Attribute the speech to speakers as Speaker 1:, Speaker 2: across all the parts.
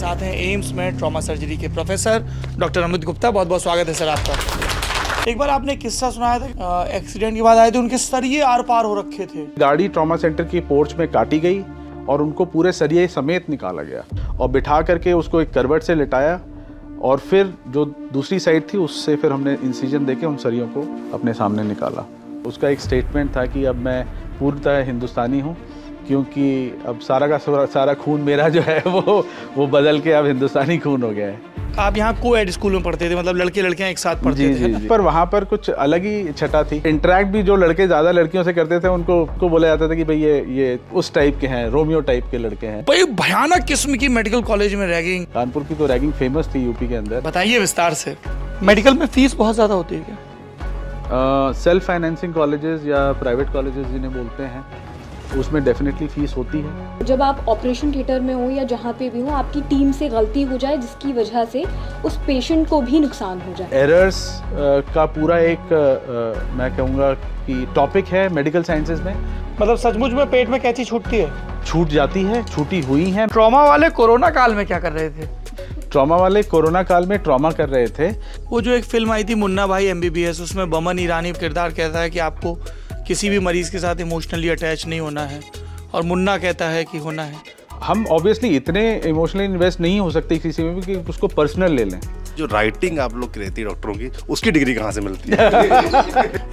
Speaker 1: साथ हैं एम्स में ट्रॉमा सर्जरी के प्रोफेसर
Speaker 2: डॉक्टर अमित गुप्ता बहुत बहुत स्वागत है सर आपका
Speaker 1: एक बार आपने किस्सा सुनाया था एक्सीडेंट के बाद आए थे उनके सरिये आर पार हो रखे थे
Speaker 2: गाड़ी ट्रॉमा सेंटर की पोर्च में काटी गई और उनको पूरे सरिये समेत निकाला गया और बिठा करके उसको एक करवट से लिटाया और फिर जो दूसरी साइड थी उससे फिर हमने इंसिजन देके उन सरियों को अपने सामने निकाला उसका एक स्टेटमेंट था कि अब मैं पूर्णतः हिंदुस्तानी हूँ क्योंकि अब सारा का सारा खून मेरा जो है वो वो बदल के अब हिंदुस्तानी खून हो गया है आप यहाँ को एड स्कूल में पढ़ते थे मतलब लड़के लड़कियाँ एक साथ पढ़ते जी, थे जी, जी। पर वहाँ पर कुछ अलग ही छटा थी इंटरेक्ट भी जो लड़के ज़्यादा लड़कियों से करते थे उनको को बोला जाता था कि भाई ये ये उस टाइप के हैं रोमियो टाइप के लड़के हैं
Speaker 1: भाई भयानक किस्म की मेडिकल कॉलेज में रैगिंग
Speaker 2: कानपुर की तो रैगिंग फेमस थी यूपी के अंदर बताइए
Speaker 1: विस्तार से मेडिकल में फीस बहुत ज़्यादा होती है
Speaker 2: क्या सेल्फ फाइनेंसिंग कॉलेजेस या प्राइवेट कॉलेजेस जिन्हें बोलते हैं उसमें डेफिनेटली फीस होती है
Speaker 1: जब आप
Speaker 3: ऑपरेशन थिएटर में हो या जहाँ पे भी हो आपकी टीम से गलती हो जाए जिसकी वजह से उस पेशेंट को भी नुकसान हो जाए
Speaker 2: एरर्स का पूरा एक आ, मैं कहूँगा कि टॉपिक है मेडिकल साइंसेज में मतलब सचमुच में पेट में कैची छूटती है छूट जाती है छूटी हुई है ट्रॉमा वाले कोरोना काल में क्या कर रहे थे ट्रॉमा वाले कोरोना काल में ट्रॉमा कर रहे थे
Speaker 1: वो जो एक फिल्म आई थी मुन्ना भाई एमबीबीएस उसमें बमन ईरानी किरदार कहता है कि आपको किसी भी मरीज़ के साथ इमोशनली अटैच नहीं होना है और मुन्ना कहता है कि होना है
Speaker 2: हम ऑब्वियसली इतने इमोशनली इन्वेस्ट नहीं हो सकते किसी में भी कि उसको पर्सनल ले लें जो राइटिंग आप लोग की रहती है डॉक्टरों की उसकी डिग्री कहाँ से मिलती है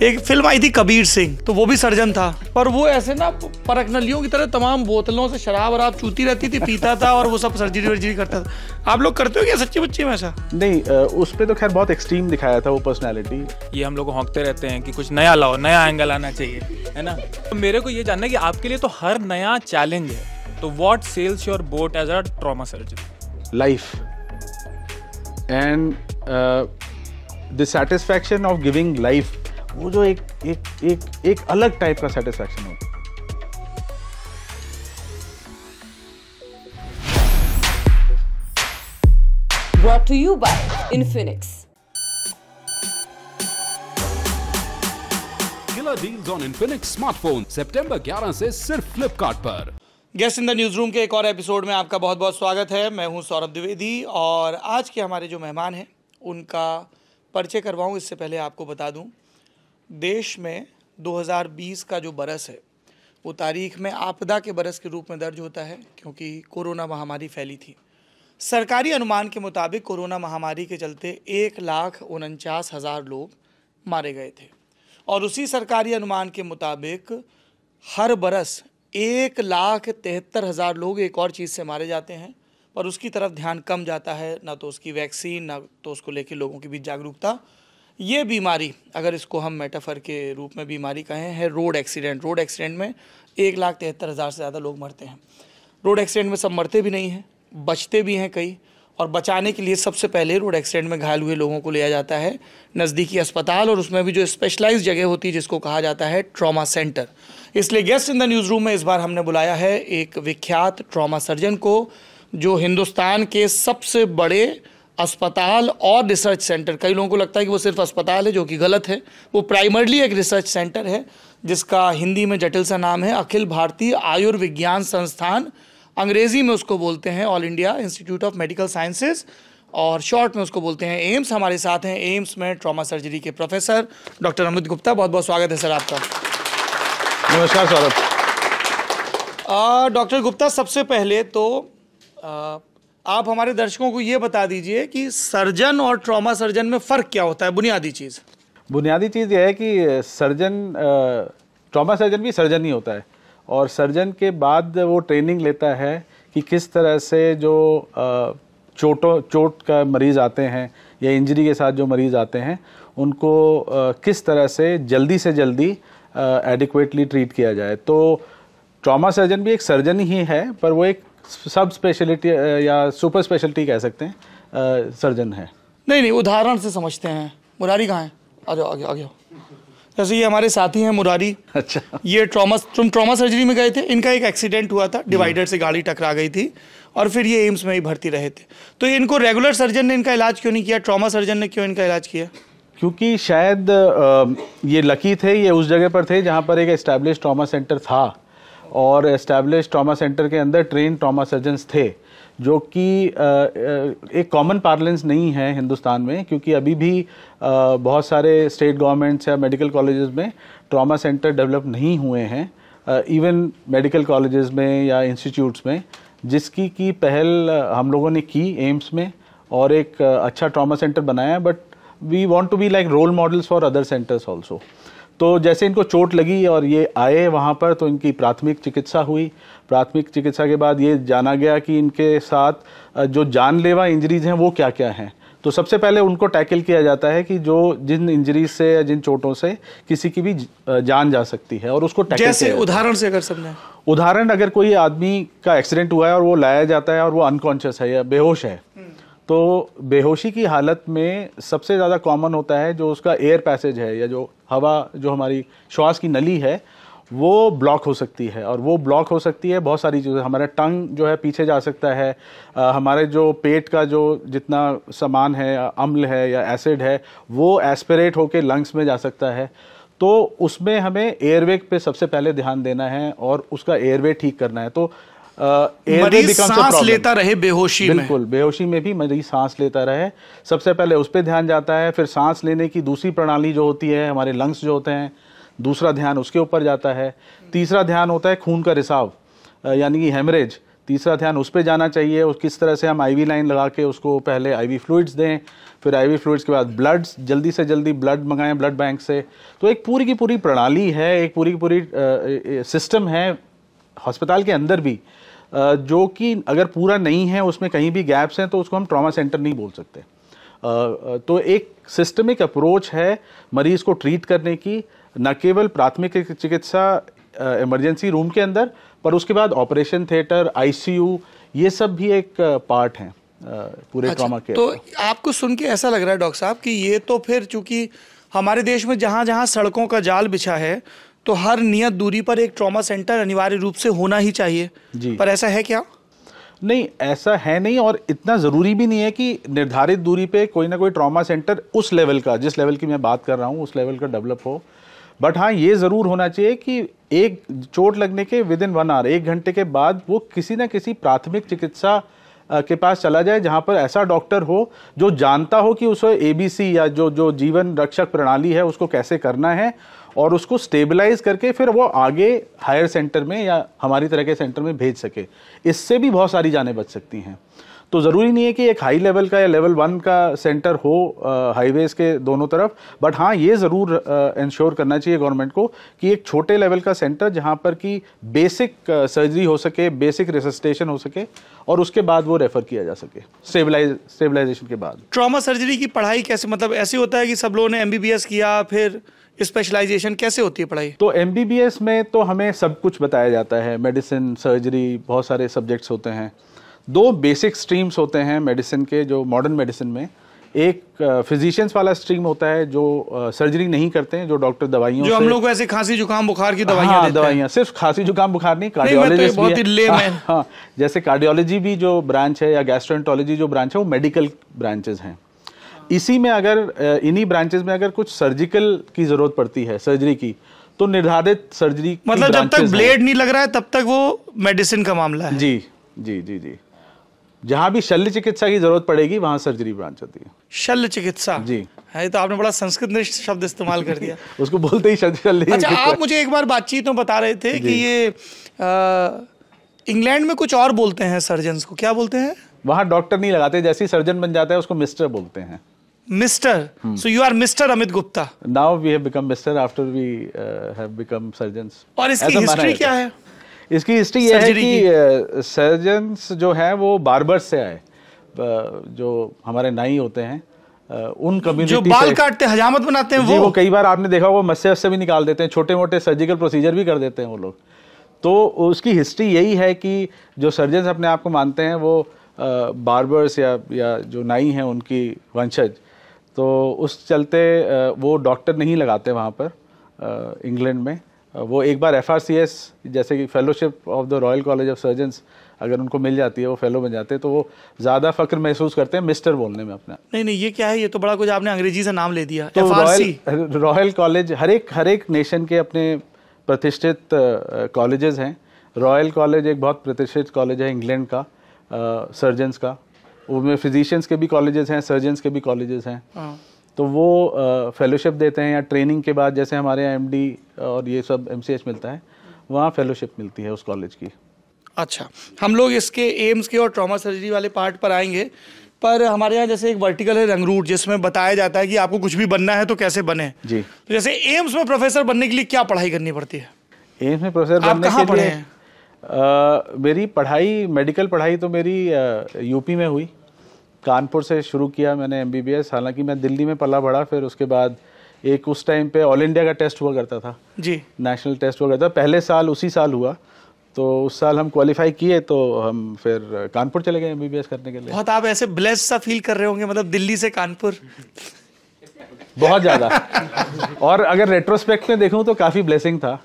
Speaker 2: एक फिल्म आई थी कबीर
Speaker 1: सिंह तो वो भी सर्जन था पर वो ऐसे ना परख नलियों की तरह तमाम बोतलों से शराब वराब चूती रहती थी पीता था और वो सब सर्जरी वर्जरी करता था आप लोग करते हो क्या सच्ची बच्चे में ऐसा
Speaker 2: नहीं उस पर तो खैर बहुत एक्सट्रीम दिखाया था वो पर्सनैलिटी
Speaker 1: ये हम लोग होंकते रहते हैं कि कुछ नया लाओ नया एंगल
Speaker 4: आना चाहिए है ना मेरे को ये जानना है कि आपके लिए तो हर नया चैलेंज है तो what sails your boat as a trauma surgeon
Speaker 2: life and the satisfaction of giving life वो जो एक एक एक एक अलग टाइप का सेटिस्फैक्शन है
Speaker 4: Brought to you by Infinix. Killer deals on Infinix smartphones September 11 से सिर्फ Flipkart पर.
Speaker 1: Guest in the news room के एक और एपिसोड में आपका बहुत बहुत स्वागत है मैं हूं सौरभ द्विवेदी और आज के हमारे जो मेहमान हैं उनका परिचय करवाऊं इससे पहले आपको बता दूं देश में 2020 का जो बरस है वो तारीख में आपदा के बरस के रूप में दर्ज होता है क्योंकि कोरोना महामारी फैली थी सरकारी अनुमान के मुताबिक कोरोना महामारी के चलते एक लाख उनचास हज़ार लोग मारे गए थे और उसी सरकारी अनुमान के मुताबिक हर बरस एक लाख तिहत्तर हज़ार लोग एक और चीज़ से मारे जाते हैं पर उसकी तरफ ध्यान कम जाता है ना तो उसकी वैक्सीन ना तो उसको लेके लोगों के बीच जागरूकता ये बीमारी अगर इसको हम मेटाफर के रूप में बीमारी कहें है रोड एक्सीडेंट रोड एक्सीडेंट में एक लाख तिहत्तर हज़ार से ज़्यादा लोग मरते हैं रोड एक्सीडेंट में सब मरते भी नहीं हैं बचते भी हैं कई और बचाने के लिए सबसे पहले रोड एक्सीडेंट में घायल हुए लोगों को लिया जाता है नज़दीकी अस्पताल और उसमें भी जो स्पेशलाइज जगह होती है जिसको कहा जाता है ट्रॉमा सेंटर इसलिए guest in the news room में इस बार हमने बुलाया है एक विख्यात ट्रॉमा सर्जन को जो हिंदुस्तान के सबसे बड़े अस्पताल और रिसर्च सेंटर कई लोगों को लगता है कि वो सिर्फ अस्पताल है जो कि गलत है वो प्राइमरली एक रिसर्च सेंटर है जिसका हिंदी में जटिल सा नाम है अखिल भारतीय आयुर्विज्ञान संस्थान अंग्रेज़ी में उसको बोलते हैं all India institute of medical sciences और शॉर्ट में उसको बोलते हैं एम्स हमारे साथ हैं एम्स में ट्रॉमा सर्जरी के प्रोफेसर डॉक्टर अमित गुप्ता बहुत बहुत स्वागत है सर आपका नमस्कार सौरभ डॉक्टर गुप्ता सबसे पहले तो आ, आप हमारे दर्शकों को ये बता दीजिए कि सर्जन और ट्रॉमा सर्जन में फ़र्क क्या होता है बुनियादी चीज़
Speaker 2: बुनियादी चीज़ यह है कि सर्जन ट्रॉमा सर्जन भी सर्जन ही होता है और सर्जन के बाद वो ट्रेनिंग लेता है कि किस तरह से जो चोटों चोट का मरीज़ आते हैं या इंजरी के साथ जो मरीज़ आते हैं उनको किस तरह से जल्दी से जल्दी एडिक्वेटली ट्रीट किया जाए तो ट्रॉमा सर्जन भी एक सर्जन ही है पर वो एक सब स्पेशलिटी या सुपर स्पेशलिटी कह सकते हैं सर्जन है
Speaker 1: नहीं नहीं उदाहरण से समझते हैं मुरारी कहाँ है आ जाओ आगे आ जाओ
Speaker 2: जैसे ये हमारे साथी हैं
Speaker 1: मुरारी अच्छा ये ट्रॉमा तुम ट्रॉमा सर्जरी में गए थे इनका एक एक्सीडेंट हुआ था डिवाइडर हम्म। से गाड़ी टकरा गई थी और फिर ये एम्स में ही भर्ती रहे थे तो इनको रेगुलर सर्जन ने इनका इलाज क्यों नहीं किया ट्रॉमा सर्जन ने क्यों इनका इलाज किया
Speaker 2: क्योंकि शायद ये लकी थे ये उस जगह पर थे जहाँ पर एक एस्टैब्लिश ट्रामा सेंटर था और एस्टैब्लिश ट्रामा सेंटर के अंदर ट्रेन ट्रामा सर्जन थे जो कि एक कॉमन पार्लेंस नहीं है हिंदुस्तान में क्योंकि अभी भी बहुत सारे स्टेट गवर्नमेंट्स या मेडिकल कॉलेजेस में ट्रॉमा सेंटर डेवलप नहीं हुए हैं इवन मेडिकल कॉलेजेस में या इंस्टीट्यूट्स में जिसकी की पहल हम लोगों ने की एम्स में और एक अच्छा ट्रॉमा सेंटर बनाया but we want to be like role models for other centres also तो जैसे इनको चोट लगी और ये आए वहाँ पर तो इनकी प्राथमिक चिकित्सा हुई प्राथमिक चिकित्सा के बाद ये जाना गया कि इनके साथ जो जानलेवा इंजरीज हैं वो क्या क्या हैं तो सबसे पहले उनको टैकल किया जाता है कि जो जिन इंजरीज से या जिन चोटों से किसी की भी जान जा सकती है और उसको टैकल जैसे उदाहरण से अगर समझाएं उदाहरण अगर कोई आदमी का एक्सीडेंट हुआ है और वो लाया जाता है और वो अनकॉन्शियस है या बेहोश है तो बेहोशी की हालत में सबसे ज़्यादा कॉमन होता है जो उसका एयर पैसेज है या जो हवा जो हमारी श्वास की नली है वो ब्लॉक हो सकती है और वो ब्लॉक हो सकती है बहुत सारी चीज़ें हमारा टंग जो है पीछे जा सकता है आ, हमारे जो पेट का जो जितना सामान है अम्ल है या एसिड है वो एस्पिरेट होके लंग्स में जा सकता है तो उसमें हमें एयरवे पे सबसे पहले ध्यान देना है और उसका एयरवे ठीक करना है तो मरीज सांस लेता रहे बेहोशी बिल्कुल में। बेहोशी में भी मरीज सांस लेता रहे सबसे पहले उस पर ध्यान जाता है फिर सांस लेने की दूसरी प्रणाली जो होती है हमारे लंग्स जो होते हैं दूसरा ध्यान उसके ऊपर जाता है तीसरा ध्यान होता है खून का रिसाव यानी कि हेमरेज तीसरा ध्यान उस पर जाना चाहिए और किस तरह से हम आईवी लाइन लगा के उसको पहले आईवी फ्लूइड्स दें फिर आईवी फ्लूइड्स के बाद ब्लड्स जल्दी से जल्दी ब्लड मंगाएं ब्लड बैंक से तो एक पूरी की पूरी प्रणाली है एक पूरी की पूरी सिस्टम है हॉस्पिटल के अंदर भी जो कि अगर पूरा नहीं है उसमें कहीं भी गैप्स हैं तो उसको हम ट्रॉमा सेंटर नहीं बोल सकते तो एक सिस्टमिक अप्रोच है मरीज को ट्रीट करने की न केवल प्राथमिक चिकित्सा इमरजेंसी रूम के अंदर पर उसके बाद ऑपरेशन थिएटर आईसीयू ये सब भी एक पार्ट हैं पूरे अच्छा, ट्रॉमा के तो
Speaker 1: आपको सुन के ऐसा लग रहा है डॉक्टर साहब कि ये तो फिर चूंकि हमारे देश में जहाँ जहाँ सड़कों का जाल बिछा है
Speaker 2: तो हर नियत दूरी पर एक ट्रॉमा सेंटर अनिवार्य रूप से होना ही चाहिए जी पर ऐसा है क्या नहीं ऐसा है नहीं और इतना ज़रूरी भी नहीं है कि निर्धारित दूरी पे कोई ना कोई ट्रॉमा सेंटर उस लेवल का जिस लेवल की मैं बात कर रहा हूँ उस लेवल का डेवलप हो बट हाँ ये ज़रूर होना चाहिए कि एक चोट लगने के विद इन वन आवर एक घंटे के बाद वो किसी ना किसी प्राथमिक चिकित्सा के पास चला जाए जहाँ पर ऐसा डॉक्टर हो जो जानता हो कि उसे ए या जो जो जीवन रक्षक प्रणाली है उसको कैसे करना है और उसको स्टेबलाइज करके फिर वो आगे हायर सेंटर में या हमारी तरह के सेंटर में भेज सके इससे भी बहुत सारी जानें बच सकती हैं तो ज़रूरी नहीं है कि एक हाई लेवल का या लेवल वन का सेंटर हो हाईवेज़ uh, के दोनों तरफ बट हाँ ये ज़रूर इंश्योर uh, करना चाहिए गवर्नमेंट को कि एक छोटे लेवल का सेंटर जहाँ पर कि बेसिक सर्जरी uh, हो सके बेसिक रेसिस्टेशन हो सके और उसके बाद वो रेफ़र किया जा सके स्टेबलाइज स्टेबलाइजेशन के बाद
Speaker 1: ट्रामा सर्जरी की पढ़ाई कैसे मतलब ऐसे होता है कि सब लोगों ने एम किया फिर स्पेशलाइजेशन कैसे होती है पढ़ाई
Speaker 2: तो एम में तो हमें सब कुछ बताया जाता है मेडिसिन सर्जरी बहुत सारे सब्जेक्ट्स होते हैं दो बेसिक स्ट्रीम्स होते हैं मेडिसिन के जो मॉडर्न मेडिसिन में एक फिजिशियंस uh, वाला स्ट्रीम होता है जो सर्जरी uh, नहीं करते हैं जो डॉक्टर दवाइयों जो हम लोग
Speaker 1: ऐसे खांसी जुकाम बुखार की दवाइयां हाँ, दवाइयां
Speaker 2: सिर्फ खांसी जुकाम बुखार नहीं कार्डियोलॉजी तो भी हाँ, हाँ, जैसे कार्डियोलॉजी भी जो ब्रांच है या गैस्ट्रोएंटोलॉजी जो ब्रांच है वो मेडिकल ब्रांचेज हैं इसी में अगर uh, इन्हीं ब्रांचेज में अगर कुछ सर्जिकल की जरूरत पड़ती है सर्जरी की तो निर्धारित सर्जरी मतलब जब तक ब्लेड नहीं लग रहा है तब तक वो मेडिसिन का मामला है जी जी जी जी जहाँ भी शल्य चिकित्सा की जरूरत पड़ेगी वहाँ सर्जरी ब्रांच होती है शल्य चिकित्सा जी है तो आपने बड़ा संस्कृत शब्द इस्तेमाल कर दिया उसको बोलते ही शल्य अच्छा आप मुझे एक बार बातचीत में बता रहे थे कि ये इंग्लैंड में कुछ और बोलते हैं सर्जन को क्या बोलते हैं वहाँ डॉक्टर नहीं लगाते जैसे ही सर्जन बन जाता है उसको मिस्टर बोलते हैं mister so you are mister Amit Gupta now we have become mister after we have become surgeon और इसकी हिस्ट्री क्या है? इसकी हिस्ट्री ये है कि सर्जन्स जो हैं वो बार्बर्स से आए जो हमारे नाई होते हैं उन कम्युनिटी जो बाल काटते
Speaker 1: हजामत बनाते हैं वो वो
Speaker 2: कई बार आपने देखा होगा मस्से वस्से भी निकाल देते हैं छोटे मोटे सर्जिकल प्रोसीजर भी कर देते हैं वो लोग तो उसकी हिस्ट्री यही है कि जो सर्जन्स अपने आप को मानते हैं वो बार्बर्स या या जो नाई हैं उनकी वंशज तो उस चलते वो डॉक्टर नहीं लगाते वहाँ पर इंग्लैंड में वो एक बार एफ जैसे कि fellowship of the royal college of surgeons अगर उनको मिल जाती है वो फेलो बन जाते हैं तो वो ज़्यादा फक्र महसूस करते हैं मिस्टर बोलने में अपना
Speaker 1: नहीं नहीं ये क्या है ये तो बड़ा कुछ आपने अंग्रेजी से नाम ले दिया तो रॉयल
Speaker 2: रॉयल कॉलेज हर एक हर एक नेशन के अपने प्रतिष्ठित कॉलेजेस हैं रॉयल कॉलेज एक बहुत प्रतिष्ठित कॉलेज है इंग्लैंड का सर्जन्स का उनमें फिजिशियंस के भी कॉलेजेस हैं सर्जन्स के भी कॉलेजेस हैं हाँ। तो वो फेलोशिप देते हैं या ट्रेनिंग के बाद जैसे हमारे यहाँ एम और ये सब एम मिलता है वहाँ फेलोशिप मिलती है उस कॉलेज की अच्छा हम लोग इसके
Speaker 1: एम्स के और ट्रॉमा सर्जरी वाले पार्ट पर आएंगे पर हमारे यहाँ जैसे एक वर्टिकल है रंगरूट जिसमें बताया जाता है कि आपको कुछ भी बनना है तो कैसे बने जी तो जैसे एम्स में प्रोफेसर बनने के लिए क्या पढ़ाई करनी पड़ती है
Speaker 2: एम्स में प्रोफेसर आप बनने के लिए आ, मेरी पढ़ाई मेडिकल पढ़ाई तो मेरी यूपी में हुई कानपुर से शुरू किया मैंने एम हालांकि मैं दिल्ली में पला बढ़ा फिर उसके बाद एक उस टाइम पे ऑल इंडिया का टेस्ट हुआ करता था जी नेशनल टेस्ट हुआ करता पहले साल उसी साल हुआ तो उस साल हम क्वालिफाई किए तो हम फिर कानपुर चले गए एमबीबीएस करने के लिए बहुत आप ऐसे ब्लेस सा फील कर रहे होंगे मतलब दिल्ली से कानपुर बहुत ज़्यादा और अगर रेट्रोस्पेक्ट में देखूँ तो काफ़ी ब्लेसिंग था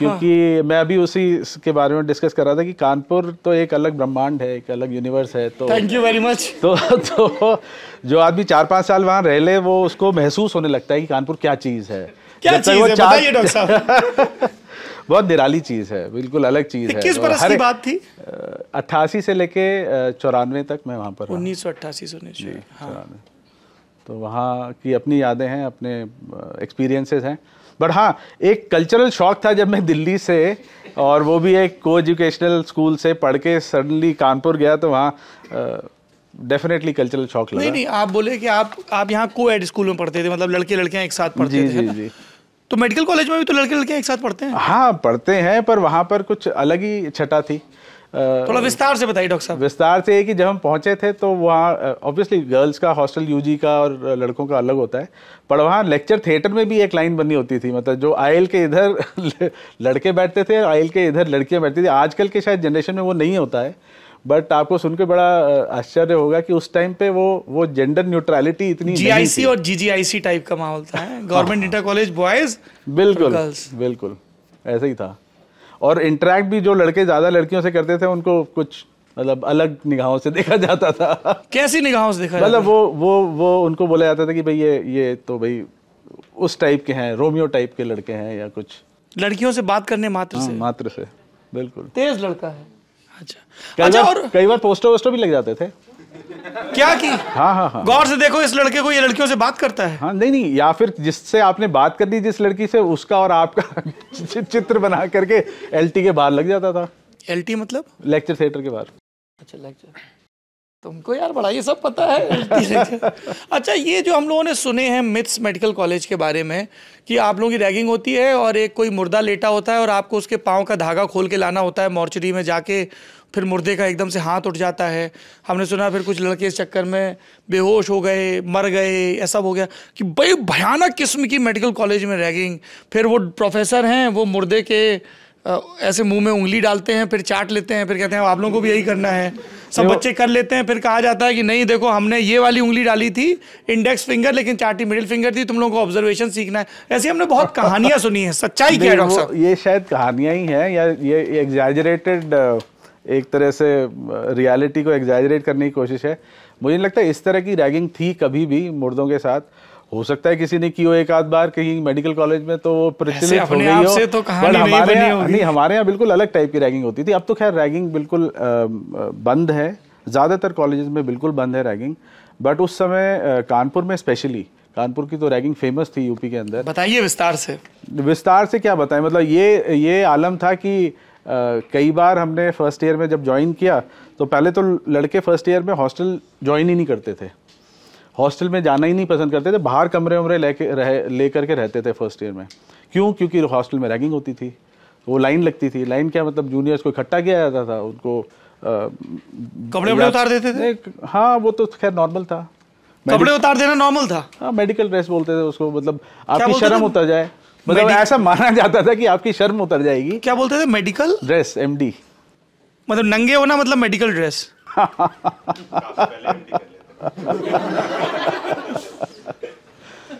Speaker 2: क्योंकि हाँ। मैं अभी उसी के बारे में डिस्कस कर रहा था कि कानपुर तो एक अलग ब्रह्मांड है एक अलग यूनिवर्स है तो थैंक यू वेरी मच तो तो जो आदमी चार पांच साल वहाँ रह ले वो उसको महसूस होने लगता है कि कानपुर क्या चीज़ है क्या चीज़ है बताइए डॉक्टर साहब बहुत निराली चीज है बिल्कुल अलग चीज है किस तो बरस की बात थी अट्ठासी से लेके चौरानवे तक मैं वहाँ पर उन्नीस सौ अट्ठासी हाँ। तो वहाँ की अपनी यादें हैं अपने एक्सपीरियंसेस हैं बट हाँ एक कल्चरल शॉक था जब मैं दिल्ली से और वो भी एक को एजुकेशनल स्कूल से पढ़ के सडनली कानपुर गया तो वहाँ डेफिनेटली कल्चरल शॉक लगा नहीं नहीं
Speaker 1: आप बोले कि आप आप यहाँ को
Speaker 2: एड स्कूल में पढ़ते थे मतलब लड़के लड़कियाँ एक साथ पढ़ते जी, थे जी, जी. तो मेडिकल कॉलेज में भी तो लड़के लड़कियाँ एक साथ पढ़ते हैं हाँ पढ़ते हैं पर वहाँ पर कुछ अलग ही छटा थी थोड़ा विस्तार से बताइए डॉक्टर साहब विस्तार से ये कि जब हम पहुंचे थे तो वहाँ ऑब्वियसली गर्ल्स का हॉस्टल यूजी का और लड़कों का अलग होता है पर वहाँ लेक्चर थिएटर में भी एक लाइन बनी होती थी मतलब जो आयल के इधर लड़के बैठते थे आयल के इधर लड़कियाँ बैठती थी आजकल के शायद जनरेशन में वो नहीं होता है बट आपको सुनकर बड़ा आश्चर्य होगा कि उस टाइम पे वो वो जेंडर न्यूट्रलिटी इतनी जी आई सी
Speaker 1: और जीजीआईसी टाइप का माहौल था गवर्नमेंट
Speaker 2: इंटर कॉलेज बॉयज बिल्कुल बिल्कुल ऐसे ही था और इंटरेक्ट भी जो लड़के ज़्यादा लड़कियों से करते थे उनको कुछ मतलब अलग निगाहों से देखा जाता था कैसी निगाहों से देखा मतलब वो वो वो उनको बोला जाता था कि भाई ये ये तो भाई उस टाइप के हैं रोमियो टाइप के लड़के हैं या कुछ लड़कियों से बात करने मात्र हाँ, से मात्र से बिल्कुल
Speaker 1: तेज लड़का है
Speaker 2: अच्छा कई अच्छा, बार पोस्टर वोस्टर भी लग जाते थे क्या की हाँ हाँ हाँ गौर से देखो इस लड़के को ये लड़कियों से बात करता है हाँ नहीं नहीं या फिर जिससे आपने बात कर दी जिस लड़की से उसका और आपका चित्र बना करके एल के बाहर लग जाता था एल मतलब लेक्चर थिएटर के बाहर अच्छा लेक्चर
Speaker 1: तुमको यार बड़ा ये सब पता है अच्छा ये जो हम लोगों ने सुने हैं मिथ्स मेडिकल कॉलेज के बारे में कि आप लोगों की रैगिंग होती है और एक कोई मुर्दा लेटा होता है और आपको उसके पाँव का धागा खोल के लाना होता है मॉर्चरी में जाके फिर मुर्दे का एकदम से हाथ उठ जाता है हमने सुना फिर कुछ लड़के इस चक्कर में बेहोश हो गए मर गए ऐसा हो गया कि भाई भयानक किस्म की मेडिकल कॉलेज में रैगिंग फिर वो प्रोफेसर हैं वो मुर्दे के ऐसे मुंह में उंगली डालते हैं फिर चाट लेते हैं फिर कहते हैं आप लोगों को भी यही करना है सब बच्चे कर लेते हैं फिर कहा जाता है कि नहीं देखो हमने ये वाली उंगली डाली थी इंडेक्स फिंगर लेकिन चाटी मिडिल फिंगर थी तुम लोगों को ऑब्जर्वेशन सीखना है ऐसी हमने बहुत कहानियां सुनी है सच्चाई क्या डॉक्टर
Speaker 2: ये शायद कहानियां ही है या ये एग्जैजरेटेड एक तरह से रियलिटी को एग्जैजरेट करने की कोशिश है मुझे नहीं लगता इस तरह की रैगिंग थी कभी भी मुर्दों के साथ हो सकता है किसी ने की हो एक आध बार कहीं मेडिकल कॉलेज में तो वो प्रचलित हो गई हो तो बट हमारे यहाँ नहीं हमारे यहाँ बिल्कुल अलग टाइप की रैगिंग होती थी अब तो खैर रैगिंग बिल्कुल बंद है ज़्यादातर कॉलेजेस में बिल्कुल बंद है रैगिंग बट उस समय कानपुर में स्पेशली कानपुर की तो रैगिंग फेमस थी यूपी के अंदर बताइए विस्तार से विस्तार से क्या बताएं मतलब ये ये आलम था कि कई बार हमने फर्स्ट ईयर में जब ज्वाइन किया तो पहले तो लड़के फर्स्ट ईयर में हॉस्टल ज्वाइन ही नहीं करते थे हॉस्टल में जाना ही नहीं पसंद करते थे बाहर कमरे वमरे लेके रह ले करके रहते थे फर्स्ट ईयर में क्यों क्योंकि हॉस्टल में रैगिंग होती थी वो लाइन लगती थी लाइन क्या मतलब जूनियर्स को इकट्ठा किया जाता था उनको कपड़े वपड़े उतार देते थे हाँ वो तो खैर नॉर्मल था कपड़े उतार देना नॉर्मल था हाँ मेडिकल ड्रेस बोलते थे उसको मतलब आपकी शर्म उतर जाए मतलब ऐसा माना जाता था कि आपकी शर्म उतर जाएगी क्या बोलते थे मेडिकल ड्रेस एम मतलब नंगे होना मतलब मेडिकल ड्रेस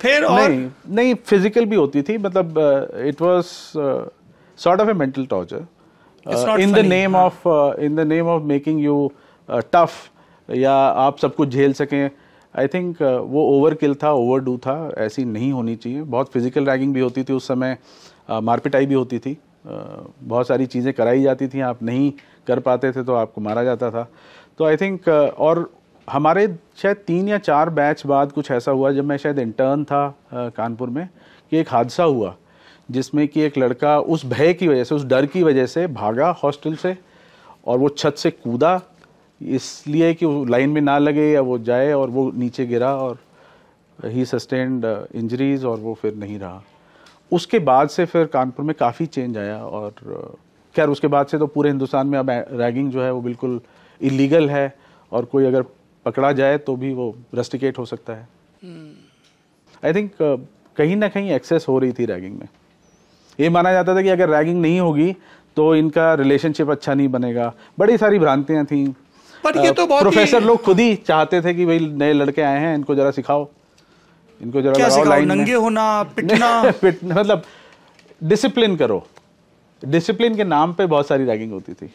Speaker 2: फिर और नहीं, नहीं फिजिकल भी होती थी मतलब it was sort of a mental torture in the name of in the name of making you tough या आप सब कुछ झेल सकें आई थिंक uh, वो ओवर किल था ओवर डू था ऐसी नहीं होनी चाहिए बहुत फिजिकल रैगिंग भी होती थी उस समय uh, मारपिटाई भी होती थी uh, बहुत सारी चीज़ें कराई जाती थी आप नहीं कर पाते थे तो आपको मारा जाता था तो आई थिंक और हमारे शायद तीन या चार बैच बाद कुछ ऐसा हुआ जब मैं शायद इंटर्न था कानपुर में कि एक हादसा हुआ जिसमें कि एक लड़का उस भय की वजह से उस डर की वजह से भागा हॉस्टल से और वो छत से कूदा इसलिए कि वो लाइन में ना लगे या वो जाए और वो नीचे गिरा और ही सस्टेंड इंजरीज uh, और वो फिर नहीं रहा उसके बाद से फिर कानपुर में काफ़ी चेंज आया और uh, खैर उसके बाद से तो पूरे हिंदुस्तान में अब रैगिंग जो है वो बिल्कुल इलीगल है और कोई अगर पकड़ा जाए तो भी वो रेस्टिकेट हो सकता है
Speaker 5: आई हम्म।
Speaker 2: थिंक uh, कहीं ना कहीं एक्सेस हो रही थी रैगिंग में ये माना जाता था कि अगर रैगिंग नहीं होगी तो इनका रिलेशनशिप अच्छा नहीं बनेगा बड़ी सारी भ्रांतियाँ थीं पर ये uh, तो बहुत प्रोफेसर लोग खुद ही चाहते थे कि भाई नए लड़के आए हैं इनको जरा सिखाओ इनको जरा क्या सिखाओ नंगे होना पिटना पिटना मतलब डिसिप्लिन करो डिसिप्लिन के नाम पे बहुत सारी रैगिंग होती थी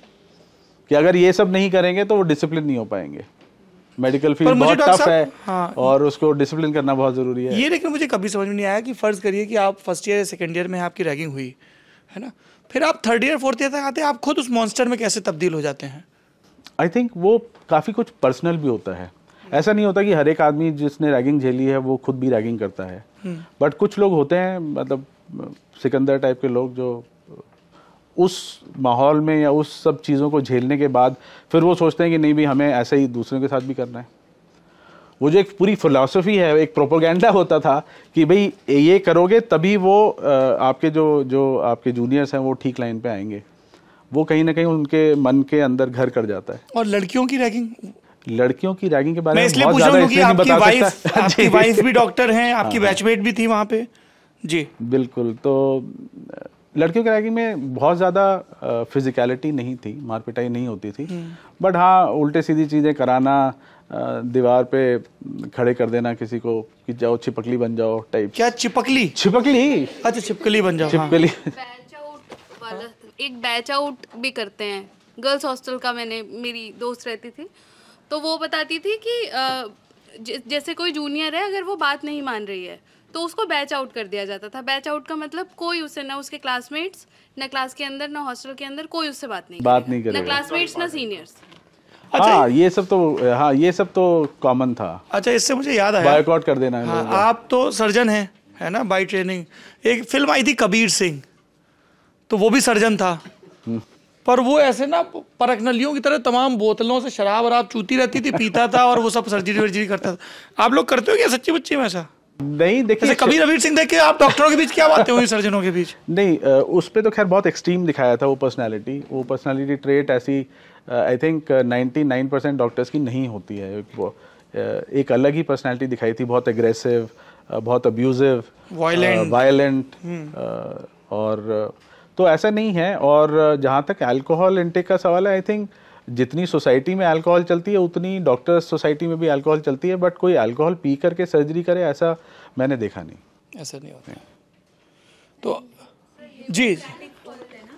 Speaker 2: कि अगर ये सब नहीं करेंगे तो वो डिसिप्लिन नहीं हो पाएंगे मेडिकल फील्ड बहुत टफ है हाँ। और उसको डिसिप्लिन करना बहुत जरूरी है ये
Speaker 1: लेकिन मुझे कभी समझ में नहीं आया कि फर्ज करिए कि आप फर्स्ट ईयर या सेकेंड ईयर में आपकी रैगिंग हुई है ना फिर आप थर्ड ईयर फोर्थ ईयर तक आते हैं आप खुद उस मॉन्स्टर में कैसे तब्दील हो जाते हैं
Speaker 2: आई थिंक वो काफ़ी कुछ पर्सनल भी होता है ऐसा नहीं होता कि हर एक आदमी जिसने रैगिंग झेली है वो खुद भी रैगिंग करता है बट हम्म। कुछ लोग होते हैं मतलब सिकंदर टाइप के लोग जो उस माहौल में या उस सब चीज़ों को झेलने के बाद फिर वो सोचते हैं कि नहीं भी हमें ऐसे ही दूसरों के साथ भी करना है वो जो एक पूरी फिलासफी है एक प्रोपोगेंडा होता था कि भाई ये करोगे तभी वो आपके जो जो आपके जूनियर्स हैं वो ठीक लाइन पे आएंगे वो कहीं ना कहीं उनके मन के अंदर घर कर जाता है और लड़कियों की रैगिंग लड़कियों की रैगिंग के बारे में इसलिए पूछ रहा हूँ आपकी वाइफ आपकी वाइफ भी डॉक्टर हैं हाँ, आपकी बैचमेट हाँ। भी थी वहाँ पे जी बिल्कुल तो लड़कियों की रैगिंग में बहुत ज़्यादा फिजिकलिटी नहीं थी मारपिटाई नहीं होती थी हम्म। बट हाँ उल्टे सीधी चीज़ें कराना दीवार पे खड़े कर देना किसी को कि जाओ छिपकली बन जाओ टाइप क्या छिपकली छिपकली अच्छा छिपकली बन जाओ हाँ। छिपकली हाँ।
Speaker 3: एक बैच आउट भी करते हैं गर्ल्स हॉस्टल का मैंने मेरी दोस्त रहती थी तो वो बताती थी कि आ, जैसे कोई जूनियर है अगर वो बात नहीं मान रही है तो उसको बैच आउट कर दिया जाता था बैच आउट का मतलब कोई उसे ना उसके क्लासमेट्स ना क्लास के अंदर ना हॉस्टल के अंदर कोई उससे बात नहीं बात नहीं ना क्लासमेट्स ना सीनियर्स
Speaker 2: अच्छा हाँ ये सब तो हाँ ये सब तो कॉमन था अच्छा इससे मुझे याद आया बायकॉट कर देना है हाँ,
Speaker 1: आप तो सर्जन हैं है ना बाय ट्रेनिंग एक फिल्म आई थी कबीर सिंह तो वो भी सर्जन था हम्म। पर वो ऐसे ना परख नलियों की तरह तमाम बोतलों से शराब वराब चूती रहती थी पीता था और वो सब सर्जरी वर्जरी करता था आप लोग करते हो क्या सच्ची बच्ची में ऐसा नहीं देखिए कभी रवीर सिंह देख आप डॉक्टरों के बीच क्या बातें हुई
Speaker 2: सर्जनों के बीच नहीं उस पर तो खैर बहुत एक्सट्रीम दिखाया था वो पर्सनैलिटी वो पर्सनैलिटी ट्रेट ऐसी I think ninety nine percent doctors की नहीं होती है एक अलग ही पर्सनैलिटी दिखाई थी बहुत एग्रेसिव बहुत अब्यूजिव हम्म। वायलेंट और तो ऐसा नहीं है और जहाँ तक अल्कोहल इनटेक का सवाल है आई थिंक जितनी सोसाइटी में अल्कोहल चलती है उतनी डॉक्टर सोसाइटी में भी अल्कोहल चलती है बट कोई अल्कोहल पी करके सर्जरी करे ऐसा मैंने देखा नहीं
Speaker 1: ऐसा नहीं होता तो जी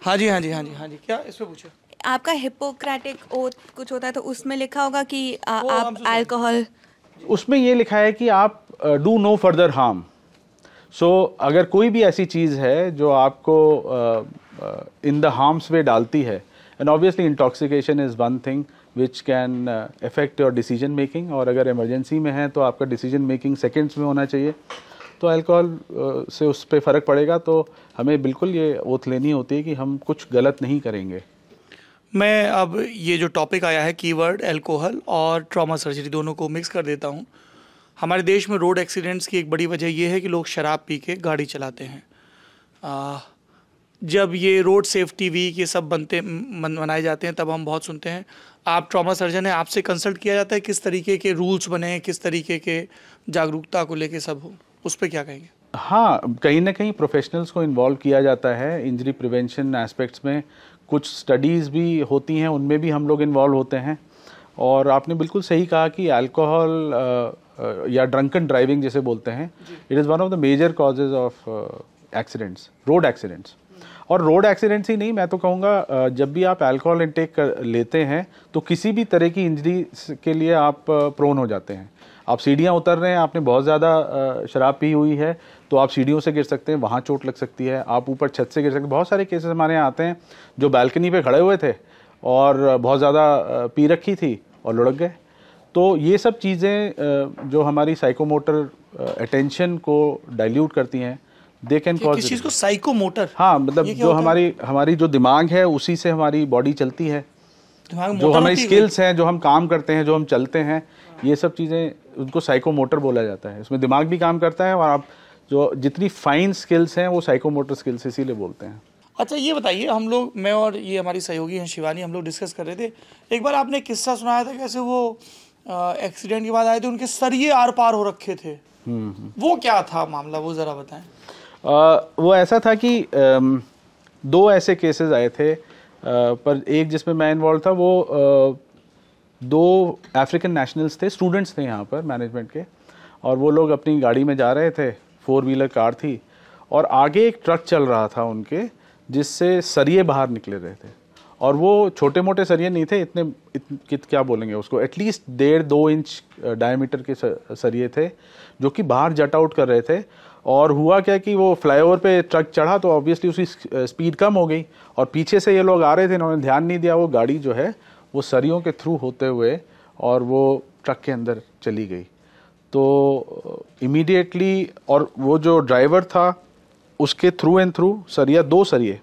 Speaker 1: हाँ जी हाँ जी हाँ जी हाँ जी क्या इस पर पूछो
Speaker 3: आपका हिपोक्रेटिक ओथ कुछ होता है तो उसमें लिखा होगा कि आ, आप अल्कोहल
Speaker 2: उसमें ये लिखा है कि आप do no further harm so so, अगर कोई भी ऐसी चीज़ है जो आपको इन द हार्म्स वे डालती है and obviously intoxication is one thing which can effect your decision making और अगर इमरजेंसी में है तो आपका डिसीजन मेकिंग सेकेंड्स में होना चाहिए तो अल्कोहल से उस पर फ़र्क पड़ेगा तो हमें बिल्कुल ये ओथ लेनी होती है कि हम कुछ गलत नहीं करेंगे
Speaker 1: मैं अब ये जो टॉपिक आया है कीवर्ड अल्कोहल और ट्रॉमा सर्जरी दोनों को मिक्स कर देता हूँ हमारे देश में रोड एक्सीडेंट्स की एक बड़ी वजह यह है कि लोग शराब पी के गाड़ी चलाते हैं आ, जब ये रोड सेफ्टी वीक ये सब बनते मन, मनाए जाते हैं तब हम बहुत सुनते हैं आप ट्रॉमा सर्जन हैं आपसे कंसल्ट किया जाता है किस तरीके के रूल्स बने हैं किस तरीके के जागरूकता को लेके सब हो उस पर क्या कहेंगे
Speaker 2: हाँ कहीं ना कहीं प्रोफेशनल्स को इन्वॉल्व किया जाता है इंजरी प्रिवेंशन एस्पेक्ट्स में कुछ स्टडीज़ भी होती हैं उनमें भी हम लोग इन्वॉल्व होते हैं और आपने बिल्कुल सही कहा कि अल्कोहल Uh, या ड्रंकन ड्राइविंग जिसे बोलते हैं it is one of the major causes of accidents road accidents और रोड एक्सीडेंट्स ही नहीं मैं तो कहूँगा uh, जब भी आप अल्कोहल इंटेक लेते हैं तो किसी भी तरह की इंजरी के लिए आप प्रोन uh, हो जाते हैं आप सीढ़ियाँ उतर रहे हैं आपने बहुत ज़्यादा शराब पी हुई है तो आप सीढ़ियों से गिर सकते हैं वहाँ चोट लग सकती है आप ऊपर छत से गिर सकते हैं बहुत सारे केसेस हमारे यहाँ आते हैं जो बालकनी पे खड़े हुए थे और बहुत ज़्यादा पी रखी थी और लुढ़क गए तो ये सब चीज़ें जो हमारी साइकोमोटर अटेंशन को डाइल्यूट करती हैं दे कैन कॉज चीज को साइकोमोटर हाँ मतलब जो हमारी हमारी जो दिमाग है उसी से हमारी बॉडी चलती है
Speaker 1: जो हमारी स्किल्स
Speaker 2: हैं जो हम काम करते हैं जो हम चलते हैं ये सब चीज़ें उनको साइकोमोटर बोला जाता है उसमें दिमाग भी काम करता है और आप जो जितनी फाइन स्किल्स हैं वो साइकोमोटर स्किल्स इसीलिए बोलते हैं
Speaker 1: अच्छा ये बताइए हम लोग मैं और ये हमारी सहयोगी हैं शिवानी हम लोग डिस्कस कर रहे थे एक बार आपने किस्सा सुनाया था कैसे वो एक्सीडेंट के बाद आए थे उनके सरिये आर पार हो रखे थे
Speaker 2: हम्म, हम्म।
Speaker 1: वो क्या था मामला वो ज़रा बताएं
Speaker 2: वो ऐसा था कि दो ऐसे केसेस आए थे पर एक जिसमें मैं इन्वॉल्व था वो दो अफ्रीकन नेशनल्स थे स्टूडेंट्स थे यहाँ पर मैनेजमेंट के और वो लोग अपनी गाड़ी में जा रहे थे फोर व्हीलर कार थी और आगे एक ट्रक चल रहा था उनके जिससे सरिये बाहर निकले रहे थे और वो छोटे मोटे सरिये नहीं थे इतने इत, क्या बोलेंगे उसको एटलीस्ट डेढ़ दो इंच डायमीटर के सरिये थे जो कि बाहर जट आउट कर रहे थे और हुआ क्या कि वो फ्लाईओवर पे ट्रक चढ़ा तो ऑब्वियसली उसकी स्पीड कम हो गई और पीछे से ये लोग आ रहे थे इन्होंने ध्यान नहीं दिया वो गाड़ी जो है वो सरियों के थ्रू होते हुए और वो ट्रक के अंदर चली गई तो इमीडिएटली और वो जो ड्राइवर था उसके थ्रू एंड थ्रू सरिया दो सरिये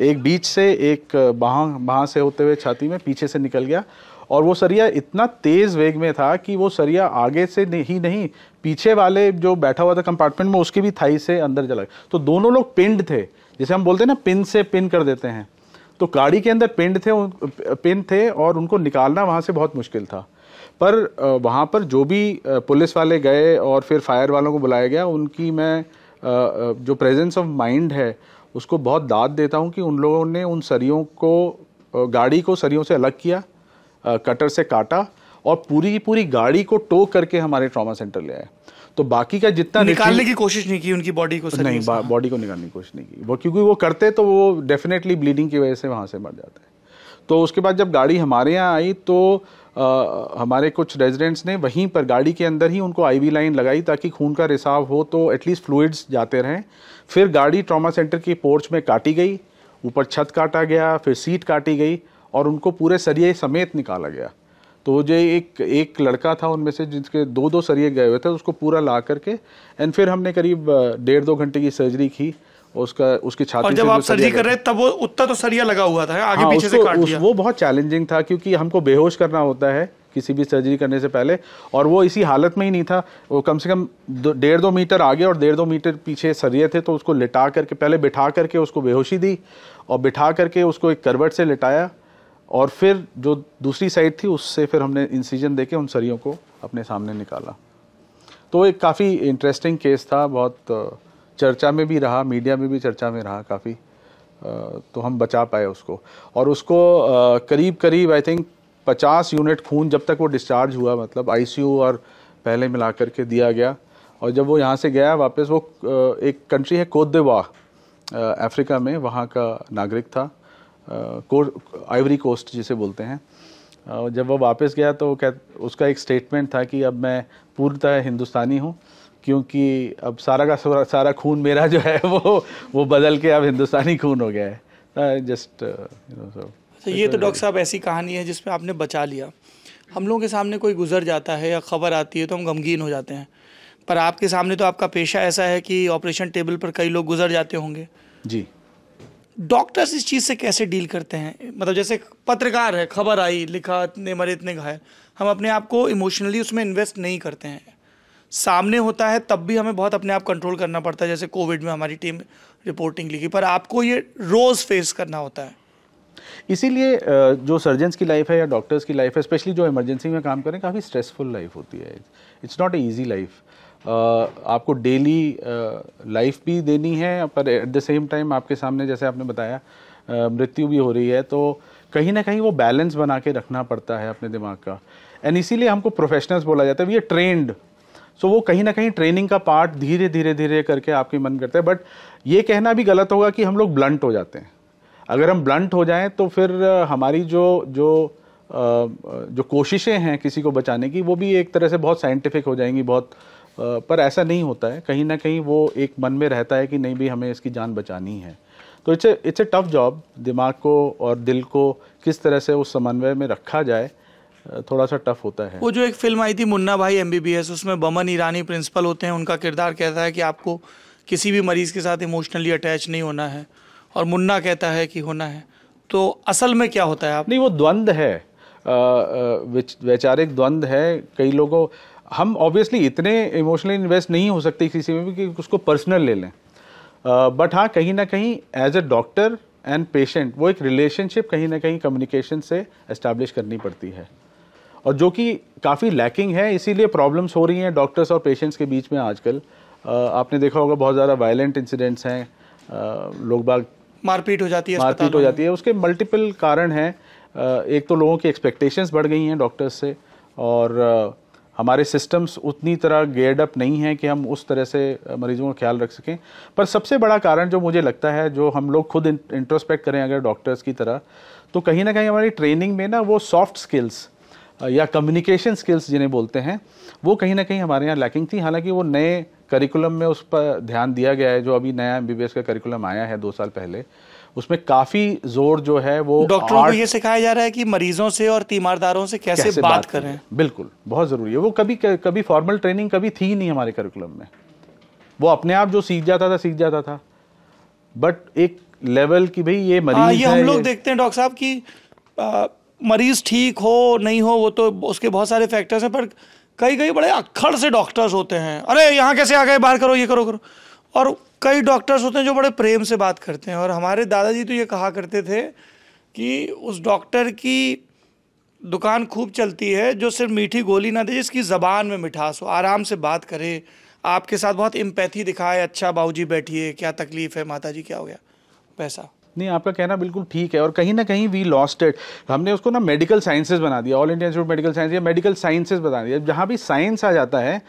Speaker 2: एक बीच से एक बाह बाह से होते हुए छाती में पीछे से निकल गया और वो सरिया इतना तेज़ वेग में था कि वो सरिया आगे से ही नहीं पीछे वाले जो बैठा हुआ था कंपार्टमेंट में उसकी भी थाई से अंदर चला तो दोनों लोग पिंड थे जैसे हम बोलते हैं ना पिन से पिन कर देते हैं तो गाड़ी के अंदर पिंड थे पिन थे और उनको निकालना वहाँ से बहुत मुश्किल था पर वहाँ पर जो भी पुलिस वाले गए और फिर फायर वालों को बुलाया गया उनकी मैं जो प्रेजेंस ऑफ माइंड है उसको बहुत दाद देता हूँ कि उन लोगों ने उन सरियों को गाड़ी को सरियों से अलग किया कटर से काटा और पूरी पूरी गाड़ी को टो करके हमारे ट्रॉमा सेंटर ले आए तो बाकी का जितना निकालने की
Speaker 1: कोशिश नहीं की उनकी बॉडी को नहीं
Speaker 2: बॉडी को निकालने की कोशिश नहीं की वो क्योंकि वो करते तो वो डेफिनेटली ब्लीडिंग की वजह से वहाँ से मर जाते हैं तो उसके बाद जब गाड़ी हमारे यहाँ आई तो आ, हमारे कुछ रेजिडेंट्स ने वहीं पर गाड़ी के अंदर ही उनको आईवी लाइन लगाई ताकि खून का रिसाव हो तो एटलीस्ट फ्लूड्स जाते रहें फिर गाड़ी ट्रॉमा सेंटर की पोर्च में काटी गई ऊपर छत काटा गया फिर सीट काटी गई और उनको पूरे सरिये समेत निकाला गया तो जो एक एक लड़का था उनमें से जिसके दो दो सरिये गए हुए थे उसको पूरा ला करके एंड फिर हमने करीब डेढ़ दो घंटे की सर्जरी की उसका उसकी छाती और जब आप सर्जरी कर रहे
Speaker 1: तब वो उतना तो सरिया लगा हुआ था आगे हाँ, पीछे से काट दिया।
Speaker 2: वो बहुत चैलेंजिंग था क्योंकि हमको बेहोश करना होता है किसी भी सर्जरी करने से पहले और वो इसी हालत में ही नहीं था वो कम से कम डेढ़ दो मीटर आगे और डेढ़ दो मीटर पीछे सरिए थे तो उसको लिटा करके पहले बिठा करके उसको बेहोशी दी और बिठा करके उसको एक करवट से लिटाया और फिर जो दूसरी साइड थी उससे फिर हमने इंसीजन दे के उन सरियों को अपने सामने निकाला तो एक काफ़ी इंटरेस्टिंग केस था बहुत चर्चा में भी रहा मीडिया में भी चर्चा में रहा काफ़ी तो हम बचा पाए उसको और उसको करीब करीब आई थिंक पचास यूनिट खून जब तक वो डिस्चार्ज हुआ मतलब आईसीयू और पहले मिला करके दिया गया और जब वो यहाँ से गया वापस वो एक कंट्री है कोदवा अफ्रीका में वहाँ का नागरिक था को, आइवरी कोस्ट जिसे बोलते हैं जब वो वापस गया तो कह उसका एक स्टेटमेंट था कि अब मैं पूर्णतः हिंदुस्तानी हूँ क्योंकि अब सारा का सारा, सारा खून मेरा जो है वो वो बदल के अब हिंदुस्तानी खून हो गया है जस्ट यू नो सो तो ये तो डॉक्टर
Speaker 1: साहब ऐसी कहानी है जिसमें आपने बचा लिया हम लोगों के सामने कोई गुजर जाता है या खबर आती है तो हम गमगीन हो जाते हैं पर आपके सामने तो आपका पेशा ऐसा है कि ऑपरेशन टेबल पर कई लोग गुजर जाते होंगे जी डॉक्टर्स इस चीज़ से कैसे डील करते हैं मतलब जैसे पत्रकार है खबर आई लिखा इतने मरे इतने घायल हम अपने आप को इमोशनली उसमें इन्वेस्ट नहीं करते हैं सामने होता है तब भी हमें बहुत अपने आप कंट्रोल करना पड़ता है जैसे कोविड में हमारी टीम रिपोर्टिंग लिखी पर आपको ये रोज़ फेस करना होता है
Speaker 2: इसीलिए जो सर्जन्स की लाइफ है या डॉक्टर्स की लाइफ है स्पेशली जो इमरजेंसी में काम करें काफ़ी स्ट्रेसफुल लाइफ होती है it's not a easy life आपको डेली लाइफ भी देनी है पर एट द सेम टाइम आपके सामने जैसे आपने बताया मृत्यु भी हो रही है तो कहीं ना कहीं वो बैलेंस बना के रखना पड़ता है अपने दिमाग का एंड इसीलिए हमको प्रोफेशनल्स बोला जाता है वी आर ट्रेंड सो वो कहीं ना कहीं ट्रेनिंग का पार्ट धीरे धीरे धीरे करके आपके मन करता है बट ये कहना भी गलत होगा कि हम लोग ब्लंट हो जाते हैं अगर हम ब्लंट हो जाएं तो फिर हमारी जो जो जो कोशिशें हैं किसी को बचाने की वो भी एक तरह से बहुत साइंटिफिक हो जाएंगी बहुत पर ऐसा नहीं होता है कहीं ना कहीं वो एक मन में रहता है कि नहीं भाई हमें इसकी जान बचानी है तो it's it's a tough job दिमाग को और दिल को किस तरह से उस समन्वय में रखा जाए थोड़ा सा टफ होता है वो जो
Speaker 1: एक फिल्म आई थी मुन्ना भाई एम उसमें बमन ईरानी प्रिंसिपल होते हैं उनका किरदार कहता है कि आपको किसी भी मरीज के साथ इमोशनली अटैच नहीं होना है और मुन्ना कहता है कि होना है
Speaker 2: तो असल में क्या होता है आप नहीं वो द्वंद्व है वैचारिक द्वंद्व है कई लोगों हम ऑब्वियसली इतने इमोशनली इन्वेस्ट नहीं हो सकते किसी में भी कि उसको पर्सनल ले लें बट हाँ कहीं ना कहीं as a doctor and patient वो एक रिलेशनशिप कहीं ना कहीं कम्युनिकेशन से इस्टेब्लिश करनी पड़ती है और जो कि काफ़ी लैकिंग है इसीलिए प्रॉब्लम्स हो रही हैं डॉक्टर्स और पेशेंट्स के बीच में आजकल आपने देखा होगा बहुत ज़्यादा वायलेंट इंसिडेंट्स हैं लोग बाग मारपीट हो जाती है मारपीट हो जाती है उसके मल्टीपल कारण हैं एक तो लोगों की एक्सपेक्टेशंस बढ़ गई हैं डॉक्टर्स से और हमारे सिस्टम्स उतनी तरह गेयर्ड अप नहीं हैं कि हम उस तरह से मरीजों का ख्याल रख सकें पर सबसे बड़ा कारण जो मुझे लगता है जो हम लोग खुद इंट्रोस्पेक्ट करें अगर डॉक्टर्स की तरह तो कहीं ना कहीं हमारी ट्रेनिंग में ना वो सॉफ्ट स्किल्स या कम्युनिकेशन स्किल्स जिन्हें बोलते हैं वो कहीं ना कहीं हमारे यहाँ लैकिंग थी हालांकि वो नए करिकुलम में उस पर ध्यान दिया गया है जो अभी नया एम का करिकुलम आया है दो साल पहले उसमें काफी जोर जो है वो डॉक्टरों को ये
Speaker 1: सिखाया जा रहा है कि मरीजों से और तीमारदारों से कैसे, कैसे बात, बात करें
Speaker 2: बिल्कुल बहुत जरूरी है वो कभी कभी फॉर्मल ट्रेनिंग कभी थी नहीं हमारे करिकुलम में वो अपने आप जो सीख जाता था सीख जाता था बट एक लेवल की भाई ये हाँ, मरीज आ, ये हम लोग देखते
Speaker 1: हैं डॉक्टर साहब की मरीज ठीक हो नहीं हो वो तो उसके बहुत सारे फैक्टर्स हैं पर कई कई बड़े अक्खड़ से डॉक्टर्स होते हैं अरे यहाँ कैसे आ गए बाहर करो ये करो करो और कई डॉक्टर्स होते हैं जो बड़े प्रेम से बात करते हैं और हमारे दादाजी तो ये कहा करते थे कि उस डॉक्टर की दुकान खूब चलती है जो सिर्फ मीठी गोली ना दे जिसकी ज़बान में मिठास हो आराम से बात करे आपके साथ बहुत इम्पैथी दिखाए अच्छा जी बैठिए क्या तकलीफ़ है माता जी क्या हो गया
Speaker 2: पैसा नहीं आपका कहना बिल्कुल ठीक है और कहीं ना कहीं वी लॉस्ट इट हमने उसको ना मेडिकल साइंसेज बना दिया all India institute medical science या मेडिकल साइंसेज बना दिया जहाँ भी साइंस आ जाता है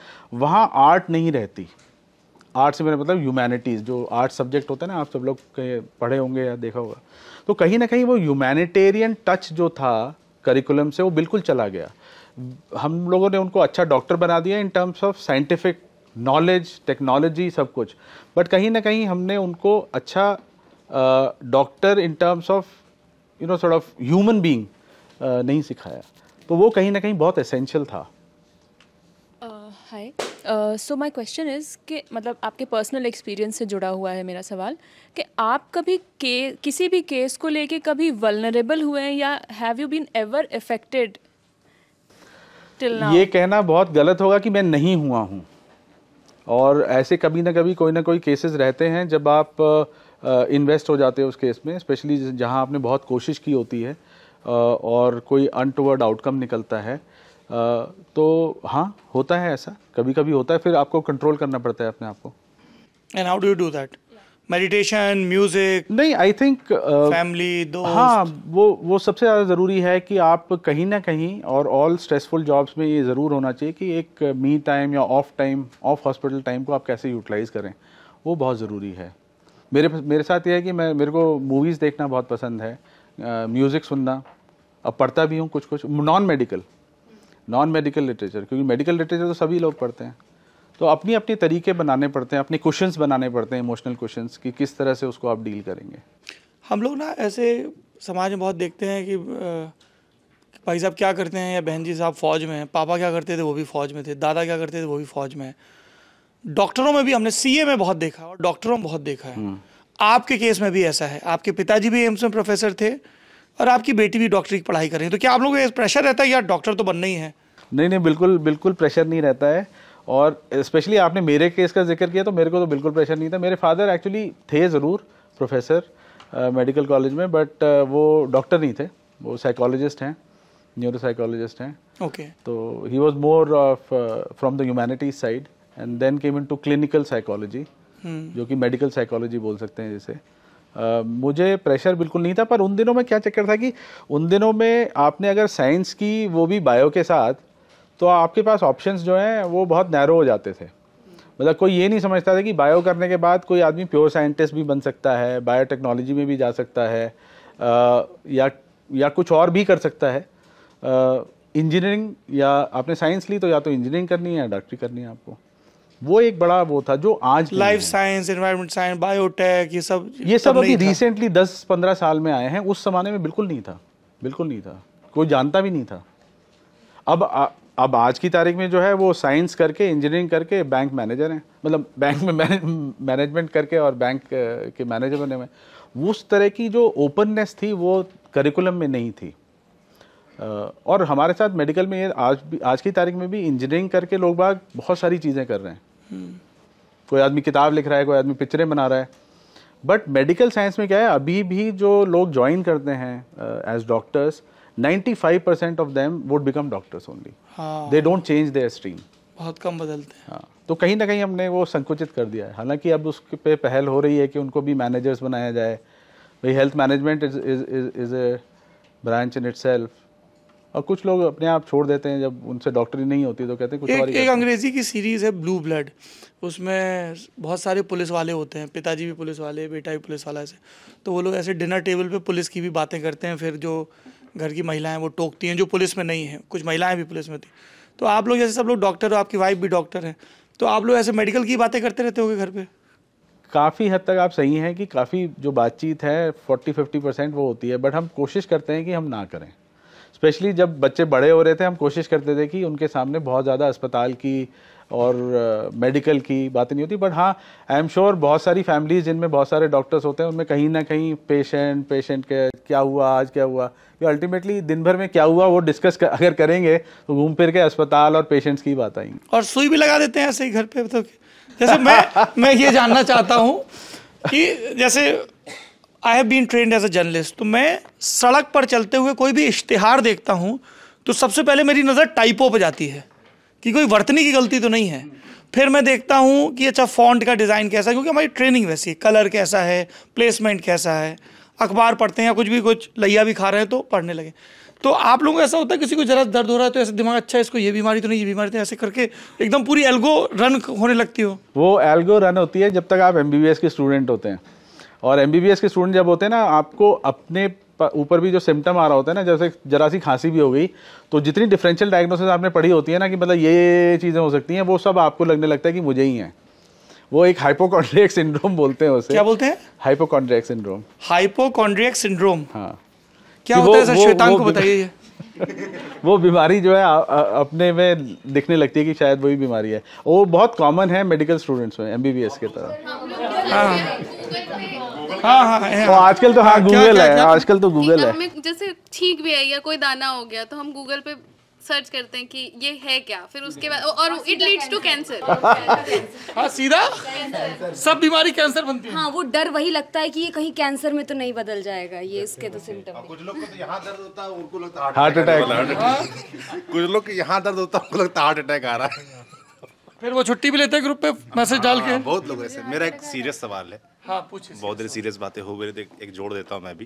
Speaker 2: वहाँ आर्ट नहीं रहती आर्ट से मेरा मतलब ह्यूमैनिटीज़ जो आर्ट सब्जेक्ट होता है ना आप सब लोग पढ़े होंगे या देखा होगा तो कहीं ना कहीं वो ह्यूमैनिटेरियन टच जो था करिकुलम से वो बिल्कुल चला गया हम लोगों ने उनको अच्छा डॉक्टर बना दिया in terms of scientific knowledge technology सब कुछ बट कहीं ना कहीं हमने उनको अच्छा doctor in terms of you know sort of human being नहीं सिखाया तो वो कहीं ना कहीं बहुत एसेंशियल था
Speaker 3: hi so my question is कि मतलब आपके पर्सनल एक्सपीरियंस से जुड़ा हुआ है मेरा सवाल कि आप कभी के किसी भी केस को लेके कभी वलनरेबल हुए हैं या have you been ever affected ये
Speaker 2: कहना बहुत गलत होगा कि मैं नहीं हुआ हूँ और ऐसे कभी ना कभी कोई ना कोई केसेस रहते हैं जब आप uh, इन्वेस्ट हो जाते हैं उस केस में स्पेशली जहां आपने बहुत कोशिश की होती है और कोई टूवर्ड आउटकम निकलता है तो हाँ होता है ऐसा कभी कभी होता है फिर आपको कंट्रोल करना पड़ता है अपने आप को
Speaker 1: and how do you do that
Speaker 2: meditation music नहीं आई थिंक फैमिली हाँ वो वो सबसे ज़्यादा ज़रूरी है कि आप कहीं ना कहीं और ऑल स्ट्रेसफुल जॉब्स में ये ज़रूर होना चाहिए कि एक मी टाइम या off time off hospital time को आप कैसे यूटिलाइज़ करें वो बहुत ज़रूरी है मेरे मेरे साथ ये है कि मैं मेरे को मूवीज़ देखना बहुत पसंद है म्यूज़िक सुनना अब पढ़ता भी हूँ कुछ कुछ non medical non medical literature क्योंकि मेडिकल लिटरेचर तो सभी लोग पढ़ते हैं तो अपनी अपनी तरीके बनाने पड़ते हैं अपने क्वेश्चन बनाने पड़ते हैं इमोशनल क्वेश्चन कि किस तरह से उसको आप डील करेंगे
Speaker 1: हम लोग ना ऐसे समाज में बहुत देखते हैं कि भाई साहब क्या करते हैं या बहन जी साहब फौज में हैं पापा क्या करते थे वो भी फौज में थे दादा क्या करते थे वो भी फौज में है डॉक्टरों में भी हमने सीए में बहुत देखा और डॉक्टरों में बहुत देखा है आपके केस में भी ऐसा है आपके पिताजी भी
Speaker 2: एम्स में प्रोफेसर थे और आपकी बेटी भी डॉक्टरी की पढ़ाई कर रही है तो क्या आप लोगों को प्रेशर रहता है यार डॉक्टर तो बनना ही है नहीं नहीं बिल्कुल बिल्कुल प्रेशर नहीं रहता है और स्पेशली आपने मेरे केस का जिक्र किया तो मेरे को तो बिल्कुल प्रेशर नहीं था मेरे फादर एक्चुअली थे ज़रूर प्रोफेसर मेडिकल कॉलेज में बट वो डॉक्टर नहीं थे वो साइकोलॉजिस्ट हैं न्यूरोसाइकोलॉजिस्ट हैं ओके तो he was more of from the humanities side and then came in to clinical psychology जो कि मेडिकल साइकोलॉजी बोल सकते हैं जैसे Uh, मुझे प्रेशर बिल्कुल नहीं था पर उन दिनों में क्या चक्कर था कि उन दिनों में आपने अगर साइंस की वो भी बायो के साथ तो आपके पास ऑप्शंस जो हैं वो बहुत नैरो हो जाते थे मतलब कोई ये नहीं समझता था कि बायो करने के बाद कोई आदमी प्योर साइंटिस्ट भी बन सकता है बायोटेक्नोलॉजी में भी जा सकता है आ, या या कुछ और भी कर सकता है इंजीनियरिंग या आपने साइंस ली तो या तो इंजीनियरिंग करनी है या डॉक्टरी करनी है आपको वो एक बड़ा वो था जो आज life
Speaker 1: science environment science biotech ये सब
Speaker 2: ये सब अभी रिसेंटली दस पंद्रह साल में आए हैं उस जमाने में बिल्कुल नहीं था बिल्कुल नहीं था कोई जानता भी नहीं था अब आ, अब आज की तारीख में जो है वो साइंस करके इंजीनियरिंग करके बैंक मैनेजर हैं मतलब बैंक में मैनेजमेंट करके और बैंक के मैनेजर बने हुए उस तरह की जो ओपननेस थी वो करिकुलम में नहीं थी और हमारे साथ मेडिकल में ये आज भी आज की तारीख में भी इंजीनियरिंग करके लोग बाग बहुत सारी चीज़ें कर रहे हैं
Speaker 1: कोई
Speaker 2: आदमी किताब लिख रहा है कोई आदमी पिक्चरें बना रहा है बट मेडिकल साइंस में क्या है अभी भी जो लोग ज्वाइन करते हैं as doctors 95 percent of them would become doctors only they don't change their stream
Speaker 1: बहुत कम बदलते हैं
Speaker 2: हाँ तो कहीं ना कहीं हमने वो संकुचित कर दिया है हालांकि अब उस पर पहल हो रही है कि उनको भी मैनेजर्स बनाया जाए भाई health management is is is a branch in itself और कुछ लोग अपने आप छोड़ देते हैं जब उनसे डॉक्टरी नहीं होती तो कहते हैं कुछ एक, और एक
Speaker 1: अंग्रेजी की सीरीज़ है ब्लू ब्लड उसमें बहुत सारे पुलिस वाले होते हैं पिताजी भी पुलिस वाले बेटा भी पुलिस वाला ऐसे तो वो लोग ऐसे डिनर टेबल पे पुलिस की भी बातें करते हैं फिर जो घर की महिलाएं वो टोकती हैं जो पुलिस में नहीं है कुछ महिलाएं भी पुलिस में थी तो आप लोग जैसे सब लोग डॉक्टर हो आपकी वाइफ भी डॉक्टर हैं तो आप लोग ऐसे मेडिकल की बातें करते
Speaker 2: रहते हो घर पे काफ़ी हद तक आप सही हैं कि काफ़ी जो बातचीत है फोर्टी फिफ्टी परसेंट वो होती है बट हम कोशिश करते हैं कि हम ना करें स्पेशली जब बच्चे बड़े हो रहे थे हम कोशिश करते थे कि उनके सामने बहुत ज़्यादा अस्पताल की और मेडिकल uh, की बातें नहीं होती बट हाँ आई एम श्योर बहुत सारी फैमिलीज जिनमें बहुत सारे डॉक्टर्स होते हैं उनमें कहीं ना कहीं पेशेंट पेशेंट के क्या हुआ आज क्या हुआ ये अल्टीमेटली दिन भर में क्या हुआ वो डिस्कस कर, अगर करेंगे तो घूम फिर के अस्पताल और पेशेंट्स की बात आएंगी
Speaker 1: और सुई भी लगा देते हैं ऐसे ही घर पे तो जैसे मैं मैं ये जानना चाहता हूँ कि जैसे I have been trained as a journalist तो मैं सड़क पर चलते हुए कोई भी इश्तहार देखता हूँ तो सबसे पहले मेरी नज़र टाइपों पर जाती है कि कोई वर्तनी की गलती तो नहीं है फिर मैं देखता हूँ कि अच्छा फॉन्ट का डिज़ाइन कैसा है क्योंकि हमारी ट्रेनिंग वैसी है कलर कैसा है प्लेसमेंट कैसा है अखबार पढ़ते हैं या कुछ भी कुछ लैया भी खा रहे हैं तो पढ़ने लगे तो आप लोगों को ऐसा होता है किसी को ज़रा दर्द हो रहा है तो ऐसे दिमाग अच्छा इसको ये बीमारी तो नहीं ये बीमारी तो ऐसे करके एकदम पूरी एल्गो रन होने लगती हो
Speaker 2: वो एल्गो रन होती है जब तक आप एम की स्टूडेंट होते हैं और एम के स्टूडेंट जब होते हैं ना आपको अपने ऊपर भी जो सिम्टम आ रहा होता है ना जैसे जरा सी खांसी भी हो गई तो जितनी डिफरेंशियल डायग्नोसिस आपने पढ़ी होती है ना कि मतलब ये चीज़ें हो सकती हैं वो सब आपको लगने लगता है कि मुझे ही है वो एक हाइपोकॉन्ड्रियक सिंड्रोम बोलते हैं उसे क्या बोलते हैं हाइपोकॉन्ड्रियक सिंड्रोम हाइपोकॉन्ड्रियक सिंड्रोम हाँ क्या होता है सर श्वेतांक को बताइए वो बीमारी जो है आ, आ, अपने में दिखने लगती है कि शायद वही बीमारी है वो बहुत कॉमन है मेडिकल स्टूडेंट्स में एमबीबीएस के तरह
Speaker 1: हाँ, हाँ।
Speaker 2: हाँ हाँ, हाँ, हाँ। आजकल तो हाँ गूगल है आजकल तो गूगल है
Speaker 3: जैसे ठीक भी है या कोई दाना हो गया तो हम गूगल पे सर्च करते हैं कि ये है क्या फिर उसके बाद और इट लीड्स टू
Speaker 2: कैंसर हाँ सीधा
Speaker 1: सब बीमारी कैंसर बनती है
Speaker 3: हाँ वो डर वही लगता है कि ये कहीं कैंसर में तो नहीं बदल जाएगा ये इसके तो सिम्टम हाँ, कुछ लोग को तो यहाँ दर्द होता है उनको लगता है हार्ट
Speaker 4: अटैक कुछ लोग यहाँ दर्द होता है उनको लगता है हार्ट अटैक आ रहा है
Speaker 1: फिर वो छुट्टी भी लेते हैं ग्रुप पे मैसेज डाल के
Speaker 4: बहुत लोग ऐसे मेरा एक सीरियस सवाल है
Speaker 1: हाँ पूछ बहुत देर
Speaker 4: सीरियस बातें हो गई एक, जोड़ देता हूँ मैं भी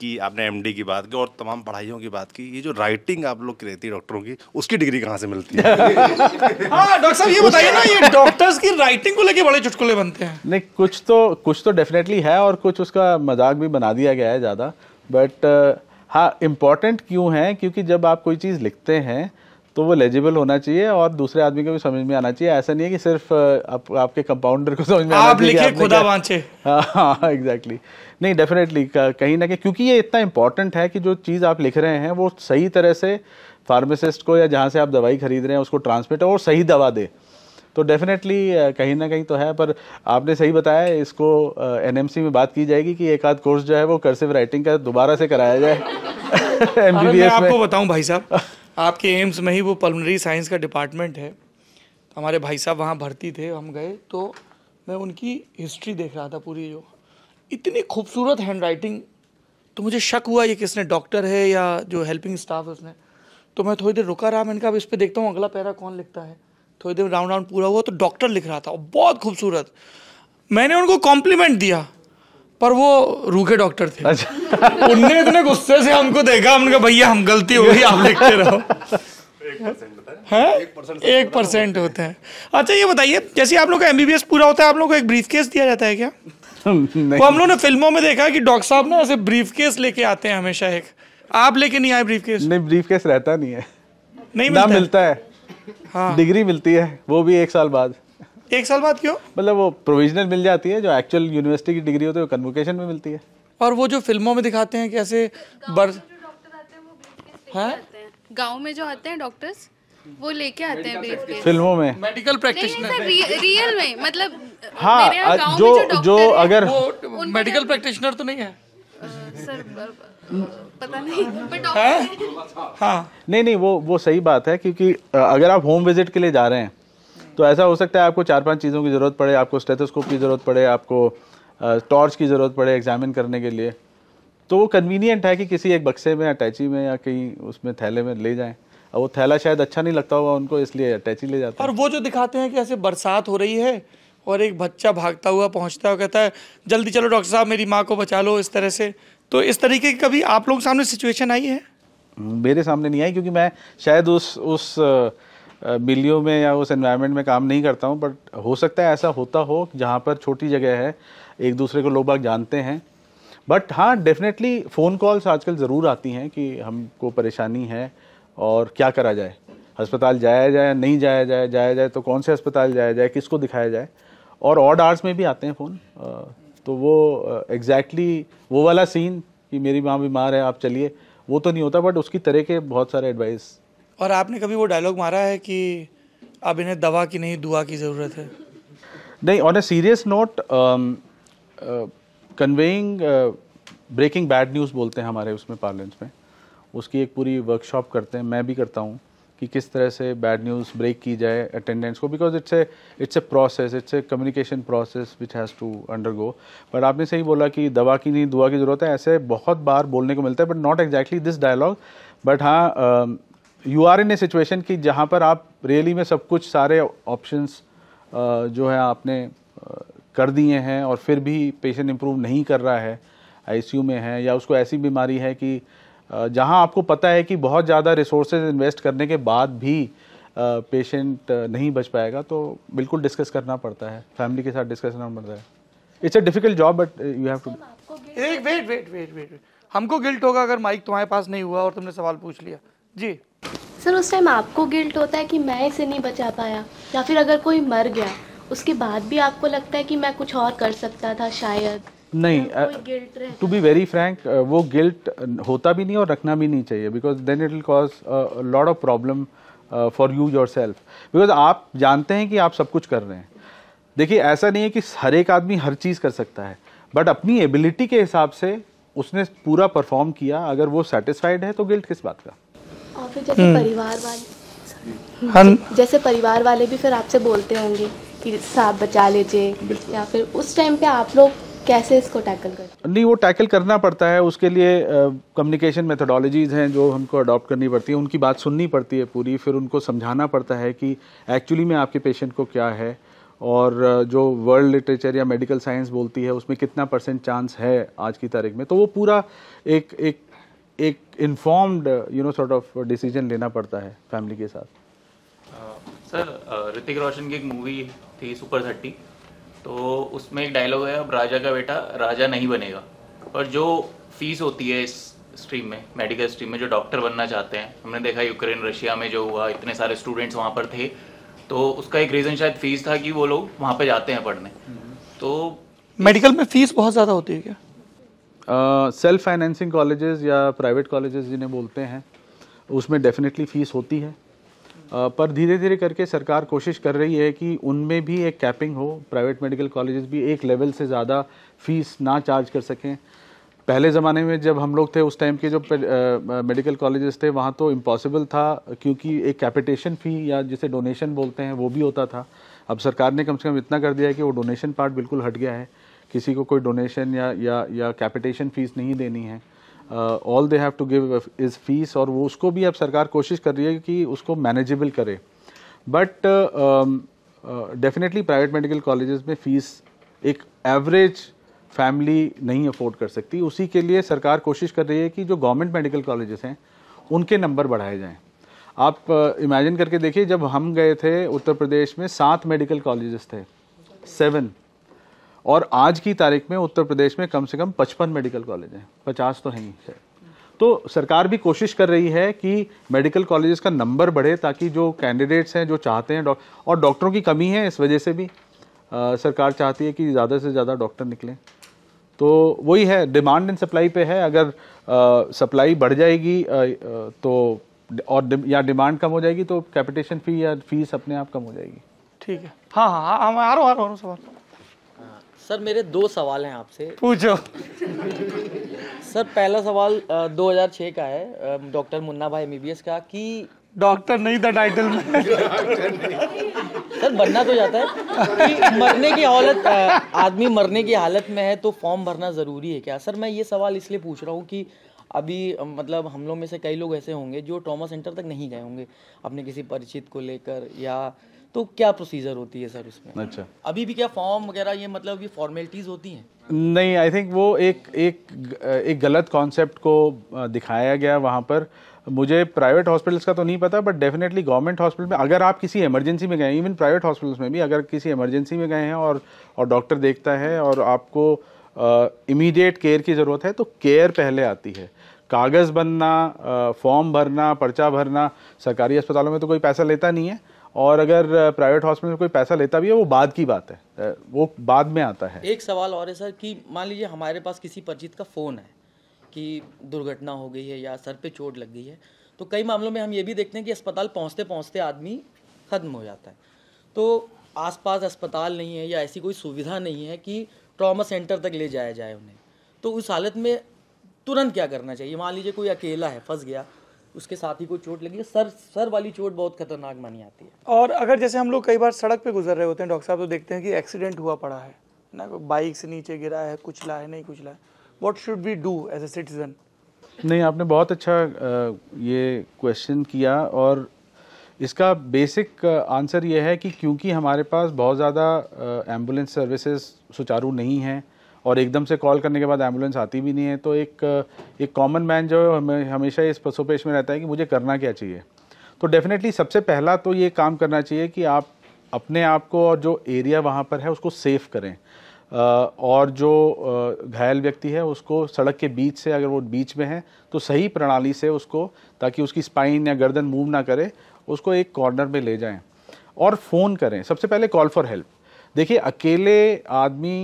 Speaker 4: कि आपने एमडी की बात की और तमाम पढ़ाइयों की बात की ये जो राइटिंग आप लोग की रहती है डॉक्टरों की
Speaker 1: उसकी डिग्री कहाँ से मिलती है हाँ डॉक्टर साहब ये बताइए ना ये डॉक्टर्स की राइटिंग को लेके बड़े चुटकुले बनते हैं
Speaker 2: नहीं कुछ तो कुछ तो डेफिनेटली है और कुछ उसका मजाक भी बना दिया गया है ज़्यादा बट uh, हाँ इम्पॉर्टेंट क्यों है क्योंकि जब आप कोई चीज़ लिखते हैं तो वो लेजिबल होना चाहिए और दूसरे आदमी को भी समझ में आना चाहिए ऐसा नहीं है कि सिर्फ आप, आपके कंपाउंडर को समझ में आना आप लिखे खुदा हाँ एग्जैक्टली हाँ, नहीं डेफिनेटली कहीं ना कहीं क्योंकि ये इतना इंपॉर्टेंट है कि जो चीज़ आप लिख रहे हैं वो सही तरह से फार्मासिस्ट को या जहाँ से आप दवाई खरीद रहे हैं उसको ट्रांसमिट और सही दवा दे तो डेफिनेटली कहीं ना कहीं तो है पर आपने सही बताया इसको एन में बात की जाएगी कि एक आध कोर्स जो है वो कर्सिव राइटिंग का दोबारा से कराया जाए एम बी बी एस आपको बताऊं भाई साहब आपके एम्स
Speaker 1: में ही वो पल्मनरी साइंस का डिपार्टमेंट है हमारे भाई साहब वहाँ भर्ती थे हम गए तो मैं उनकी हिस्ट्री देख रहा था पूरी जो इतनी खूबसूरत हैंड राइटिंग तो मुझे शक हुआ ये किसने डॉक्टर है या जो हेल्पिंग स्टाफ है उसने तो मैं थोड़ी देर रुका रहा मैंने कहा अब इस पर देखता हूँ अगला पैरा कौन लिखता है थोड़ी देर राउंड राउंड पूरा हुआ तो डॉक्टर लिख रहा था और बहुत खूबसूरत मैंने उनको कॉम्प्लीमेंट दिया पर वो रूखे डॉक्टर थे अच्छा उनने इतने गुस्से से हमको देखा हमने कहा भैया हम गलती हो गई आप लिखते रहो है? एक परसेंट होता है अच्छा ये बताइए जैसे आप लोग का एमबीबीएस पूरा होता है आप लोग को एक ब्रीफ केस दिया जाता है क्या तो हम लोग ने फिल्मों में देखा कि डॉक्टर साहब ना ऐसे
Speaker 2: ब्रीफ केस लेके आते हैं हमेशा एक आप लेके नहीं आए ब्रीफ केस नहीं ब्रीफ केस रहता नहीं है नहीं मिलता मिलता है हाँ डिग्री मिलती है वो भी एक साल बाद एक साल बाद क्यों मतलब वो प्रोविजनल मिल जाती है जो एक्चुअल यूनिवर्सिटी की डिग्री होती है वो कन्वोकेशन में मिलती है और वो जो फिल्मों में दिखाते हैं कैसे बर हैं हाँ?
Speaker 3: गाँव में जो आते हैं डॉक्टर्स वो लेके आते हैं ब्रीफ
Speaker 2: फिल्मों में मेडिकल प्रैक्टिशनर
Speaker 3: रियल में मतलब
Speaker 2: हाँ जो जो, अगर
Speaker 1: मेडिकल प्रैक्टिशनर तो नहीं है
Speaker 3: पता नहीं बट हाँ
Speaker 2: नहीं नहीं वो वो सही बात है क्योंकि अगर आप होम विजिट के लिए जा रहे हैं तो ऐसा हो सकता है आपको चार पांच चीज़ों की ज़रूरत पड़े आपको स्टेथोस्कोप की ज़रूरत पड़े आपको टॉर्च की ज़रूरत पड़े एग्जामिन करने के लिए तो वो कन्वीनियंट है कि किसी एक बक्से में अटैची में या कहीं उसमें थैले में ले जाएँ और वो थैला शायद अच्छा नहीं लगता होगा उनको इसलिए अटैची ले जाते हैं और वो जो दिखाते हैं कि ऐसे बरसात हो रही है
Speaker 1: और एक बच्चा भागता हुआ पहुंचता है कहता है जल्दी चलो डॉक्टर साहब मेरी माँ को बचा लो इस तरह से तो इस तरीके की कभी आप लोग सामने सिचुएशन आई है
Speaker 2: मेरे सामने नहीं आई क्योंकि मैं शायद उस उस बिलियों में या उस एनवायरनमेंट में काम नहीं करता हूँ बट हो सकता है ऐसा होता हो जहाँ पर छोटी जगह है एक दूसरे को लोग बाग जानते हैं बट हाँ डेफिनेटली फ़ोन कॉल्स आजकल ज़रूर आती हैं कि हमको परेशानी है और क्या करा जाए अस्पताल जाया जाए नहीं जाया जाए जाया जाए तो कौन से अस्पताल जाया जाए किसको दिखाया जाए और ऑड आर्ट्स में भी आते हैं फ़ोन तो वो एग्जैक्टली exactly वो वाला सीन कि मेरी माँ बीमार है आप चलिए वो तो नहीं होता बट उसकी तरह के बहुत सारे एडवाइस और आपने
Speaker 1: कभी वो डायलॉग मारा है कि अब इन्हें दवा की नहीं दुआ की ज़रूरत है
Speaker 2: नहीं on a serious note conveying breaking bad news बोलते हैं हमारे उसमें पार्लेंस में उसकी एक पूरी वर्कशॉप करते हैं मैं भी करता हूँ कि किस तरह से बैड न्यूज़ ब्रेक की जाए अटेंडेंस को because it's a it's a process it's a communication process which has to undergo but आपने सही बोला कि दवा की नहीं दुआ की ज़रूरत है ऐसे बहुत बार बोलने को मिलता है but not exactly this dialogue but हाँ uh, you are in a situation की जहाँ पर आप रियली में सब कुछ सारे ऑप्शंस जो है आपने कर दिए हैं और फिर भी पेशेंट इम्प्रूव नहीं कर रहा है आईसीयू में है या उसको ऐसी बीमारी है कि जहाँ आपको पता है कि बहुत ज़्यादा रिसोर्सेज इन्वेस्ट करने के बाद भी पेशेंट नहीं बच पाएगा तो बिल्कुल डिस्कस करना पड़ता है फैमिली के साथ डिस्कस करना पड़ता है it's a difficult job but you have to
Speaker 1: wait wait wait wait wait हमको गिल्ट होगा अगर माइक तुम्हारे पास नहीं हुआ और तुमने सवाल पूछ लिया जी सर उस टाइम
Speaker 3: आपको गिल्ट होता है कि मैं इसे नहीं बचा पाया या फिर अगर कोई मर गया उसके बाद भी आपको लगता है कि मैं कुछ और कर सकता था शायद
Speaker 2: नहीं टू बी वेरी फ्रैंक वो गिल्ट होता भी नहीं और रखना भी नहीं चाहिए because then it will cause lot of problem for you yourself because आप जानते हैं कि आप सब कुछ कर रहे हैं देखिए ऐसा नहीं है कि हर एक आदमी हर चीज़ कर सकता है बट अपनी एबिलिटी के हिसाब से उसने पूरा परफॉर्म किया अगर वो सेटिस्फाइड है तो गिल्ट किस बात का
Speaker 3: और फिर जैसे हम्म। परिवार
Speaker 2: वाले
Speaker 3: हम हाँ। जैसे परिवार वाले भी फिर आपसे बोलते होंगे कि सांप बचा लीजिए या फिर उस टाइम पे आप लोग कैसे इसको टैकल करते
Speaker 2: नहीं वो टैकल करना पड़ता है उसके लिए कम्युनिकेशन मेथोडोलॉजीज़ हैं जो हमको अडॉप्ट करनी पड़ती है उनकी बात सुननी पड़ती है पूरी फिर उनको समझाना पड़ता है कि एक्चुअली में आपके पेशेंट को क्या है और जो वर्ल्ड लिटरेचर या मेडिकल साइंस बोलती है उसमें कितना परसेंट चांस है आज की तारीख में तो वो पूरा एक एक एक informed you know sort of decision लेना पड़ता है फैमिली के साथ
Speaker 4: sir uh, uh, Hrithik Roshan की एक मूवी थी सुपर थर्टी तो उसमें एक डायलॉग है अब राजा का बेटा राजा नहीं बनेगा पर जो फीस होती है इस स्ट्रीम में मेडिकल स्ट्रीम में जो डॉक्टर बनना चाहते हैं हमने देखा यूक्रेन रशिया में जो हुआ इतने सारे स्टूडेंट्स वहाँ पर थे तो उसका एक रीज़न शायद फीस था कि वो लोग वहाँ पर जाते हैं
Speaker 2: पढ़ने हम्म। तो
Speaker 1: मेडिकल में फीस बहुत ज़्यादा होती है क्या
Speaker 2: सेल्फ फाइनेंसिंग कॉलेजेस या प्राइवेट कॉलेजेस जिन्हें बोलते हैं उसमें डेफिनेटली फ़ीस होती है uh, पर धीरे धीरे करके सरकार कोशिश कर रही है कि उनमें भी एक कैपिंग हो प्राइवेट मेडिकल कॉलेजेस भी एक लेवल से ज़्यादा फ़ीस ना चार्ज कर सकें पहले ज़माने में जब हम लोग थे उस टाइम के जो मेडिकल कॉलेजेस थे वहाँ तो इम्पॉसिबल था क्योंकि एक कैपिटेशन फ़ी या जिसे डोनेशन बोलते हैं वो भी होता था अब सरकार ने कम से कम इतना कर दिया है कि वो डोनेशन पार्ट बिल्कुल हट गया है किसी को कोई डोनेशन या या या कैपिटेशन फीस नहीं देनी है all they have to give is fees और वो उसको भी अब सरकार कोशिश कर रही है कि उसको मैनेजेबल करे but definitely private medical colleges में फ़ीस एक एवरेज फैमिली नहीं अफोर्ड कर सकती उसी के लिए सरकार कोशिश कर रही है कि जो गवर्नमेंट मेडिकल कॉलेजेस हैं उनके नंबर बढ़ाए जाएं आप इमेजिन uh, करके देखिए जब हम गए थे उत्तर प्रदेश में सात मेडिकल कॉलेजेस थे सेवन और आज की तारीख में उत्तर प्रदेश में कम से कम पचपन मेडिकल कॉलेज हैं पचास तो हैं ही तो सरकार भी कोशिश कर रही है कि मेडिकल कॉलेजेस का नंबर बढ़े ताकि जो कैंडिडेट्स हैं जो चाहते हैं और डॉक्टरों की कमी है इस वजह से भी आ, सरकार चाहती है कि ज़्यादा से ज़्यादा डॉक्टर निकलें तो वही है डिमांड एंड सप्लाई पे है अगर सप्लाई बढ़ जाएगी आ, तो और दि, या डिमांड कम हो जाएगी तो कैपिटेशन फ़ी या फीस अपने आप कम हो जाएगी
Speaker 1: ठीक है हाँ हाँ हाँ, हाँ आ रहा हूँ आ रहा हूँ
Speaker 2: सवाल
Speaker 5: सर मेरे दो सवाल हैं आपसे पूछो सर पहला सवाल 2006 का है डॉक्टर मुन्ना भाई एमबीबीएस का कि डॉक्टर नहीं था टाइटल में सर बनना तो जाता
Speaker 1: है कि
Speaker 5: मरने की हालत आदमी मरने की हालत में है तो फॉर्म भरना ज़रूरी है क्या सर मैं ये सवाल इसलिए पूछ रहा हूँ कि अभी मतलब हम लोग में से कई लोग ऐसे होंगे जो ट्रॉमा सेंटर तक नहीं गए होंगे अपने किसी परिचित को लेकर या तो क्या प्रोसीजर होती है सर उसमें अच्छा अभी भी क्या फॉर्म वगैरह ये मतलब ये फॉर्मेलिटीज होती हैं
Speaker 2: नहीं आई थिंक वो एक एक एक गलत कॉन्सेप्ट को दिखाया गया वहाँ पर मुझे प्राइवेट हॉस्पिटल्स का तो नहीं पता बट डेफिनेटली गवर्नमेंट हॉस्पिटल में अगर आप किसी इमरजेंसी में गए इवन प्राइवेट हॉस्पिटल्स में भी अगर किसी इमरजेंसी में गए हैं और और डॉक्टर देखता है और आपको इमीडिएट uh, केयर की ज़रूरत है तो केयर पहले आती है कागज़ बनना फॉर्म भरना पर्चा भरना सरकारी अस्पतालों में तो कोई पैसा लेता नहीं है और अगर प्राइवेट हॉस्पिटल में कोई पैसा लेता भी है वो बाद की बात है वो बाद में आता है
Speaker 5: एक सवाल और है सर कि मान लीजिए हमारे पास किसी परिचित का फ़ोन है कि दुर्घटना हो गई है या सर पे चोट लग गई है तो कई मामलों में हम ये भी देखते हैं कि अस्पताल पहुँचते पहुँचते आदमी ख़त्म हो जाता है तो आसपास अस्पताल नहीं है या ऐसी कोई सुविधा नहीं है कि ट्रॉमा सेंटर तक ले जाया जाए उन्हें तो उस हालत में तुरंत क्या करना चाहिए मान लीजिए कोई अकेला है फंस गया उसके साथी को चोट लगी सर सर वाली चोट बहुत खतरनाक मानी आती
Speaker 1: है और अगर जैसे हम लोग कई बार सड़क पे गुजर रहे होते हैं डॉक्टर साहब तो देखते हैं कि एक्सीडेंट हुआ पड़ा है ना बाइक से नीचे गिरा है ला है नहीं कुछ है what should we do as a citizen
Speaker 2: नहीं आपने बहुत अच्छा ये क्वेश्चन किया और इसका बेसिक आंसर ये है कि क्योंकि हमारे पास बहुत ज़्यादा एम्बुलेंस सर्विसेज सुचारू नहीं हैं और एकदम से कॉल करने के बाद एम्बुलेंस आती भी नहीं है तो एक एक कॉमन मैन जो है हमेशा इस पसोपेश में रहता है कि मुझे करना क्या चाहिए तो डेफिनेटली सबसे पहला तो ये काम करना चाहिए कि आप अपने आप को और जो एरिया वहाँ पर है उसको सेफ़ करें और जो घायल व्यक्ति है उसको सड़क के बीच से अगर वो बीच में है तो सही प्रणाली से उसको ताकि उसकी स्पाइन या गर्दन मूव ना करे उसको एक कॉर्नर में ले जाएं और फ़ोन करें सबसे पहले कॉल फॉर हेल्प देखिए अकेले आदमी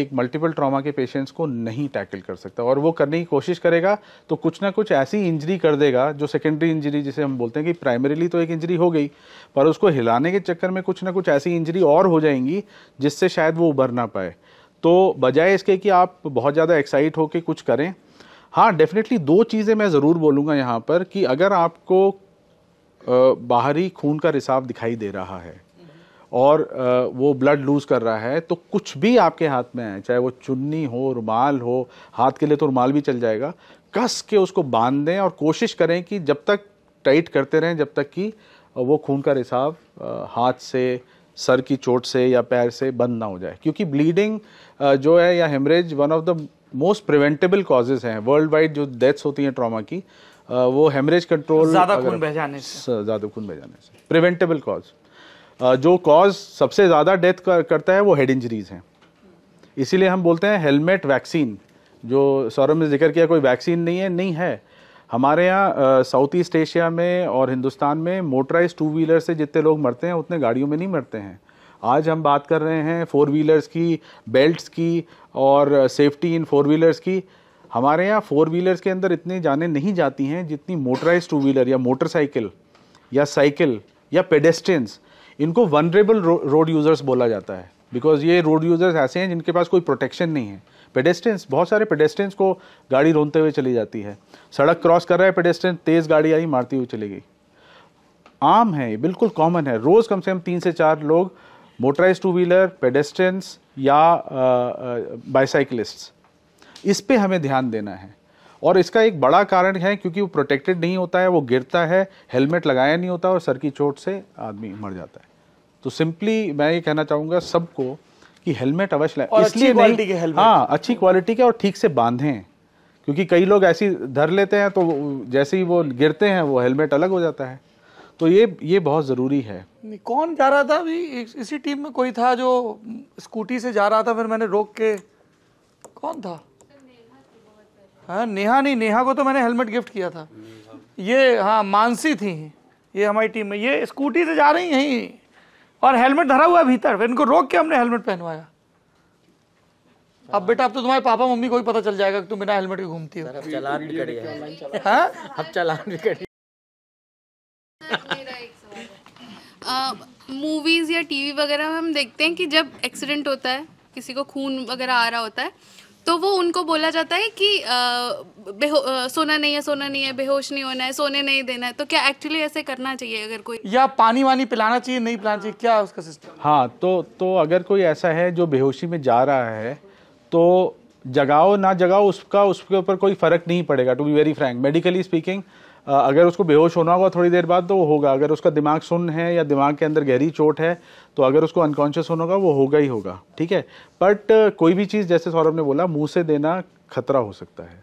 Speaker 2: एक मल्टीपल ट्रॉमा के पेशेंट्स को नहीं टैकल कर सकता और वो करने की कोशिश करेगा तो कुछ ना कुछ ऐसी इंजरी कर देगा जो सेकेंडरी इंजरी जिसे हम बोलते हैं कि प्राइमरीली तो एक इंजरी हो गई पर उसको हिलाने के चक्कर में कुछ ना कुछ ऐसी इंजरी और हो जाएंगी जिससे शायद वो उभर ना पाए तो बजाय इसके कि आप बहुत ज़्यादा एक्साइट होकर कुछ करें हाँ डेफिनेटली दो चीज़ें मैं ज़रूर बोलूँगा यहाँ पर कि अगर आपको बाहरी खून का रिसाव दिखाई दे रहा है और वो ब्लड लूज़ कर रहा है तो कुछ भी आपके हाथ में है चाहे वो चुन्नी हो रुमाल हो हाथ के लिए तो रुमाल भी चल जाएगा कस के उसको बांध दें और कोशिश करें कि जब तक टाइट करते रहें जब तक कि वो खून का रिसाव हाथ से सर की चोट से या पैर से बंद ना हो जाए क्योंकि ब्लीडिंग जो है या haemorrhage one of the most preventable causes हैं वर्ल्ड वाइड जो डेथ्स होती हैं ट्रॉमा की वो हेमरेज कंट्रोल ज़्यादा खून बह जाने से ज़्यादा खून बह जाने से प्रिवेंटेबल कॉज जो कॉज सबसे ज़्यादा डेथ करता है वो हेड इंजरीज हैं इसीलिए हम बोलते हैं हेलमेट वैक्सीन जो सौरभ ने जिक्र किया कोई वैक्सीन नहीं है नहीं है हमारे यहाँ साउथ ईस्ट एशिया में और हिंदुस्तान में मोटराइज टू व्हीलर से जितने लोग मरते हैं उतने गाड़ियों में नहीं मरते हैं आज हम बात कर रहे हैं फोर व्हीलर्स की बेल्ट्स की और सेफ्टी इन फोर व्हीलर्स की हमारे यहाँ फोर व्हीलर्स के अंदर इतनी जाने नहीं जाती हैं जितनी मोटराइज टू व्हीलर या मोटरसाइकिल या साइकिल या पेडेस्ट्रियंस इनको वनरेबल रोड यूज़र्स बोला जाता है बिकॉज ये रोड यूज़र्स ऐसे हैं जिनके पास कोई प्रोटेक्शन नहीं है पेडेस्टेंस बहुत सारे पेडेस्टेंस को गाड़ी रोनते हुए चली जाती है सड़क क्रॉस कर रहा है पेडेस्टेंस तेज़ गाड़ी आई मारती हुई चली गई आम है ये बिल्कुल कॉमन है रोज़ कम से कम तीन से चार लोग मोटराइज टू व्हीलर पेडेस्टेंस या बाइसाइकिलिस्ट्स इस पर हमें ध्यान देना है और इसका एक बड़ा कारण है क्योंकि वो प्रोटेक्टेड नहीं होता है वो गिरता है हेलमेट लगाया नहीं होता और सर की चोट से आदमी मर जाता है तो सिंपली मैं ये कहना चाहूँगा सबको कि हेलमेट अवश्य लगाए इसलिए हाँ अच्छी क्वालिटी के और ठीक से बांधें क्योंकि कई लोग ऐसी धर लेते हैं तो जैसे ही वो गिरते हैं वो हेलमेट अलग हो जाता है तो ये ये बहुत ज़रूरी है
Speaker 1: कौन जा रहा था अभी इसी टीम में कोई था जो स्कूटी से जा रहा था फिर मैंने रोक के कौन था हाँ नेहा नहीं नेहा को तो मैंने हेलमेट गिफ्ट किया था ये हाँ मानसी थी ये हमारी टीम में ये स्कूटी से जा रही हैं और हेलमेट धरा हुआ भीतर फिर इनको रोक के हमने हेलमेट पहनवाया अब बेटा अब तो तुम्हारे पापा मम्मी को ही पता चल जाएगा कि तुम बिना हेलमेट के घूमती हो अब चलान भी कट हाँ?
Speaker 3: अब भी मूवीज या टीवी वगैरह में हम देखते हैं कि जब एक्सीडेंट होता है किसी को खून वगैरह आ रहा होता है तो वो उनको बोला जाता है कि आ, बेहो आ, सोना नहीं है सोना नहीं है बेहोश नहीं होना है सोने नहीं देना है तो क्या एक्चुअली ऐसे करना चाहिए अगर
Speaker 1: कोई या पानी वानी पिलाना चाहिए नहीं पिलाना चाहिए क्या उसका सिस्टम
Speaker 2: हाँ तो तो अगर कोई ऐसा है जो बेहोशी में जा रहा है तो जगाओ ना जगाओ उसका उसके ऊपर कोई फ़र्क नहीं पड़ेगा to be very frank medically speaking अगर उसको बेहोश होना होगा थोड़ी देर बाद तो वो होगा अगर उसका दिमाग सुन्न है या दिमाग के अंदर गहरी चोट है तो अगर उसको अनकॉन्शियस होना होगा वो होगा ही होगा ठीक है बट कोई भी चीज़ जैसे सौरभ ने बोला मुँह से देना खतरा हो सकता है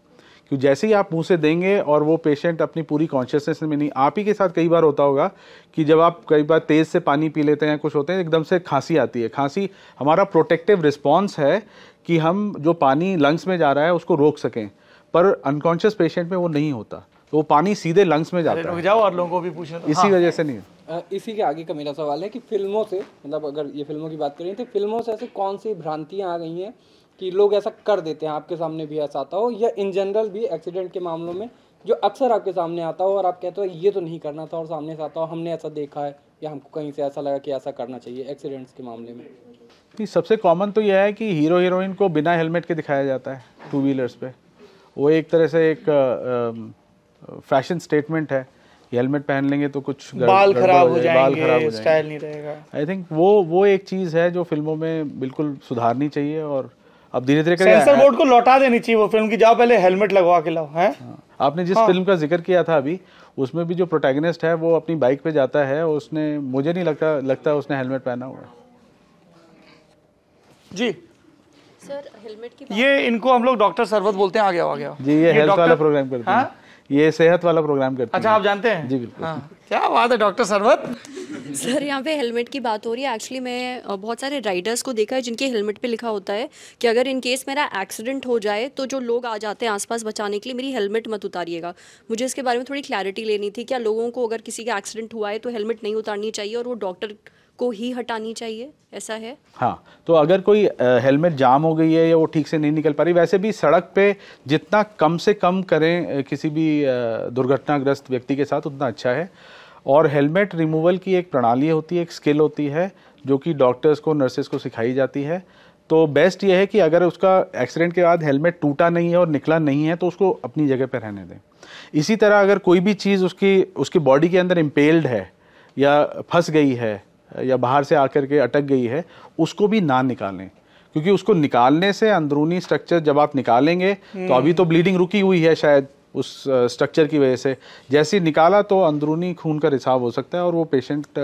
Speaker 2: क्योंकि जैसे ही आप मुंह से देंगे और वो पेशेंट अपनी पूरी कॉन्शियसनेस में नहीं आप ही के साथ कई बार होता होगा कि जब आप कई बार तेज़ से पानी पी लेते हैं कुछ होते हैं एकदम से खांसी आती है खांसी हमारा प्रोटेक्टिव रिस्पॉन्स है कि हम जो पानी लंग्स में जा रहा है उसको रोक सकें पर अनकॉन्शियस पेशेंट में वो नहीं होता तो वो पानी सीधे लंग्स में जाता है जाओ और लोगों
Speaker 1: को भी पूछो तो। इसी हाँ। वजह
Speaker 2: से नहीं
Speaker 4: इसी के आगे का मेरा सवाल है कि फिल्मों से मतलब अगर ये फिल्मों की बात करें तो फिल्मों से ऐसे कौन सी भ्रांतियाँ आ गई हैं कि लोग ऐसा कर देते हैं आपके सामने भी ऐसा आता हो या इन जनरल भी एक्सीडेंट के मामलों में जो अक्सर आपके सामने आता हो और आप कहते हो ये तो नहीं करना था और सामने से आता हो हमने ऐसा देखा है या हमको कहीं से ऐसा लगा कि ऐसा करना चाहिए एक्सीडेंट्स के मामले में
Speaker 2: सबसे कॉमन तो यह है कि हीरो हीरोइन को बिना हेलमेट के दिखाया जाता है टू व्हीलर्स पे वो एक तरह से एक फैशन स्टेटमेंट है कि हेलमेट पहन लेंगे तो कुछ बाल खराब हो जाएंगे बाल खराब हो स्टाइल नहीं रहेगा आई थिंक वो वो एक चीज है जो फिल्मों में बिल्कुल सुधारनी चाहिए और अब धीरे धीरे सेंसर बोर्ड
Speaker 1: को लौटा देनी चाहिए वो फिल्म की जाओ पहले हेलमेट लगवा के लाओ हैं हाँ।
Speaker 2: आपने जिस हाँ। फिल्म का जिक्र किया था अभी उसमें भी जो प्रोटैगनिस्ट है वो अपनी बाइक पे जाता है उसने मुझे नहीं लगता लगता उसने हेलमेट पहना हुआ
Speaker 1: जी सर हेलमेट
Speaker 2: की ये इनको हम
Speaker 1: लोग डॉक्टर सरवत बोलते हैं आ गया आ गया जी ये हेल्थ वाला
Speaker 2: प्रोग्राम करते हैं हाँ? ये सेहत वाला प्रोग्राम करते अच्छा आप जानते हैं जी बिल्कुल हाँ।
Speaker 1: क्या बात है डॉक्टर
Speaker 3: सरवत सर यहाँ पे हेलमेट की बात हो रही है एक्चुअली मैं बहुत सारे राइडर्स को देखा है जिनके हेलमेट पे लिखा होता है कि अगर इन केस मेरा एक्सीडेंट हो जाए तो जो लोग आ जाते हैं आसपास बचाने के लिए मेरी हेलमेट मत उतारिएगा मुझे इसके बारे में थोड़ी क्लैरिटी लेनी थी क्या लोगों को अगर किसी का एक्सीडेंट हुआ है तो हेलमेट नहीं उतारनी चाहिए और वो डॉक्टर को ही हटानी चाहिए ऐसा है
Speaker 2: हाँ तो अगर कोई हेलमेट जाम हो गई है या वो ठीक से नहीं निकल पा रही वैसे भी सड़क पे जितना कम से कम करें किसी भी दुर्घटनाग्रस्त व्यक्ति के साथ उतना अच्छा है और हेलमेट रिमूवल की एक प्रणाली होती है एक स्किल होती है जो कि डॉक्टर्स को नर्सेस को सिखाई जाती है तो बेस्ट ये है कि अगर उसका एक्सीडेंट के बाद हेलमेट टूटा नहीं है और निकला नहीं है तो उसको अपनी जगह पर रहने दें इसी तरह अगर कोई भी चीज़ उसकी उसकी बॉडी के अंदर इम्पेल्ड है या फंस गई है या बाहर से आकर के अटक गई है उसको भी ना निकालें क्योंकि उसको निकालने से अंदरूनी स्ट्रक्चर जब आप निकालेंगे तो अभी तो ब्लीडिंग रुकी हुई है शायद उस स्ट्रक्चर की वजह से जैसे निकाला तो अंदरूनी खून का रिसाव हो सकता है और वो पेशेंट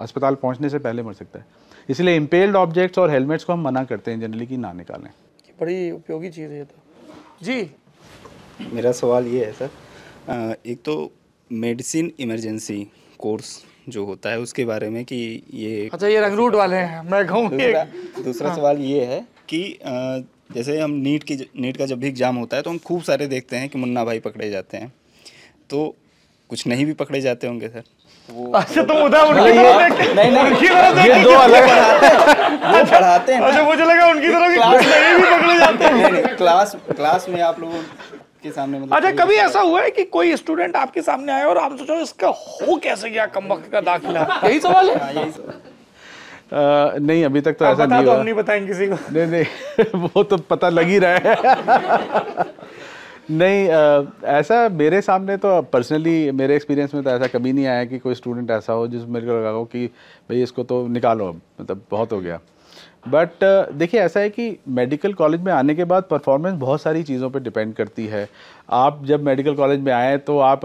Speaker 2: अस्पताल पहुंचने से पहले मर सकता है इसलिए इम्पेल्ड ऑब्जेक्ट्स और हेलमेट्स को हम मना करते हैं जनरली कि ना निकालें
Speaker 1: बड़ी उपयोगी चीज़ है तो जी
Speaker 2: मेरा
Speaker 4: सवाल ये है सर एक तो मेडिसिन इमरजेंसी कोर्स जो होता है उसके बारे में कि ये
Speaker 1: अच्छा ये रंगरूट वाले हैं मैं कहूँ दूसरा, हाँ। सवाल
Speaker 4: ये है कि जैसे हम नीट की नीट का जब भी एग्ज़ाम होता है तो हम खूब सारे देखते हैं कि मुन्ना भाई पकड़े जाते हैं तो कुछ नहीं भी पकड़े जाते होंगे सर अच्छा तुम
Speaker 1: उधर उठ तरफ नहीं नहीं ये दो अलग
Speaker 4: पढ़ाते अच्छा, हैं वो पढ़ाते हैं अच्छा
Speaker 1: मुझे लगा उनकी तरफ क्लास नहीं भी पकड़े जाते हैं क्लास क्लास में आप लोग आपके सामने मतलब अच्छा कभी ऐसा हुआ है कि कोई स्टूडेंट आपके सामने आया और आप सोचो इसका हो कैसे गया कम वक्त का
Speaker 2: दाखिला यही सवाल है हाँ, यही सवाल नहीं अभी तक तो ऐसा नहीं हुआ नहीं
Speaker 1: बताएंगे किसी को
Speaker 2: नहीं नहीं वो तो पता लग ही रहा है नहीं आ, ऐसा मेरे सामने तो पर्सनली मेरे एक्सपीरियंस में तो ऐसा कभी नहीं आया कि कोई स्टूडेंट ऐसा हो जिस मेरे को लगा हो कि भाई इसको तो निकालो अब मतलब बहुत हो गया बट uh, देखिए ऐसा है कि मेडिकल कॉलेज में आने के बाद परफॉर्मेंस बहुत सारी चीज़ों पे डिपेंड करती है आप जब मेडिकल कॉलेज में आए तो आप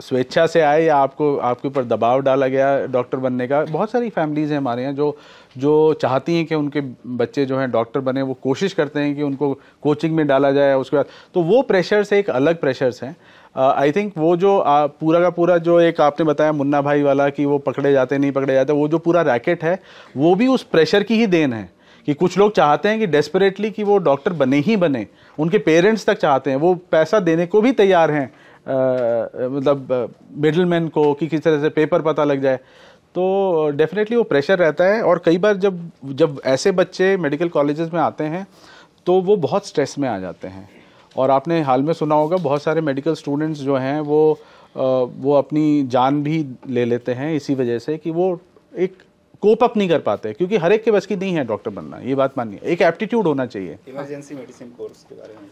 Speaker 2: स्वेच्छा से आए या आपको आपके ऊपर दबाव डाला गया डॉक्टर बनने का बहुत सारी फैमिलीज़ हैं हमारे यहाँ जो जो चाहती हैं कि उनके बच्चे जो हैं डॉक्टर बने वो कोशिश करते हैं कि उनको कोचिंग में डाला जाए उसके बाद तो वो प्रेशर्स एक अलग प्रेशर्स हैं आई uh, थिंक वो जो आ, पूरा का पूरा जो एक आपने बताया मुन्ना भाई वाला कि वो पकड़े जाते नहीं पकड़े जाते वो जो पूरा रैकेट है वो भी उस प्रेशर की ही देन है कि कुछ लोग चाहते हैं कि डेस्परेटली कि वो डॉक्टर बने ही बने उनके पेरेंट्स तक चाहते हैं वो पैसा देने को भी तैयार हैं मतलब मिडलमैन को कि किस तरह से पेपर पता लग जाए तो डेफिनेटली वो प्रेशर रहता है और कई बार जब जब ऐसे बच्चे मेडिकल कॉलेजेस में आते हैं तो वो बहुत स्ट्रेस में आ जाते हैं और आपने हाल में सुना होगा बहुत सारे मेडिकल स्टूडेंट्स जो हैं वो वो अपनी जान भी ले लेते हैं इसी वजह से कि वो एक कोप अप नहीं कर पाते क्योंकि हर एक के बस की नहीं है डॉक्टर बनना ये बात माननी एक एप्टीट्यूड होना चाहिए
Speaker 4: इमरजेंसी मेडिसिन कोर्स के बारे में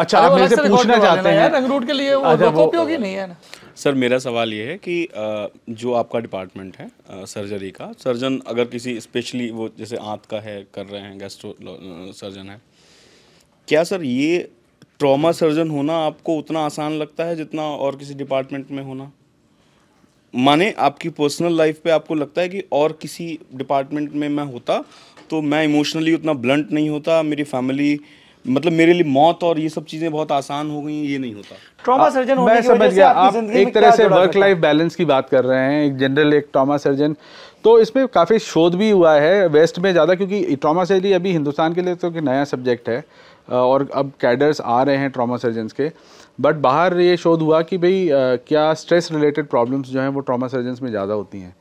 Speaker 2: अच्छा आप मेरे से पूछना
Speaker 4: चाहते हैं रूट के लिए वो अच्छा, उपयोगी नहीं है ना सर मेरा सवाल ये है कि जो आपका डिपार्टमेंट है सर्जरी का सर्जन अगर किसी स्पेशली वो जैसे आंत का है कर रहे हैं गैस्ट्रो सर्जन है क्या सर ये ट्रॉमा सर्जन होना आपको उतना आसान लगता है जितना और किसी डिपार्टमेंट में होना माने आपकी पर्सनल लाइफ पे आपको लगता है कि और किसी डिपार्टमेंट में मैं होता तो मैं इमोशनली उतना ब्लंट नहीं होता मेरी फैमिली मतलब मेरे लिए मौत और ये सब चीजें बहुत आसान हो गई
Speaker 1: ये नहीं होता ट्रॉमा सर्जन होने मैं समझ गया आप एक तरह से वर्क लाइफ
Speaker 2: बैलेंस की बात कर रहे हैं एक जनरल एक ट्रॉमा सर्जन तो इसमें काफ़ी शोध भी हुआ है वेस्ट में ज़्यादा क्योंकि ट्रॉमा सर्जरी अभी हिंदुस्तान के लिए तो नया सब्जेक्ट है और अब कैडर्स आ रहे हैं ट्रॉमा सर्जन्स के बट बाहर ये शोध हुआ कि भाई क्या स्ट्रेस रिलेटेड प्रॉब्लम्स जो हैं वो ट्रॉमा सर्जन्स में ज़्यादा होती हैं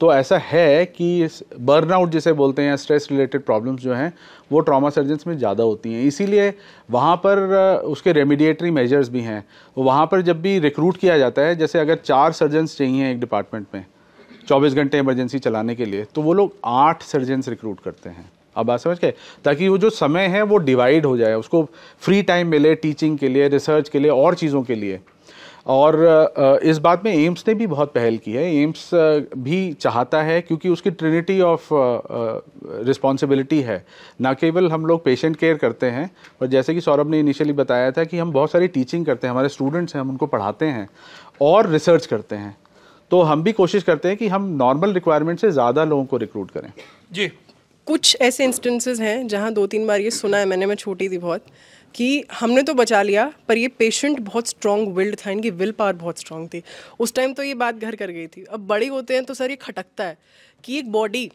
Speaker 2: तो ऐसा है कि बर्नआउट जिसे बोलते हैं स्ट्रेस रिलेटेड प्रॉब्लम्स जो हैं वो ट्रॉमा सर्जन्स में ज़्यादा होती हैं इसीलिए वहाँ पर उसके रेमिडिएटरी मेजर्स भी हैं वहाँ पर जब भी रिक्रूट किया जाता है जैसे अगर चार सर्जन्स चाहिए एक डिपार्टमेंट में चौबीस घंटे इमरजेंसी चलाने के लिए तो वो लोग आठ सर्जन्स रिक्रूट करते हैं आप बात समझ गए ताकि वो जो समय है वो डिवाइड हो जाए उसको फ्री टाइम मिले टीचिंग के लिए रिसर्च के लिए और चीज़ों के लिए और इस बात में एम्स ने भी बहुत पहल की है एम्स भी चाहता है क्योंकि उसकी ट्रिनिटी ऑफ रिस्पॉन्सिबिलिटी है ना केवल हम लोग पेशेंट केयर करते हैं और जैसे कि सौरभ ने इनिशियली बताया था कि हम बहुत सारी टीचिंग करते हैं हमारे स्टूडेंट्स हैं हम उनको पढ़ाते हैं और रिसर्च करते हैं तो हम भी कोशिश करते हैं कि हम नॉर्मल रिक्वायरमेंट से ज़्यादा लोगों को रिक्रूट करें जी
Speaker 6: कुछ ऐसे इंस्टेंसेस हैं जहाँ दो तीन बार ये सुना है मैंने मैं छोटी थी बहुत कि हमने तो बचा लिया पर ये पेशेंट बहुत स्ट्रॉन्ग विल्ड था इनकी विल पावर बहुत स्ट्रांग थी उस टाइम तो ये बात घर कर गई थी अब बड़े होते हैं तो सर ये खटकता है कि एक बॉडी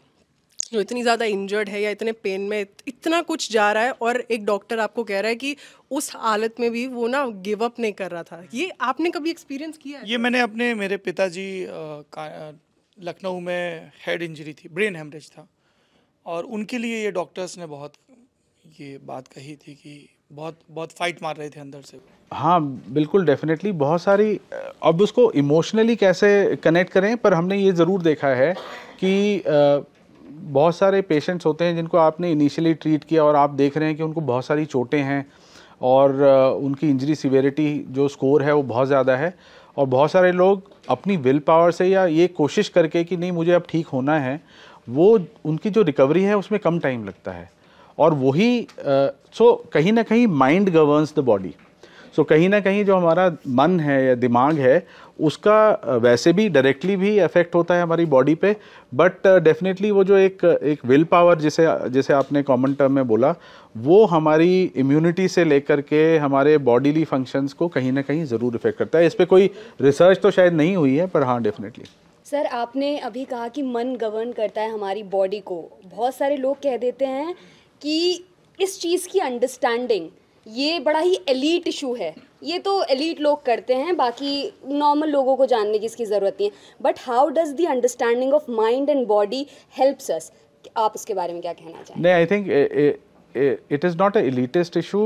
Speaker 6: जो इतनी ज़्यादा इंजर्ड है या इतने पेन में इतना कुछ जा रहा है और एक डॉक्टर आपको कह रहा है कि उस हालत में भी वो ना गिव अप नहीं कर रहा था ये आपने कभी एक्सपीरियंस किया है ये
Speaker 1: मैंने अपने मेरे पिताजी लखनऊ में हेड इंजरी थी ब्रेन हेमरेज था और उनके लिए ये डॉक्टर्स ने बहुत ये बात कही थी कि बहुत बहुत फाइट मार रहे थे अंदर से
Speaker 2: हाँ बिल्कुल डेफिनेटली बहुत सारी अब उसको इमोशनली कैसे कनेक्ट करें पर हमने ये ज़रूर देखा है कि बहुत सारे पेशेंट्स होते हैं जिनको आपने इनिशियली ट्रीट किया और आप देख रहे हैं कि उनको बहुत सारी चोटें हैं और उनकी इंजरी सिवेरिटी जो स्कोर है वो बहुत ज़्यादा है और बहुत सारे लोग अपनी विल पावर से या ये कोशिश करके कि नहीं मुझे अब ठीक होना है वो उनकी जो रिकवरी है उसमें कम टाइम लगता है और वही सो कहीं ना कहीं mind governs the body so कहीं ना कहीं जो हमारा मन है या दिमाग है उसका वैसे भी डायरेक्टली भी इफेक्ट होता है हमारी बॉडी पे बट डेफिनेटली वो जो एक एक विल पावर जिसे जिसे आपने कॉमन टर्म में बोला वो हमारी इम्यूनिटी से लेकर के हमारे बॉडीली फंक्शंस को कहीं ना कहीं ज़रूर इफेक्ट करता है इस पर कोई रिसर्च तो शायद नहीं हुई है पर हाँ डेफिनेटली
Speaker 3: सर आपने अभी कहा कि मन गवर्न करता है हमारी बॉडी को बहुत सारे लोग कह देते हैं कि इस चीज़ की अंडरस्टैंडिंग ये बड़ा ही एलीट इशू है ये तो एलीट लोग करते हैं बाकी नॉर्मल लोगों को जानने की इसकी ज़रूरत नहीं है but how does the understanding of mind and body helps us आप इसके बारे में क्या कहना चाहेंगे
Speaker 2: नहीं I think it is not a elitist issue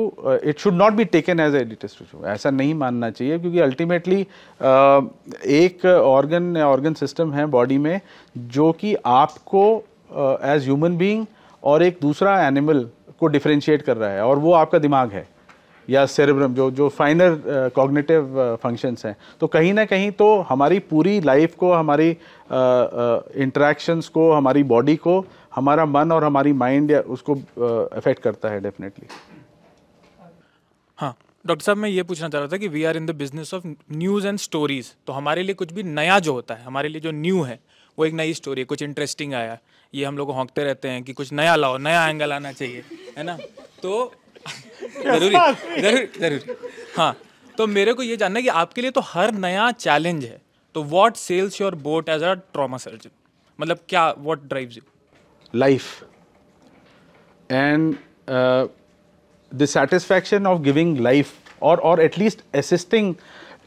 Speaker 2: it should not be taken as elitist issue ऐसा नहीं मानना चाहिए क्योंकि अल्टीमेटली uh, एक ऑर्गन या ऑर्गन सिस्टम है बॉडी में जो कि आपको एज ह्यूमन बींग और एक दूसरा एनिमल को डिफ्रेंशिएट कर रहा है और वो आपका दिमाग है या सेरेब्रम जो जो फाइनर कॉग्निटिव फंक्शंस हैं तो कहीं ना कहीं तो हमारी पूरी लाइफ को हमारी इंट्रैक्शंस uh, uh, को हमारी बॉडी को uh, हमारा मन और हमारी माइंड उसको अफेक्ट करता है डेफिनेटली
Speaker 4: हाँ डॉक्टर साहब मैं ये पूछना चाह रहा था कि we are in the business of news and stories तो हमारे लिए कुछ भी नया जो होता है हमारे लिए जो न्यू है वो एक नई स्टोरी है कुछ इंटरेस्टिंग आया ये हम लोग होंकते रहते हैं कि कुछ नया लाओ नया एंगल आना चाहिए है ना तो जरूरी जरूरी जरूर हाँ तो मेरे को ये जानना है कि आपके लिए तो हर नया चैलेंज है तो what sails your boat as a trauma surgeon मतलब क्या what drives you
Speaker 2: life and uh, the satisfaction of giving life और और एटलीस्ट असिस्टिंग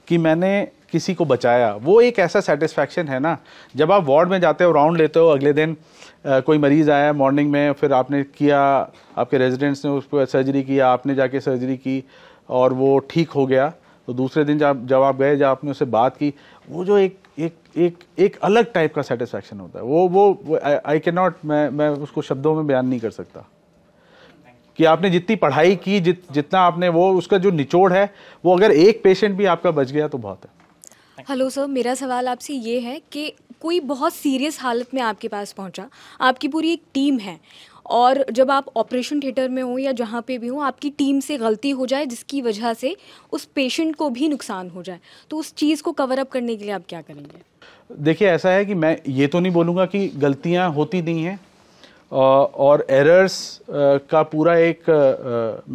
Speaker 2: कि मैंने किसी को बचाया वो एक ऐसा सेटिस्फैक्शन है ना जब आप वार्ड में जाते हो राउंड लेते हो अगले दिन आ, कोई मरीज़ आया मॉर्निंग में फिर आपने किया आपके रेजिडेंट्स ने उस पर सर्जरी किया आपने जाके सर्जरी की और वो ठीक हो गया तो दूसरे दिन जब जब आप गए जब आपने उससे बात की वो जो एक एक एक एक अलग टाइप का सेटिस्फैक्शन होता है वो वो आई कैन नॉट मैं मैं उसको शब्दों में बयान नहीं कर सकता कि आपने जितनी पढ़ाई की जित जितना आपने वो उसका जो निचोड़ है वो अगर एक पेशेंट भी आपका बच गया तो बहुत है
Speaker 3: हेलो सर मेरा सवाल आपसे ये है कि कोई बहुत सीरियस हालत में आपके पास पहुंचा आपकी पूरी एक टीम है और जब आप ऑपरेशन थिएटर में हो या जहाँ पे भी हो आपकी टीम से गलती हो जाए जिसकी वजह से उस पेशेंट को भी नुकसान हो जाए तो उस चीज़ को कवर अप करने के लिए आप क्या करेंगे
Speaker 2: देखिए ऐसा है कि मैं ये तो नहीं बोलूँगा कि गलतियाँ होती नहीं हैं और एरर्स का पूरा एक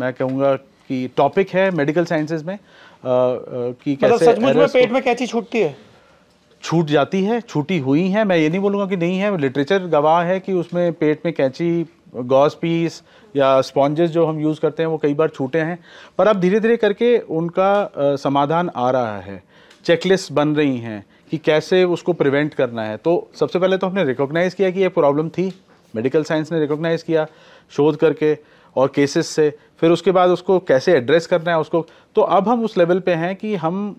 Speaker 2: मैं कहूँगा कि टॉपिक है मेडिकल साइंसेज में कि मतलब कैसे मतलब में पेट
Speaker 1: में कैची छूटती है
Speaker 2: छूट जाती है छूटी हुई है मैं ये नहीं बोलूँगा कि नहीं है लिटरेचर गवाह है कि उसमें पेट में कैंची गॉस पीस या स्पॉन्जेस जो हम यूज़ करते हैं वो कई बार छूटे हैं पर अब धीरे धीरे करके उनका समाधान आ रहा है चेकलिस्ट बन रही हैं कि कैसे उसको प्रिवेंट करना है तो सबसे पहले तो हमने रिकॉग्नाइज़ किया कि ये प्रॉब्लम थी मेडिकल साइंस ने रिकॉग्नाइज़ किया शोध करके और केसेस से फिर उसके बाद उसको कैसे एड्रेस करना है उसको तो अब हम उस लेवल पे हैं कि हम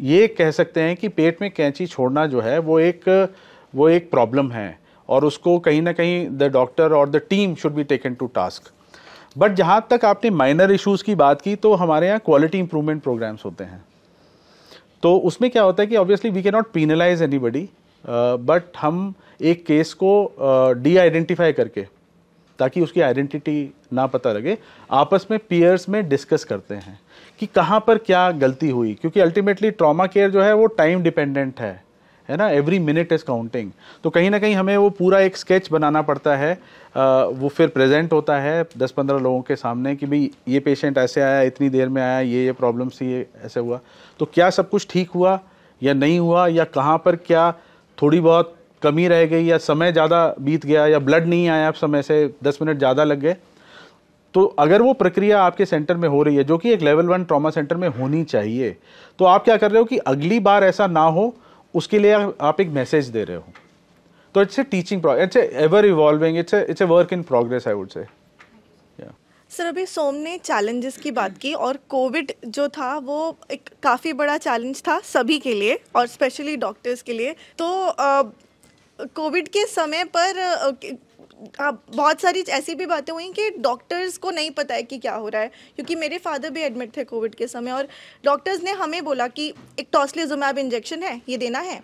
Speaker 2: ये कह सकते हैं कि पेट में कैंची छोड़ना जो है वो एक वो एक प्रॉब्लम है और उसको कहीं ना कहीं द डॉक्टर और the team should be taken to task but जहाँ तक आपने माइनर इश्यूज़ की बात की तो हमारे यहाँ क्वालिटी इंप्रूवमेंट प्रोग्राम्स होते हैं तो उसमें क्या होता है कि obviously we can not penalise anybody but हम एक केस को डी uh, आइडेंटिफाई करके ताकि उसकी आइडेंटिटी ना पता लगे आपस में पीयर्स में डिस्कस करते हैं कि कहाँ पर क्या गलती हुई क्योंकि अल्टीमेटली ट्रॉमा केयर जो है वो टाइम डिपेंडेंट है है ना एवरी मिनट इज काउंटिंग तो कहीं ना कहीं हमें वो पूरा एक स्केच बनाना पड़ता है आ, वो फिर प्रेजेंट होता है दस पंद्रह लोगों के सामने कि भाई ये पेशेंट ऐसे आया इतनी देर में आया ये ये प्रॉब्लम्स ये ऐसे हुआ तो क्या सब कुछ ठीक हुआ या नहीं हुआ या कहाँ पर क्या थोड़ी बहुत कमी रह गई या समय ज़्यादा बीत गया या ब्लड नहीं आया अब समय से दस मिनट ज़्यादा लग गए तो अगर वो प्रक्रिया आपके सेंटर में हो रही है जो कि एक लेवल वन ट्रॉमा सेंटर में होनी चाहिए तो आप क्या कर रहे हो कि अगली बार ऐसा ना हो उसके लिए आप एक मैसेज दे रहे हो तो it's a teaching it's ever evolving it's it's a work in progress I would say
Speaker 6: sir अभी सोम ने चैलेंजेस की बात की और कोविड जो था वो एक काफ़ी बड़ा चैलेंज था सभी के लिए और स्पेशली डॉक्टर्स के लिए तो कोविड के समय पर बहुत सारी ऐसी भी बातें हुई कि डॉक्टर्स को नहीं पता है कि क्या हो रहा है क्योंकि मेरे फादर भी एडमिट थे कोविड के समय और डॉक्टर्स ने हमें बोला कि एक जुमैब इंजेक्शन है ये देना है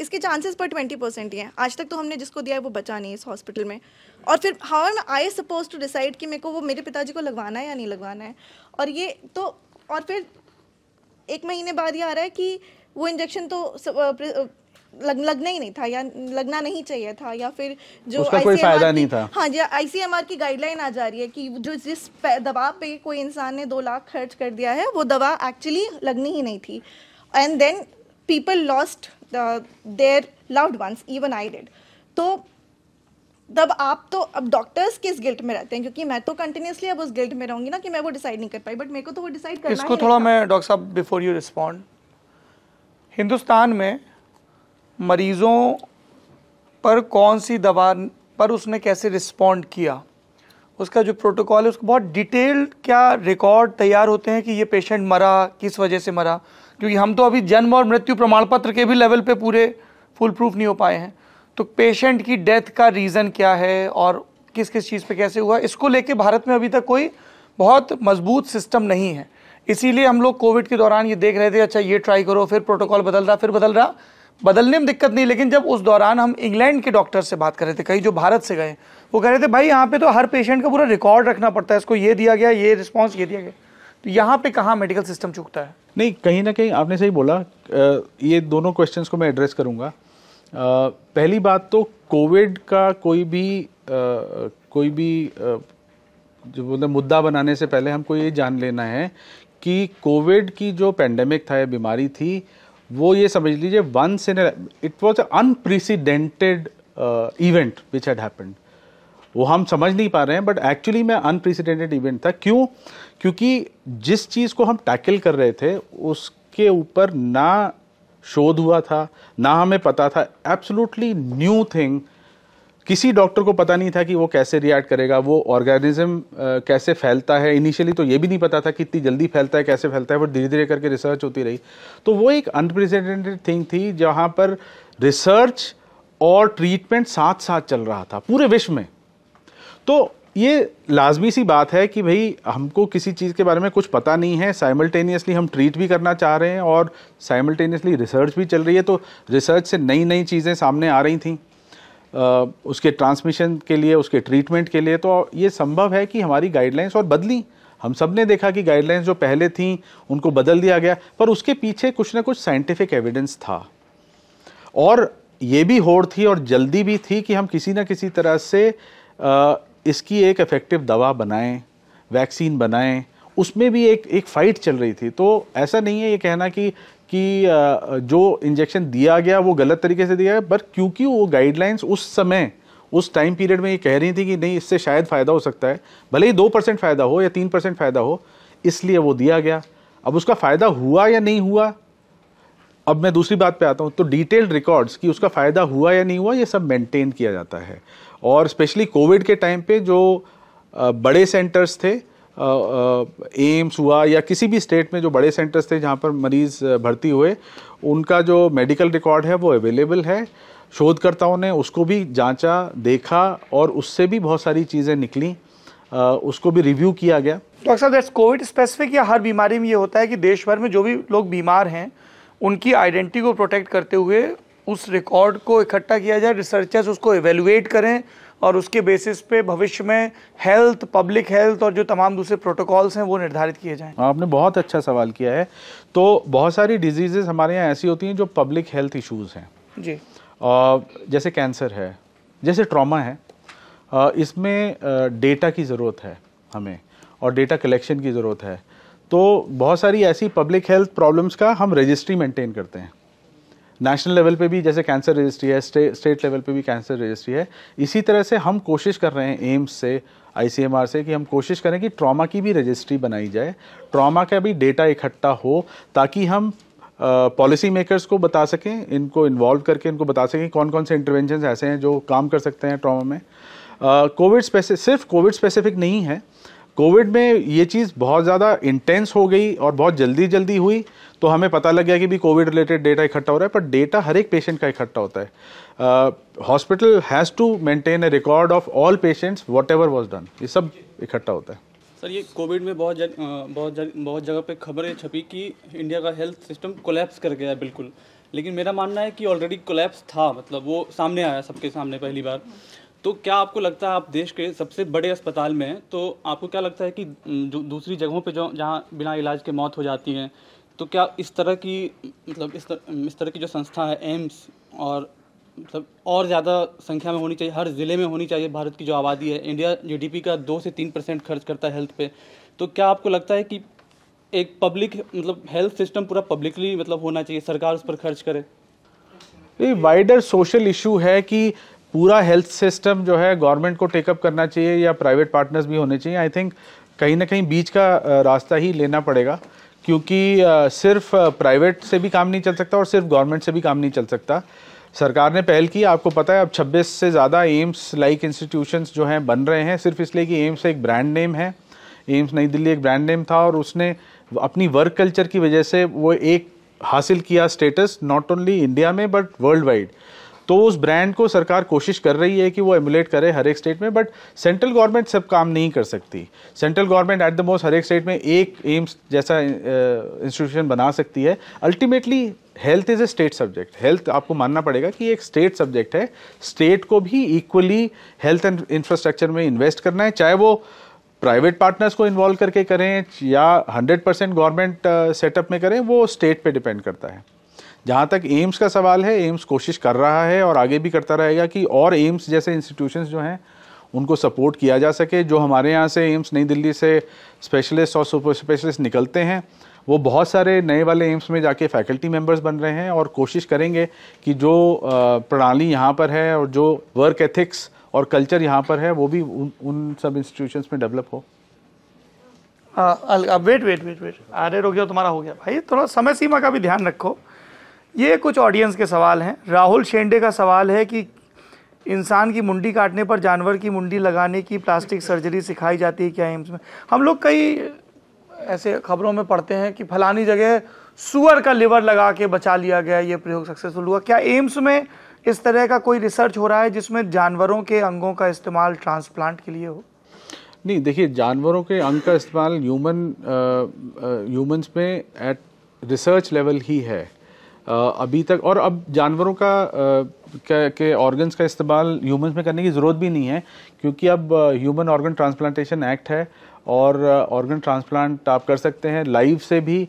Speaker 6: इसके चांसेस पर ट्वेंटी परसेंट ही हैं आज तक तो हमने जिसको दिया है वो बचा नहीं इस हॉस्पिटल में और फिर how am I suppose to decide कि मेरे को वो मेरे पिताजी को लगवाना है या नहीं लगवाना है और ये तो और फिर एक महीने बाद ये आ रहा है कि वो इंजेक्शन तो लग, लगना ही नहीं था या लगना नहीं चाहिए था या फिर जो उसका कोई फायदा नहीं था हाँ जी आईसीएमआर की गाइडलाइन आ जा रही है कि जो जिस दवा पे कोई इंसान ने दो लाख खर्च कर दिया है वो दवा एक्चुअली लगनी ही नहीं थी and then people lost their loved ones even I did तो तब आप तो अब डॉक्टर्स किस गिल्ट में रहते हैं क्योंकि मैं तो कंटिन्यूसली अब उस गिल्ट में रहूंगी ना कि मैं वो डिसाइड नहीं कर पाई बट मेरे को तो वो डिसाइड करना इसको थोड़ा
Speaker 1: मैं डॉक्टर साहब बिफोर यू रिस्पॉन्ड हिंदुस्तान में मरीज़ों पर कौन सी दवा पर उसने कैसे रिस्पॉन्ड किया उसका जो प्रोटोकॉल है उसको बहुत डिटेल्ड क्या रिकॉर्ड तैयार होते हैं कि ये पेशेंट मरा किस वजह से मरा क्योंकि हम तो अभी जन्म और मृत्यु प्रमाण पत्र के भी लेवल पे पूरे फुल प्रूफ नहीं हो पाए हैं तो पेशेंट की डेथ का रीज़न क्या है और किस किस चीज़ पे कैसे हुआ इसको लेके भारत में अभी तक कोई बहुत मजबूत सिस्टम नहीं है इसीलिए हम लोग कोविड के दौरान ये देख रहे थे अच्छा ये ट्राई करो फिर प्रोटोकॉल बदल रहा फिर बदल रहा बदलने में दिक्कत नहीं लेकिन जब उस दौरान हम इंग्लैंड के डॉक्टर से बात कर रहे थे कई जो भारत से गए वो कह रहे थे भाई यहाँ पे तो हर पेशेंट का पूरा रिकॉर्ड रखना पड़ता है इसको ये दिया गया ये रिस्पॉन्स ये दिया गया तो यहाँ पे कहाँ मेडिकल सिस्टम
Speaker 2: चूकता है नहीं कहीं ना कहीं आपने सही बोला ये दोनों क्वेश्चन को मैं एड्रेस करूँगा पहली बात तो कोविड का कोई भी कोई भी जो बोलते मुद्दा बनाने से पहले हमको ये जान लेना है कि कोविड की जो पेंडेमिक था या बीमारी थी वो ये समझ लीजिए once in it was unprecedented event which had happen वो हम समझ नहीं पा रहे हैं बट एक्चुअली में अनप्रेसिडेंटेड इवेंट था क्यों क्योंकि जिस चीज़ को हम टैकल कर रहे थे उसके ऊपर ना शोध हुआ था ना हमें पता था एब्सोल्युटली न्यू थिंग किसी डॉक्टर को पता नहीं था कि वो कैसे रिएक्ट करेगा वो ऑर्गेनिज्म कैसे फैलता है इनिशियली तो ये भी नहीं पता था कि इतनी जल्दी फैलता है कैसे फैलता है बट धीरे धीरे करके रिसर्च होती रही तो वो एक अनप्रेसिडेंटेड थिंग थी जहाँ पर रिसर्च और ट्रीटमेंट साथ साथ चल रहा था पूरे विश्व में तो ये लाजमी सी बात है कि भाई हमको किसी चीज़ के बारे में कुछ पता नहीं है साइमल्टेनियसली हम ट्रीट भी करना चाह रहे हैं और साइमल्टेनियसली रिसर्च भी चल रही है तो रिसर्च से नई नई चीज़ें सामने आ रही थी उसके ट्रांसमिशन के लिए उसके ट्रीटमेंट के लिए तो ये संभव है कि हमारी गाइडलाइंस और बदली हम सब ने देखा कि गाइडलाइंस जो पहले थीं उनको बदल दिया गया पर उसके पीछे कुछ ना कुछ साइंटिफिक एविडेंस था और ये भी होड़ थी और जल्दी भी थी कि हम किसी ना किसी तरह से आ, इसकी एक इफ़ेक्टिव दवा बनाएं वैक्सीन बनाएं उसमें भी एक एक फ़ाइट चल रही थी तो ऐसा नहीं है ये कहना कि कि जो इंजेक्शन दिया गया वो गलत तरीके से दिया गया पर क्योंकि वो गाइडलाइंस उस समय उस टाइम पीरियड में ये कह रही थी कि नहीं इससे शायद फ़ायदा हो सकता है भले ही दो परसेंट फ़ायदा हो या तीन परसेंट फ़ायदा हो इसलिए वो दिया गया अब उसका फ़ायदा हुआ या नहीं हुआ अब मैं दूसरी बात पे आता हूँ तो डिटेल्ड रिकॉर्ड्स कि उसका फ़ायदा हुआ या नहीं हुआ ये सब मेंटेन किया जाता है और स्पेशली कोविड के टाइम पे जो बड़े सेंटर्स थे एम्स हुआ या किसी भी स्टेट में जो बड़े सेंटर्स थे जहाँ पर मरीज़ भर्ती हुए उनका जो मेडिकल रिकॉर्ड है वो अवेलेबल है शोधकर्ताओं ने उसको भी जांचा देखा और उससे भी बहुत सारी चीज़ें निकली उसको भी रिव्यू किया गया
Speaker 1: डॉक्टर साहब दैट्स कोविड स्पेसिफिक या हर बीमारी में ये होता है कि देश भर में जो भी लोग बीमार हैं उनकी आइडेंटिटी को प्रोटेक्ट करते हुए उस रिकॉर्ड को इकट्ठा किया जाए रिसर्चर्स उसको एवेलुएट करें और उसके बेसिस पे भविष्य में
Speaker 2: हेल्थ पब्लिक हेल्थ और जो तमाम दूसरे प्रोटोकॉल्स हैं वो निर्धारित किए जाएं आपने बहुत अच्छा सवाल किया है तो बहुत सारी डिजीजेज हमारे यहाँ ऐसी होती हैं जो पब्लिक हेल्थ इशूज़ हैं जी जैसे कैंसर है जैसे ट्रॉमा है इसमें डेटा की ज़रूरत है हमें और डेटा कलेक्शन की ज़रूरत है तो बहुत सारी ऐसी पब्लिक हेल्थ प्रॉब्लम्स का हम रजिस्ट्री मेंटेन करते हैं नेशनल लेवल पे भी जैसे कैंसर रजिस्ट्री है स्टेट लेवल पे भी कैंसर रजिस्ट्री है इसी तरह से हम कोशिश कर रहे हैं एम्स से आईसीएमआर से कि हम कोशिश करें कि ट्रॉमा की भी रजिस्ट्री बनाई जाए ट्रॉमा का भी डेटा इकट्ठा हो ताकि हम पॉलिसी uh, मेकर्स को बता सकें इनको इन्वॉल्व करके इनको बता सकें कौन कौन से इंटरवेंशन ऐसे हैं जो काम कर सकते हैं ट्रॉमा में कोविड uh, स्पेसिफिक सिर्फ कोविड स्पेसिफिक नहीं है कोविड में ये चीज़ बहुत ज़्यादा इंटेंस हो गई और बहुत जल्दी जल्दी हुई तो हमें पता लग गया कि भी कोविड रिलेटेड डेटा इकट्ठा हो रहा है पर डेटा हर एक पेशेंट का इकट्ठा होता है hospital has to maintain a record of all patients whatever was done ये सब इकट्ठा होता है
Speaker 1: सर ये कोविड में बहुत जग, बहुत जग, बहुत जगह पे खबरें छपी कि इंडिया का हेल्थ सिस्टम कोलैप्स कर गया है बिल्कुल लेकिन मेरा मानना है कि ऑलरेडी कोलैप्स था
Speaker 4: मतलब वो सामने आया सबके सामने पहली बार तो क्या आपको लगता है आप देश के सबसे बड़े
Speaker 2: अस्पताल में हैं तो आपको क्या लगता है कि दूसरी जगहों पे जो जहाँ बिना इलाज के मौत हो जाती हैं तो क्या इस तरह की मतलब इस तरह इस तरह की जो संस्था है एम्स और
Speaker 1: मतलब और ज़्यादा संख्या में होनी चाहिए हर ज़िले में होनी चाहिए भारत की जो आबादी है इंडिया जीडीपी
Speaker 5: का दो से तीन परसेंट खर्च करता है हेल्थ पे तो क्या आपको लगता है कि एक पब्लिक
Speaker 4: मतलब
Speaker 2: हेल्थ सिस्टम पूरा पब्लिकली मतलब होना चाहिए सरकार उस पर खर्च करे ये वाइडर सोशल इशू है कि पूरा हेल्थ सिस्टम जो है गवर्नमेंट को टेकअप करना चाहिए या प्राइवेट पार्टनर्स भी होने चाहिए आई थिंक कहीं ना कहीं बीच का रास्ता ही लेना पड़ेगा क्योंकि सिर्फ प्राइवेट से भी काम नहीं चल सकता और सिर्फ गवर्नमेंट से भी काम नहीं चल सकता सरकार ने पहल की आपको पता है अब 26 से ज़्यादा एम्स लाइक इंस्टीट्यूशंस जो हैं बन रहे हैं सिर्फ इसलिए कि एम्स एक ब्रांड नेम है एम्स नई दिल्ली एक ब्रांड नेम था और उसने अपनी वर्क कल्चर की वजह से वो एक हासिल किया स्टेटस नॉट ओनली इंडिया में बट वर्ल्ड वाइड तो उस ब्रांड को सरकार कोशिश कर रही है कि वो एमुलेट करे हर एक स्टेट में बट सेंट्रल गवर्नमेंट सब काम नहीं कर सकती central government at the most हर एक स्टेट में एक एम्स जैसा इंस्टीट्यूशन बना सकती है ultimately health is a state subject health आपको मानना पड़ेगा कि एक स्टेट सब्जेक्ट है स्टेट को भी इक्वली हेल्थ एंड इंफ्रास्ट्रक्चर में इन्वेस्ट करना है चाहे वो प्राइवेट पार्टनर्स को इन्वॉल्व करके करें या 100 परसेंट गवर्नमेंट सेटअप में करें वो स्टेट पे डिपेंड करता है जहाँ तक एम्स का सवाल है एम्स कोशिश कर रहा है और आगे भी करता रहेगा कि और एम्स जैसे इंस्टीट्यूशन जो हैं उनको सपोर्ट किया जा सके जो हमारे यहाँ से एम्स नई दिल्ली से स्पेशलिस्ट और सुपर स्पेशलिस्ट निकलते हैं वो बहुत सारे नए वाले एम्स में जाके फैकल्टी मेंबर्स बन रहे हैं और कोशिश करेंगे कि जो प्रणाली यहाँ पर है और जो वर्क एथिक्स और कल्चर यहाँ पर है वो भी उन, उन सब इंस्टीट्यूशन में डेवलप हो
Speaker 1: ah, wait wait wait wait आर एर हो गया तुम्हारा हो गया भाई थोड़ा समय सीमा का भी ध्यान रखो ये कुछ ऑडियंस के सवाल हैं राहुल शेंडे का सवाल है कि इंसान की मुंडी काटने पर जानवर की मुंडी लगाने की प्लास्टिक सर्जरी सिखाई जाती है क्या एम्स में हम लोग कई ऐसे खबरों में पढ़ते हैं कि फलानी जगह सुअर का लिवर लगा के बचा लिया गया ये प्रयोग सक्सेसफुल हुआ क्या एम्स में इस तरह का कोई रिसर्च हो रहा है जिसमें जानवरों के अंगों का इस्तेमाल ट्रांसप्लांट के लिए हो
Speaker 2: नहीं देखिए जानवरों के अंग का इस्तेमाल ह्यूमन ह्यूमंस में एट रिसर्च लेवल ही है अभी तक और अब जानवरों का के ऑर्गन्स का इस्तेमाल ह्यूमंस में करने की ज़रूरत भी नहीं है क्योंकि अब ह्यूमन ऑर्गन ट्रांसप्लांटेशन एक्ट है और ऑर्गन ट्रांसप्लांट आप कर सकते हैं लाइव से भी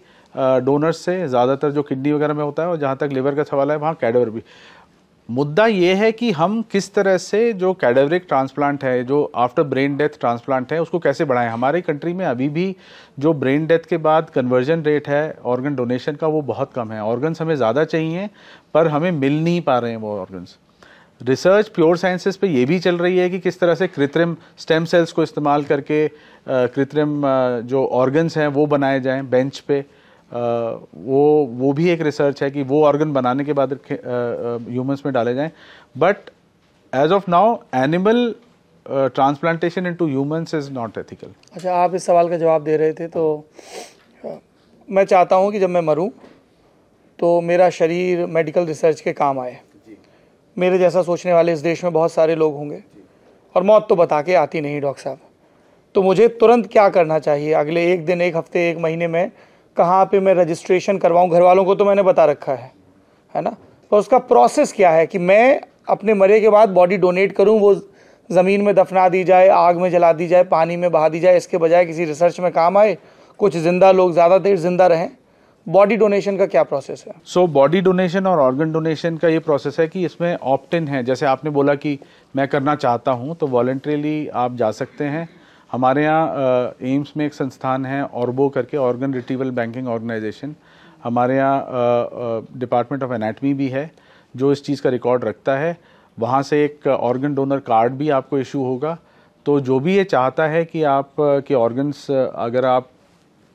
Speaker 2: डोनर्स से ज़्यादातर जो किडनी वगैरह में होता है और जहाँ तक लिवर का सवाल है वहाँ कैडवर भी मुद्दा ये है कि हम किस तरह से जो कैडेवरिक ट्रांसप्लांट है जो आफ्टर ब्रेन डेथ ट्रांसप्लांट है उसको कैसे बढ़ाएं हमारे कंट्री में अभी भी जो ब्रेन डेथ के बाद कन्वर्जन रेट है ऑर्गन डोनेशन का वो बहुत कम है ऑर्गन्स हमें ज़्यादा चाहिए पर हमें मिल नहीं पा रहे हैं वो ऑर्गन्स रिसर्च प्योर साइंसेस पे ये भी चल रही है कि किस तरह से कृत्रिम स्टेम सेल्स को इस्तेमाल करके कृत्रिम जो ऑर्गन्स हैं वो बनाए जाएं बेंच पे वो वो भी एक रिसर्च है कि वो ऑर्गन बनाने के बाद ह्यूमंस में डाले जाएं but as of now animal transplantation into humans is not ethical
Speaker 1: अच्छा आप इस सवाल का जवाब दे रहे थे तो मैं चाहता हूँ कि जब मैं मरूँ तो मेरा शरीर मेडिकल रिसर्च के काम आए मेरे जैसा सोचने वाले इस देश में बहुत सारे लोग होंगे और मौत तो बता के आती नहीं डॉक्टर साहब तो मुझे तुरंत क्या करना चाहिए अगले एक दिन एक हफ्ते एक महीने में कहाँ पे मैं रजिस्ट्रेशन करवाऊँ घर वालों को तो मैंने बता रखा है है ना तो उसका प्रोसेस क्या है कि मैं अपने मरे के बाद बॉडी डोनेट करूँ वो ज़मीन में दफना दी जाए आग में जला दी जाए पानी में बहा दी जाए इसके बजाय किसी रिसर्च में काम आए कुछ ज़िंदा लोग ज़्यादा देर ज़िंदा रहें बॉडी डोनेशन का क्या प्रोसेस है
Speaker 2: सो बॉडी डोनेशन और ऑर्गन डोनेशन का ये प्रोसेस है कि इसमें ऑप्टन है जैसे आपने बोला कि मैं करना चाहता हूँ तो वॉल्ट्रीली आप जा सकते हैं हमारे यहाँ एम्स में एक संस्थान है औरबो करके ऑर्गन रिट्रीवल बैंकिंग ऑर्गेनाइजेशन हमारे यहाँ डिपार्टमेंट ऑफ एनाटमी भी है जो इस चीज़ का रिकॉर्ड रखता है वहाँ से एक ऑर्गन डोनर कार्ड भी आपको इशू होगा तो जो भी ये चाहता है कि आप के ऑर्गन्स अगर आप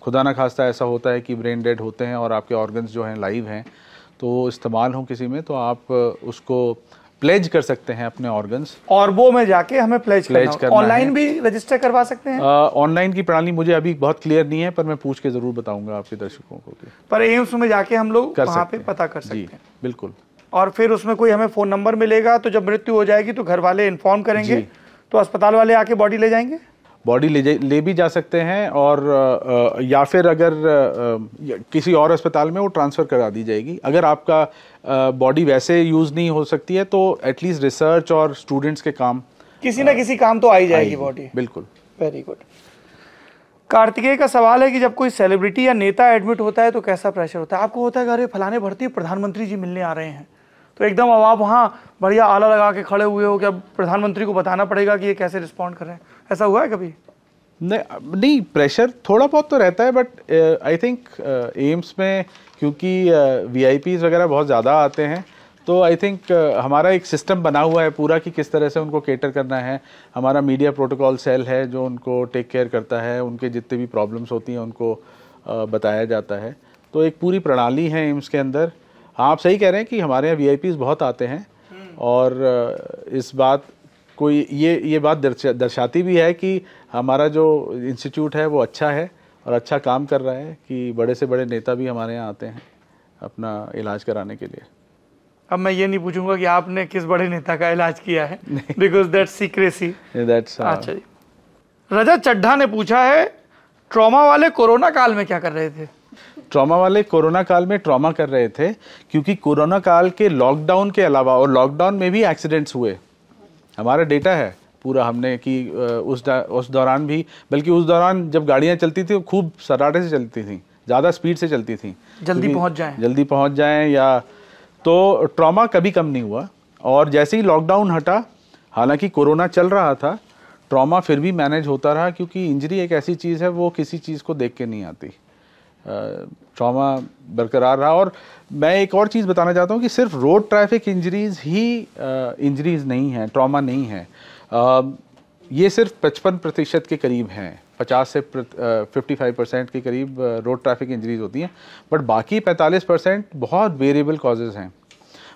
Speaker 2: खुदा ना खास्ता ऐसा होता है कि ब्रेन डेड होते हैं और आपके ऑर्गन्स जो हैं लाइव हैं तो इस्तेमाल हों किसी में तो आप उसको प्लेज कर सकते हैं अपने ऑर्गन्स और वो में जाके हमें प्लेज प्लेज करना ऑनलाइन
Speaker 1: भी रजिस्टर करवा सकते हैं
Speaker 2: ऑनलाइन की प्रणाली मुझे अभी बहुत क्लियर नहीं है पर मैं पूछ के जरूर बताऊंगा आपके दर्शकों को पर एम्स में जाके हम लोग वहाँ पे पता कर सकते हैं बिल्कुल और फिर उसमें कोई हमें फोन
Speaker 1: नंबर मिलेगा तो जब मृत्यु हो जाएगी तो घर वाले इन्फॉर्म करेंगे तो अस्पताल वाले आके बॉडी ले जाएंगे
Speaker 2: बॉडी ले ले भी जा सकते हैं और या फिर अगर किसी और अस्पताल में वो ट्रांसफ़र करा दी जाएगी अगर आपका बॉडी वैसे यूज़ नहीं हो सकती है तो एटलीस्ट रिसर्च और स्टूडेंट्स के काम किसी ना किसी काम तो आ ही जाएगी बॉडी बिल्कुल वेरी गुड
Speaker 1: कार्तिकेय का सवाल है कि जब कोई सेलिब्रिटी या नेता एडमिट होता है तो कैसा प्रेशर होता है आपको होता है कि अरे फलाने भर्ती प्रधानमंत्री जी मिलने आ रहे हैं तो एकदम अब आप वहाँ बढ़िया आला लगा के खड़े हुए हो कि अब प्रधानमंत्री को बताना पड़ेगा कि ये कैसे रिस्पॉन्ड करें ऐसा हुआ है कभी
Speaker 2: नहीं नहीं प्रेशर थोड़ा बहुत तो रहता है बट आई थिंक एम्स में क्योंकि वी uh, वगैरह बहुत ज़्यादा आते हैं तो आई थिंक uh, हमारा एक सिस्टम बना हुआ है पूरा कि किस तरह से उनको केटर करना है हमारा मीडिया प्रोटोकॉल सेल है जो उनको टेक केयर करता है उनके जितने भी प्रॉब्लम्स होती हैं उनको uh, बताया जाता है तो एक पूरी प्रणाली है एम्स के अंदर हाँ, आप सही कह रहे हैं कि हमारे यहाँ वी बहुत आते हैं और इस बात कोई ये ये बात दर्शाती भी है कि हमारा जो इंस्टीट्यूट है वो अच्छा है और अच्छा काम कर रहा है कि बड़े से बड़े नेता भी हमारे यहाँ आते हैं अपना इलाज कराने के लिए अब मैं ये नहीं पूछूंगा कि आपने किस
Speaker 1: बड़े नेता का इलाज किया है
Speaker 2: बिकॉज दैट सीक्रेसी अच्छा जी
Speaker 1: रजत चड्ढा ने पूछा है ट्रॉमा वाले कोरोना काल में क्या कर रहे थे
Speaker 2: ट्रॉमा वाले कोरोना काल में ट्रॉमा कर रहे थे क्योंकि कोरोना काल के लॉकडाउन के अलावा और लॉकडाउन में भी एक्सीडेंट्स हुए हमारा डेटा है पूरा हमने कि उस उस दौरान भी बल्कि उस दौरान जब गाड़ियाँ चलती थी खूब सराटे से चलती थी ज़्यादा स्पीड से चलती थी जल्दी पहुँच जाएँ जल्दी पहुँच जाएँ या तो ट्रॉमा कभी कम नहीं हुआ और जैसे ही लॉकडाउन हटा हालांकि कोरोना चल रहा था ट्रॉमा फिर भी मैनेज होता रहा क्योंकि इंजरी एक ऐसी चीज़ है वो किसी चीज़ को देख के नहीं आती ट्रॉमा बरकरार रहा और मैं एक और चीज़ बताना चाहता हूँ कि सिर्फ रोड ट्रैफिक इंजरीज ही इंजरीज नहीं हैं ट्रॉमा नहीं है ये सिर्फ पचपन प्रतिशत के करीब हैं पचास से फिफ्टी फाइव परसेंट के करीब रोड ट्रैफिक इंजरीज होती हैं बट बाकी पैंतालीस परसेंट बहुत वेरिएबल कॉजेज़ हैं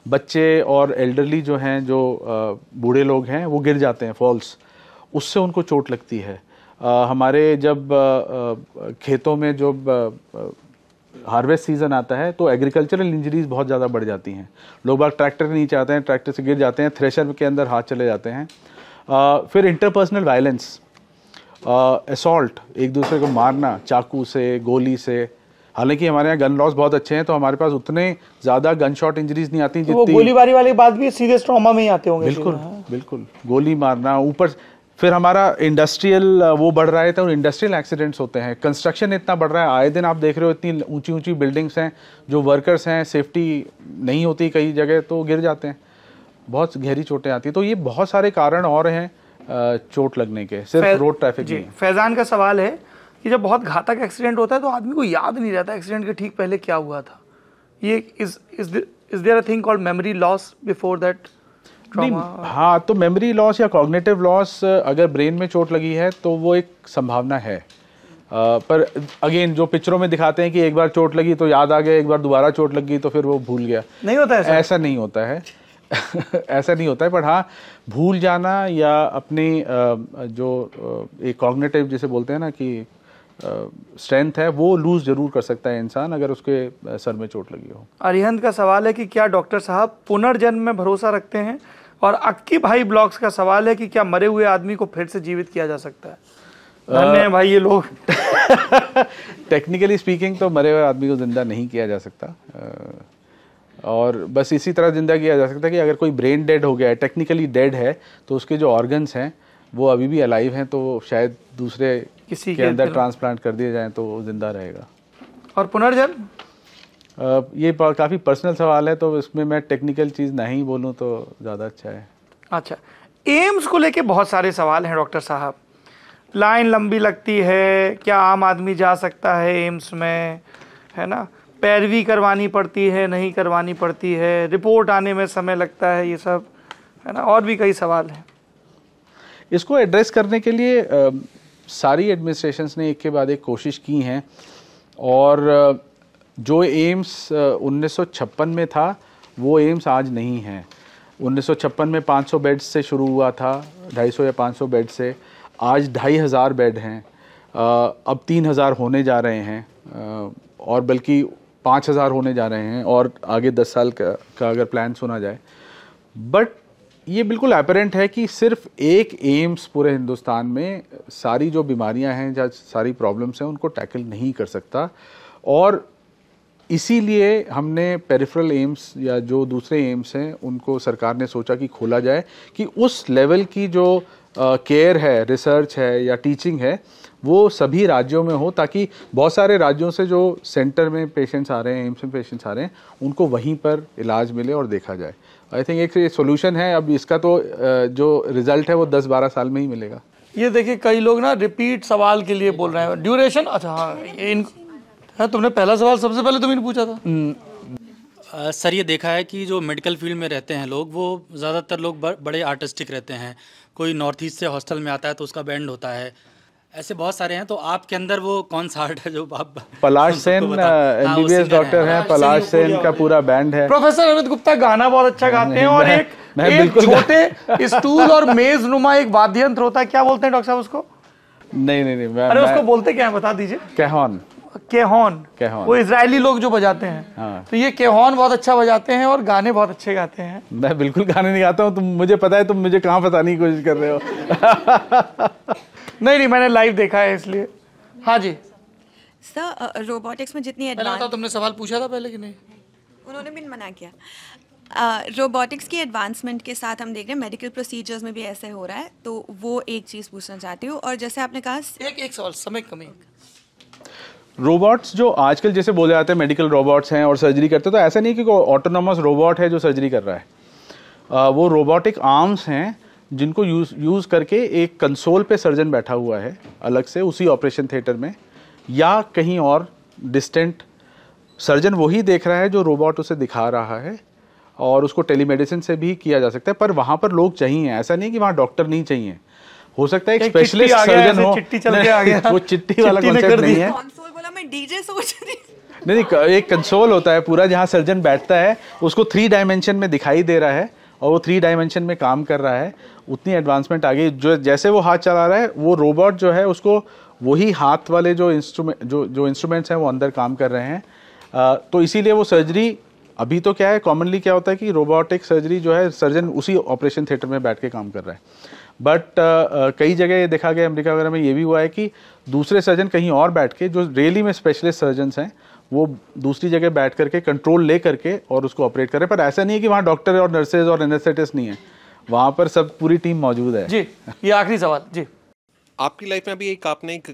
Speaker 2: बच्चे और एल्डरली जो हैं जो बूढ़े लोग हैं वो गिर जाते हैं फॉल्स उससे उनको चोट लगती है हमारे जब खेतों में जब हार्वेस्ट सीजन आता है तो एग्रीकल्चरल इंजरीज बहुत ज़्यादा बढ़ जाती हैं लोग बाग ट्रैक्टर के नीचे आते हैं ट्रैक्टर से गिर जाते हैं थ्रेशर के अंदर हाथ चले जाते हैं आ, फिर इंटरपर्सनल वायलेंस असॉल्ट एक दूसरे को मारना चाकू से गोली से हालांकि हमारे यहाँ गन लॉस बहुत अच्छे हैं तो हमारे पास उतने ज्यादा गन शॉट इंजरीज नहीं आती तो जितनी गोलीबारी वाले बाद भी सीरियस ट्रॉमा में ही आते होंगे बिल्कुल हाँ। बिल्कुल गोली मारना ऊपर फिर हमारा इंडस्ट्रियल वो बढ़ रहा है और इंडस्ट्रियल एक्सीडेंट्स होते हैं कंस्ट्रक्शन इतना बढ़ रहा है आए दिन आप देख रहे हो इतनी ऊंची ऊंची बिल्डिंग्स हैं जो वर्कर्स हैं सेफ्टी नहीं होती कई जगह तो गिर जाते हैं बहुत गहरी चोटें आती हैं तो ये बहुत सारे कारण और हैं चोट लगने के सिर्फ रोड ट्रैफिक जी
Speaker 1: फैजान का सवाल है कि जब बहुत घातक एक्सीडेंट होता है तो आदमी को याद नहीं रहता एक्सीडेंट के ठीक पहले क्या हुआ था ये is is is there a thing called memory loss before that
Speaker 2: हाँ तो मेमोरी लॉस या कॉग्नेटिव लॉस अगर ब्रेन में चोट लगी है तो वो एक संभावना है आ, पर अगेन जो पिक्चरों में दिखाते हैं कि एक बार चोट लगी तो याद आ गया एक बार दोबारा चोट लगी तो फिर वो भूल गया नहीं होता है ऐसा नहीं होता है ऐसा नहीं होता है पर हाँ भूल जाना या अपने जो एक कॉग्नेटिव जिसे बोलते हैं ना कि स्ट्रेंथ uh, है वो लूज जरूर कर सकता है इंसान अगर उसके सर में चोट लगी हो
Speaker 1: अरिहंत का सवाल है कि क्या डॉक्टर साहब पुनर्जन्म में भरोसा रखते हैं और अक्की भाई ब्लॉक्स का सवाल है कि क्या मरे हुए आदमी को फिर से जीवित किया जा सकता है
Speaker 2: धन्य भाई ये लोग टेक्निकली स्पीकिंग तो मरे हुए आदमी को ज़िंदा नहीं किया जा सकता और बस इसी तरह ज़िंदा किया जा सकता है कि अगर कोई ब्रेन डेड हो गया है टेक्निकली डेड है तो उसके जो ऑर्गन्स हैं वो अभी भी अलाइव हैं तो शायद दूसरे किसी के अंदर ट्रांसप्लांट कर दिए जाए तो जिंदा रहेगा और पुनर्जन्म ये काफ़ी पर्सनल सवाल है तो इसमें मैं टेक्निकल चीज़ नहीं बोलूँ तो ज़्यादा अच्छा है
Speaker 1: अच्छा एम्स को लेके बहुत सारे सवाल हैं डॉक्टर साहब लाइन लंबी लगती है क्या आम आदमी जा सकता है एम्स में है ना पैरवी करवानी पड़ती है नहीं करवानी पड़ती है रिपोर्ट आने में समय लगता है ये सब
Speaker 2: है ना और भी कई सवाल हैं इसको एड्रेस करने के लिए आ, सारी एडमिनिस्ट्रेशंस ने एक के बाद एक कोशिश की हैं और जो एम्स उन्नीस में था वो एम्स आज नहीं है उन्नीस में 500 बेड से शुरू हुआ था 250 या 500 बेड से आज ढाई हज़ार बेड हैं अब तीन हज़ार होने जा रहे हैं और बल्कि पाँच हज़ार होने जा रहे हैं और आगे दस साल का, का अगर प्लान सुना जाए बट ये बिल्कुल अपेरेंट है कि सिर्फ एक एम्स पूरे हिंदुस्तान में सारी जो बीमारियां हैं या सारी प्रॉब्लम्स हैं उनको टैकल नहीं कर सकता और इसीलिए हमने पेरिफ्रल एम्स या जो दूसरे एम्स हैं उनको सरकार ने सोचा कि खोला जाए कि उस लेवल की जो केयर है रिसर्च है या टीचिंग है वो सभी राज्यों में हो ताकि बहुत सारे राज्यों से जो सेंटर में पेशेंट्स आ रहे हैं एम्स में पेशेंट्स आ रहे हैं उनको वहीं पर इलाज मिले और देखा जाए आई थिंक एक सोल्यूशन है अब इसका तो जो रिजल्ट है वो दस बारह साल में ही मिलेगा ये देखिए कई लोग ना
Speaker 1: रिपीट सवाल के लिए बोल रहे हैं ड्यूरेशन अच्छा हाँ इन है हाँ, तुमने पहला सवाल सबसे पहले तुम्हें तो पूछा था हम्म,
Speaker 5: सर ये देखा है कि जो मेडिकल फील्ड में रहते हैं लोग वो ज़्यादातर लोग बड़े आर्टिस्टिक रहते हैं कोई नॉर्थ ईस्ट से हॉस्टल में आता है तो उसका बैंड होता है ऐसे बहुत सारे हैं तो आपके अंदर वो कौन सा आर्ट है जो आप हाँ,
Speaker 2: पलाश सेन एमबीबीएस डॉक्टर हैं पलाश सेन का पूरा बैंड है
Speaker 1: प्रोफेसर अमित गुप्ता गाना बहुत अच्छा गाते हैं और एक छोटे स्टूल और मेज नुमा एक वाद्य यंत्र होता है क्या बोलते हैं डॉक्टर साहब उसको
Speaker 2: नहीं नहीं नहीं मैं, अरे मैं, उसको
Speaker 1: बोलते क्या है बता दीजिए कहन केहोन वो इसराइली लोग जो बजाते हैं हाँ। तो ये केहोन बहुत अच्छा बजाते हैं और गाने बहुत अच्छे गाते हैं
Speaker 2: मैं बिल्कुल गाने नहीं गाता हूँ तुम मुझे पता है तुम मुझे कहाँ फंसाने की कोशिश कर रहे हो
Speaker 1: नहीं नहीं मैंने लाइव देखा है इसलिए हाँ जी
Speaker 3: सर रोबोटिक्स uh, uh, में जितनी एडवांस तुमने सवाल पूछा था पहले कि नहीं उन्होंने भी मना किया रोबोटिक्स uh, की एडवांसमेंट के साथ हम देख रहे हैं मेडिकल प्रोसीजर्स में भी ऐसे हो रहा है तो वो एक चीज़ पूछना चाहती हूँ और जैसे आपने
Speaker 1: कहा एक एक सवाल समय कमी
Speaker 2: रोबोट्स जो आजकल जैसे बोले जाते हैं मेडिकल रोबोट्स हैं और सर्जरी करते हैं तो ऐसा नहीं कि ऑटोनोमस रोबोट है जो सर्जरी कर रहा है आ, वो रोबोटिक आर्म्स हैं जिनको यूज यूज़ करके एक कंसोल पे सर्जन बैठा हुआ है अलग से उसी ऑपरेशन थिएटर में या कहीं और डिस्टेंट सर्जन वही देख रहा है जो रोबोट उसे दिखा रहा है और उसको टेलीमेडिसिन से भी किया जा सकता है पर वहाँ पर लोग चाहिए ऐसा नहीं कि वहाँ डॉक्टर नहीं चाहिए हो सकता है एक स्पेशलिस्ट सर्जन हो चिट्टी चल गया वो चिट्टी वाला कॉन्सेप्ट नहीं है
Speaker 1: मैं डीजे सोच रही
Speaker 2: नहीं नहीं एक कंसोल होता है पूरा जहाँ सर्जन बैठता है उसको थ्री डायमेंशन में दिखाई दे रहा है और वो थ्री डायमेंशन में काम कर रहा है उतनी एडवांसमेंट आ गई जो जैसे वो हाथ चला रहा है वो रोबोट जो है उसको वही हाथ वाले जो इंस्ट्रूमेंट जो जो इंस्ट्रूमेंट्स हैं वो अंदर काम कर रहे हैं आ, तो इसीलिए वो सर्जरी अभी तो क्या है कॉमनली क्या होता है कि रोबोटिक सर्जरी जो है सर्जन उसी ऑपरेशन थिएटर में बैठ के काम कर रहा है बट कई जगह ये देखा गया अमेरिका वगैरह में ये भी हुआ है कि दूसरे सर्जन कहीं और बैठ के जो रेली में स्पेशलिस्ट सर्जन हैं वो दूसरी जगह बैठ करके कंट्रोल ले करके और उसको ऑपरेट करें पर ऐसा नहीं है कि वहाँ डॉक्टर और नर्सेज और एनेस्थेटिस्ट नहीं है वहाँ पर सब पूरी टीम मौजूद है जी
Speaker 1: ये आखिरी सवाल जी आपकी लाइफ में अभी
Speaker 4: एक आपने एक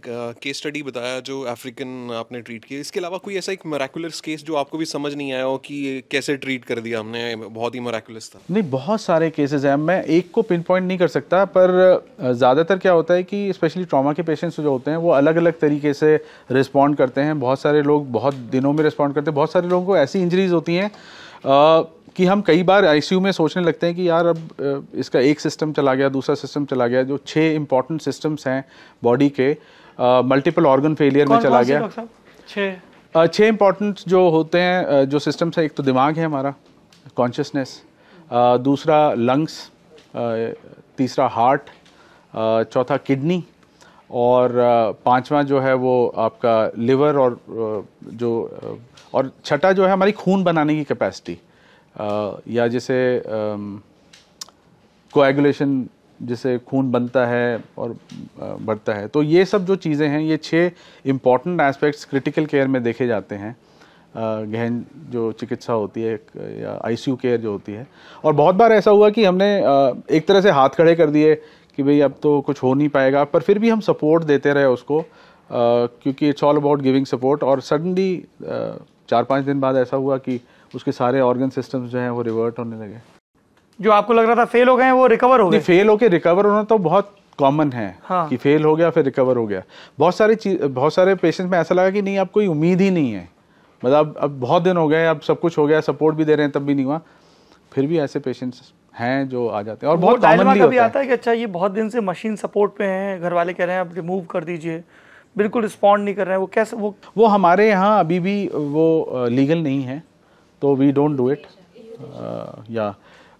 Speaker 4: केस स्टडी बताया जो अफ्रीकन आपने ट्रीट किया इसके अलावा कोई ऐसा एक मेराकुलस केस जो आपको भी समझ नहीं आया हो कि कैसे ट्रीट कर दिया हमने बहुत ही मेराकुलस था
Speaker 2: नहीं बहुत सारे केसेस हैं मैं एक को पिन पॉइंट नहीं कर सकता पर ज़्यादातर क्या होता है कि स्पेशली ट्रामा के पेशेंट्स जो होते हैं वो अलग अलग तरीके से रिस्पॉन्ड करते हैं बहुत सारे लोग बहुत दिनों में रिस्पॉन्ड करते हैं बहुत सारे लोगों को ऐसी इंजरीज होती हैं कि हम कई बार आईसीयू में सोचने लगते हैं कि यार अब इसका एक सिस्टम चला गया दूसरा सिस्टम चला गया जो छः इंपॉर्टेंट सिस्टम्स हैं बॉडी के मल्टीपल ऑर्गन फेलियर में चला गया छः छः इंपॉर्टेंट जो होते हैं जो सिस्टम्स हैं एक तो दिमाग है हमारा कॉन्शियसनेस दूसरा लंग्स तीसरा हार्ट चौथा किडनी और पांचवा जो है वो आपका लिवर और जो और छठा जो है हमारी खून बनाने की कैपेसिटी या जैसे कोएगुलेशन जैसे खून बनता है और बढ़ता है तो ये सब जो चीज़ें हैं ये छः इम्पॉर्टेंट एस्पेक्ट्स क्रिटिकल केयर में देखे जाते हैं गहन जो चिकित्सा होती है या आईसीयू केयर जो होती है और बहुत बार ऐसा हुआ कि हमने एक तरह से हाथ खड़े कर दिए कि भाई अब तो कुछ हो नहीं पाएगा पर फिर भी हम सपोर्ट देते रहे उसको क्योंकि it's all about giving support और सडनली चार पाँच दिन बाद ऐसा हुआ कि उसके सारे ऑर्गन सिस्टम जो है वो रिवर्ट होने लगे जो आपको लग रहा था फेल हो गए वो रिकवर हो गए फेल होके रिकवर होना तो बहुत कॉमन है हाँ। कि फेल हो गया फिर रिकवर हो गया बहुत सारी चीज बहुत सारे पेशेंट में ऐसा लगा कि नहीं अब कोई उम्मीद ही नहीं है मतलब अब बहुत दिन हो गए अब सब कुछ हो गया सपोर्ट भी दे रहे हैं तब भी नहीं हुआ फिर भी ऐसे पेशेंट्स हैं जो आ जाते हैं और बहुत कॉमनली होता आता
Speaker 1: है कि अच्छा ये बहुत दिन से मशीन सपोर्ट पे हैं घर वाले कह रहे हैं आप रिमूव कर दीजिए बिल्कुल रिस्पॉन्ड नहीं कर रहे हैं वो कैसे वो
Speaker 2: वो हमारे यहाँ अभी भी वो लीगल नहीं है तो वी डोंट डू इट या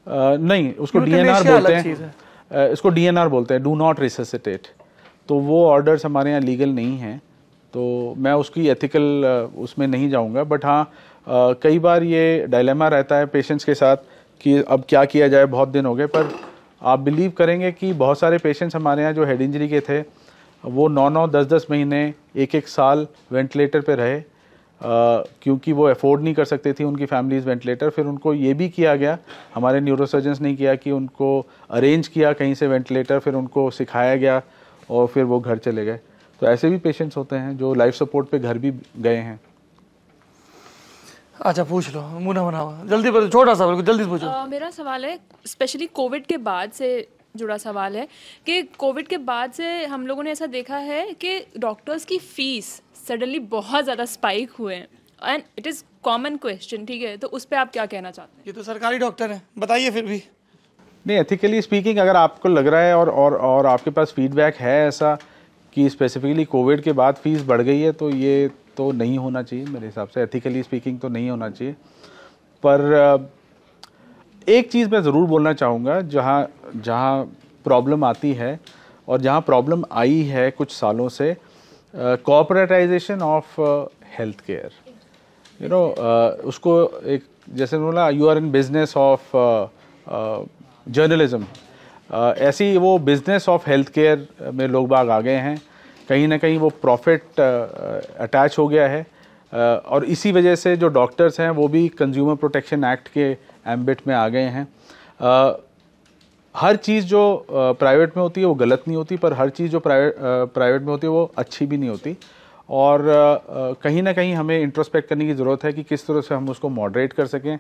Speaker 2: नहीं उसको डीएनआर uh, बोलते हैं डी इसको डीएनआर बोलते हैं डू नॉट रिसेसिटेट तो वो ऑर्डर्स हमारे यहाँ लीगल नहीं हैं तो मैं उसकी एथिकल uh, उसमें नहीं जाऊँगा बट हाँ uh, कई बार ये डायलेमा रहता है पेशेंट्स के साथ कि अब क्या किया जाए बहुत दिन हो गए पर आप बिलीव करेंगे कि बहुत सारे पेशेंट्स हमारे यहाँ जो हेड इंजरी के थे वो नौ नौ दस दस महीने एक एक साल वेंटिलेटर पर रहे क्योंकि वो अफोर्ड नहीं कर सकते थी उनकी फैमिलीज वेंटिलेटर फिर उनको ये भी किया गया हमारे न्यूरोसर्जन्स ने किया कि उनको अरेंज किया कहीं से वेंटिलेटर फिर उनको सिखाया गया और फिर वो घर चले गए तो ऐसे भी पेशेंट्स होते हैं जो लाइफ सपोर्ट पे घर भी गए हैं
Speaker 1: अच्छा पूछ लो मुना मना जल्दी छोटा सा बिल्कुल जल्दी पूछो
Speaker 3: मेरा सवाल है स्पेशली कोविड के बाद से जुड़ा सवाल है कि कोविड के बाद से हम लोगों ने ऐसा देखा है कि डॉक्टर्स की फ़ीस सडनली बहुत ज़्यादा स्पाइक हुए हैं and it is
Speaker 1: common question ठीक है तो उस पर आप क्या कहना चाहते हैं ये तो सरकारी डॉक्टर हैं बताइए फिर भी
Speaker 2: नहीं एथिकली स्पीकिंग अगर आपको लग रहा है और और और आपके पास फीडबैक है ऐसा कि स्पेसिफिकली कोविड के बाद फीस बढ़ गई है तो ये तो नहीं होना चाहिए मेरे हिसाब से एथिकली स्पीकिंग तो नहीं होना चाहिए पर एक चीज़ मैं ज़रूर बोलना चाहूँगा जहाँ जहाँ प्रॉब्लम आती है और जहाँ प्रॉब्लम आई है कुछ सालों से corporatisation of health care you know उसको एक जैसे बोला you are in business of journalism ऐसी वो बिजनेस ऑफ हेल्थ केयर में लोग बाग आ गए हैं कहीं ना कहीं वो प्रॉफिट अटैच uh, हो गया है uh, और इसी वजह से जो डॉक्टर्स हैं वो भी कंज्यूमर प्रोटेक्शन एक्ट के एम्बिट में आ गए हैं आ, हर चीज़ जो प्राइवेट में होती है वो गलत नहीं होती पर हर चीज़ जो प्राइवेट प्राइवेट में होती है वो अच्छी भी नहीं होती और कहीं ना कहीं हमें इंट्रोस्पेक्ट करने की ज़रूरत है कि किस तरह से हम उसको मॉडरेट कर सकें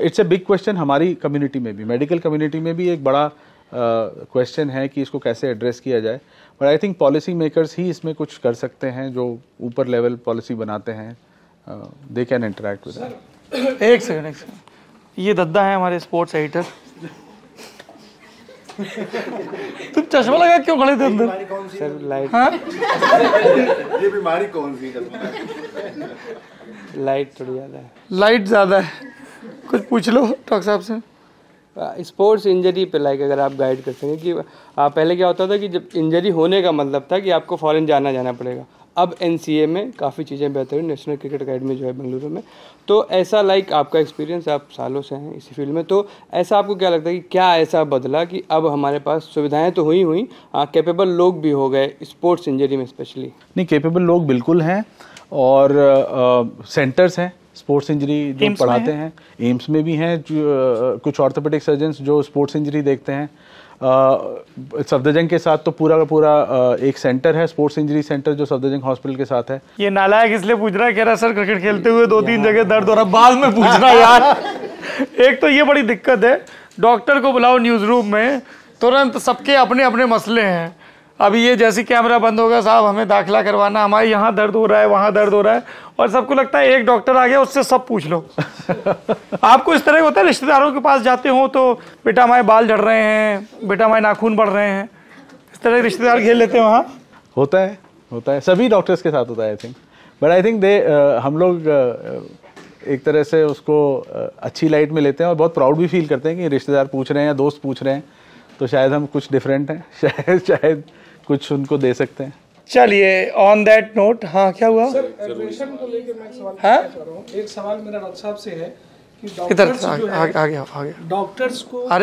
Speaker 2: इट्स ए बिग क्वेश्चन हमारी कम्युनिटी में भी मेडिकल कम्युनिटी में भी एक बड़ा क्वेश्चन uh, है कि इसको कैसे एड्रेस किया जाए but I think policy makers ही इसमें कुछ कर सकते हैं जो ऊपर लेवल पॉलिसी बनाते हैं दे कैन इंटरेक्ट विद
Speaker 1: एक सेकंड एक सेकंड ये दद्दा है हमारे स्पोर्ट्स एडिटर तुम चश्मा लगा क्यों खड़े थे अंदर सर लाइट हाँ?
Speaker 4: ये बीमारी कौन सी है
Speaker 1: लाइट थोड़ी ज़्यादा है लाइट ज़्यादा है कुछ पूछ लो डॉक्टर साहब से स्पोर्ट्स इंजरी पे लाइक अगर आप गाइड कर सकें कि आप पहले क्या होता था कि जब इंजरी होने का मतलब था कि आपको फॉरेन जाना जाना पड़ेगा अब एन में काफ़ी चीज़ें बेहतर हुई नेशनल क्रिकेट अकेडमी जो है बेंगलुरु में तो ऐसा लाइक आपका एक्सपीरियंस आप सालों से हैं इसी फील्ड में तो ऐसा आपको क्या लगता है कि क्या ऐसा बदला कि अब हमारे पास सुविधाएं तो हुई हुई कैपेबल हाँ, लोग भी हो गए स्पोर्ट्स इंजरी
Speaker 2: में स्पेशली नहीं कैपेबल लोग बिल्कुल हैं और सेंटर्स हैं स्पोर्ट्स इंजरी जो पढ़ाते हैं एम्स में भी हैं कुछ ऑर्थोपेडिक सर्जन जो स्पोर्ट्स इंजरी देखते हैं सफदरजंग के साथ तो पूरा का पूरा एक सेंटर है स्पोर्ट्स इंजरी सेंटर जो सफदरजंग हॉस्पिटल के साथ है
Speaker 1: ये नालायक इसलिए पूछ रहा है कह रहा सर क्रिकेट खेलते हुए दो तीन जगह दर्द हो रहा बाद में पूछ रहा यार एक तो ये बड़ी दिक्कत है डॉक्टर को बुलाओ न्यूज रूम में तुरंत सबके अपने अपने मसले हैं अभी ये जैसे कैमरा बंद हो गया साहब हमें दाखिला करवाना हमारे यहाँ दर्द हो रहा है वहाँ दर्द हो रहा है और सबको लगता है एक डॉक्टर आ गया उससे सब पूछ लो आपको इस तरह होता है रिश्तेदारों के पास जाते हो तो बेटा हमारे बाल झड़ रहे हैं बेटा हमारे नाखून बढ़ रहे हैं इस तरह रिश्तेदार घेर लेते हैं वहाँ
Speaker 2: होता है होता है सभी डॉक्टर्स के साथ होता है I think but I think they हम लोग uh, uh, एक तरह से उसको uh, अच्छी लाइट में लेते हैं और बहुत प्राउड भी फील करते हैं कि रिश्तेदार पूछ रहे हैं या दोस्त पूछ रहे हैं तो शायद हम कुछ डिफरेंट हैं शायद शायद कुछ उनको दे सकते हैं चलिए ऑन दैट नोट हाँ क्या
Speaker 1: हुआ सर डॉक्टर्स को डॉक्टर्स हाँ? हाँ,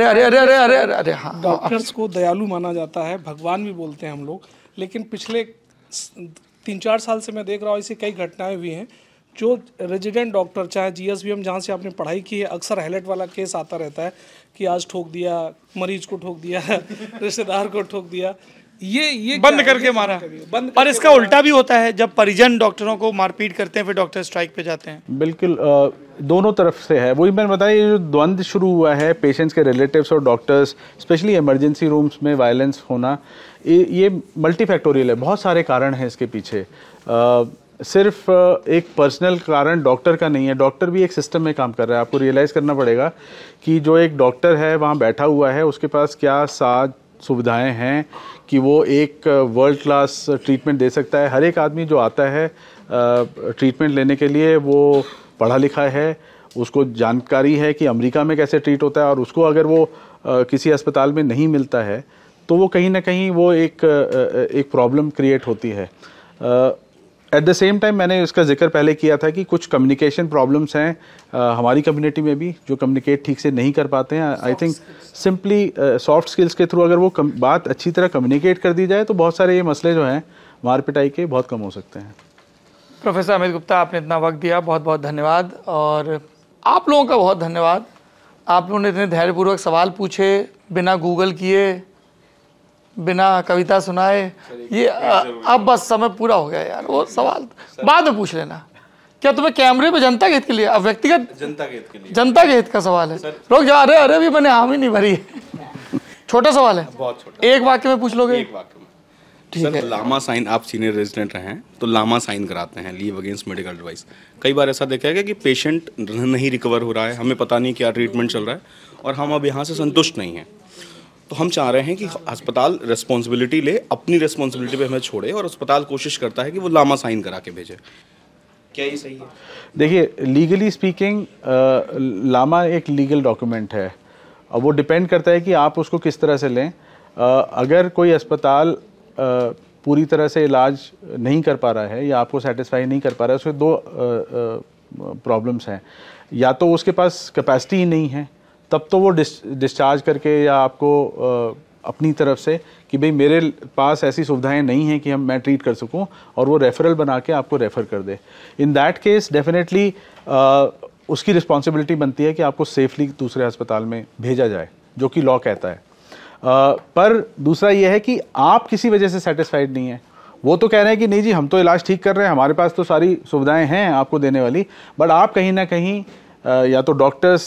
Speaker 1: हाँ। को दयालु माना जाता है भगवान भी बोलते हैं हम लोग लेकिन पिछले तीन चार साल से मैं देख रहा हूँ ऐसी कई घटनाएं हुई हैं जो रेजिडेंट डॉक्टर चाहे जी एस बी एम जहाँ से आपने पढ़ाई की है अक्सर हेलेट वाला केस आता रहता है कि आज ठोक दिया मरीज को ठोक दिया रिश्तेदार को ठोक दिया ये ये बंद करके मारा बंद और इसका उल्टा भी होता है जब परिजन डॉक्टरों को मारपीट करते हैं फिर डॉक्टर स्ट्राइक पे जाते
Speaker 2: हैं बिल्कुल दोनों तरफ से है वही मैंने बताया ये जो द्वंद्व शुरू हुआ है पेशेंट्स के रिलेटिव्स और डॉक्टर्स स्पेशली इमरजेंसी रूम्स में वायलेंस होना ये मल्टी है बहुत सारे कारण हैं इसके पीछे आ, सिर्फ एक पर्सनल कारण डॉक्टर का नहीं है डॉक्टर भी एक सिस्टम में काम कर रहा है आपको रियलाइज़ करना पड़ेगा कि जो एक डॉक्टर है वहाँ बैठा हुआ है उसके पास क्या साज सुविधाएं हैं कि वो एक वर्ल्ड क्लास ट्रीटमेंट दे सकता है हर एक आदमी जो आता है ट्रीटमेंट लेने के लिए वो पढ़ा लिखा है उसको जानकारी है कि अमेरिका में कैसे ट्रीट होता है और उसको अगर वो किसी अस्पताल में नहीं मिलता है तो वो कहीं ना कहीं वो एक एक प्रॉब्लम क्रिएट होती है एट द सेम टाइम मैंने इसका जिक्र पहले किया था कि कुछ कम्युनिकेशन प्रॉब्लम्स हैं हमारी कम्युनिटी में भी जो कम्युनिकेट ठीक से नहीं कर पाते हैं I think simply soft skills के थ्रू अगर वो कम, बात अच्छी तरह कम्युनिकेट कर दी जाए तो बहुत सारे ये मसले जो हैं मार पिटाई के बहुत कम हो सकते हैं
Speaker 1: प्रोफेसर अमित गुप्ता आपने इतना वक्त दिया बहुत बहुत धन्यवाद और आप लोगों का बहुत धन्यवाद आप लोगों ने इतने धैर्यपूर्वक सवाल पूछे बिना गूगल किए बिना कविता सुनाए ये अब बस समय पूरा हो गया यार वो सवाल तो बाद में पूछ लेना क्या तुम्हें कैमरे पे जनता के हित के लिए अब व्यक्तिगत जनता के हित के लिए जनता के हित का सवाल है लोग जा अरे अरे भी मैंने हामी नहीं भरी है छोटा सवाल है बहुत छोटा एक वाक्य में पूछ लोगे एक वाक्य में
Speaker 4: ठीक है लामा साइन आप सीनियर रेजिडेंट रहे हैं तो लामा साइन कराते हैं लीव अगेंस्ट मेडिकल एडवाइस कई बार ऐसा देखा गया कि पेशेंट नहीं रिकवर हो रहा है हमें पता नहीं क्या ट्रीटमेंट चल रहा है और हम अब यहाँ से संतुष्ट नहीं हैं तो हम चाह रहे हैं कि अस्पताल रिस्पॉन्सिबिलिटी ले अपनी रिस्पॉन्सिबिलिटी पे हमें छोड़े और अस्पताल कोशिश करता है कि वो लामा साइन करा के भेजे क्या ये सही है
Speaker 2: देखिए लीगली स्पीकिंग लामा एक लीगल डॉक्यूमेंट है और वो डिपेंड करता है कि आप उसको किस तरह से लें आ, अगर कोई अस्पताल आ, पूरी तरह से इलाज नहीं कर पा रहा है या आपको सेटिस्फाई नहीं कर पा रहा है उसके दो प्रॉब्लम्स हैं या तो उसके पास कैपेसिटी ही नहीं है तब तो वो डिस डिस्चार्ज करके या आपको अपनी तरफ से कि भाई मेरे पास ऐसी सुविधाएं नहीं हैं कि हम मैं ट्रीट कर सकूं और वो रेफरल बना के आपको रेफ़र कर दे इन दैट केस डेफिनेटली उसकी रिस्पॉन्सिबिलिटी बनती है कि आपको सेफली दूसरे अस्पताल में भेजा जाए जो कि लॉ कहता है आ, पर दूसरा यह है कि आप किसी वजह से सेटिस्फाइड नहीं है वो तो कह रहे हैं कि नहीं जी हम तो इलाज ठीक कर रहे हैं हमारे पास तो सारी सुविधाएं हैं आपको देने वाली बट आप कहीं ना कहीं या तो डॉक्टर्स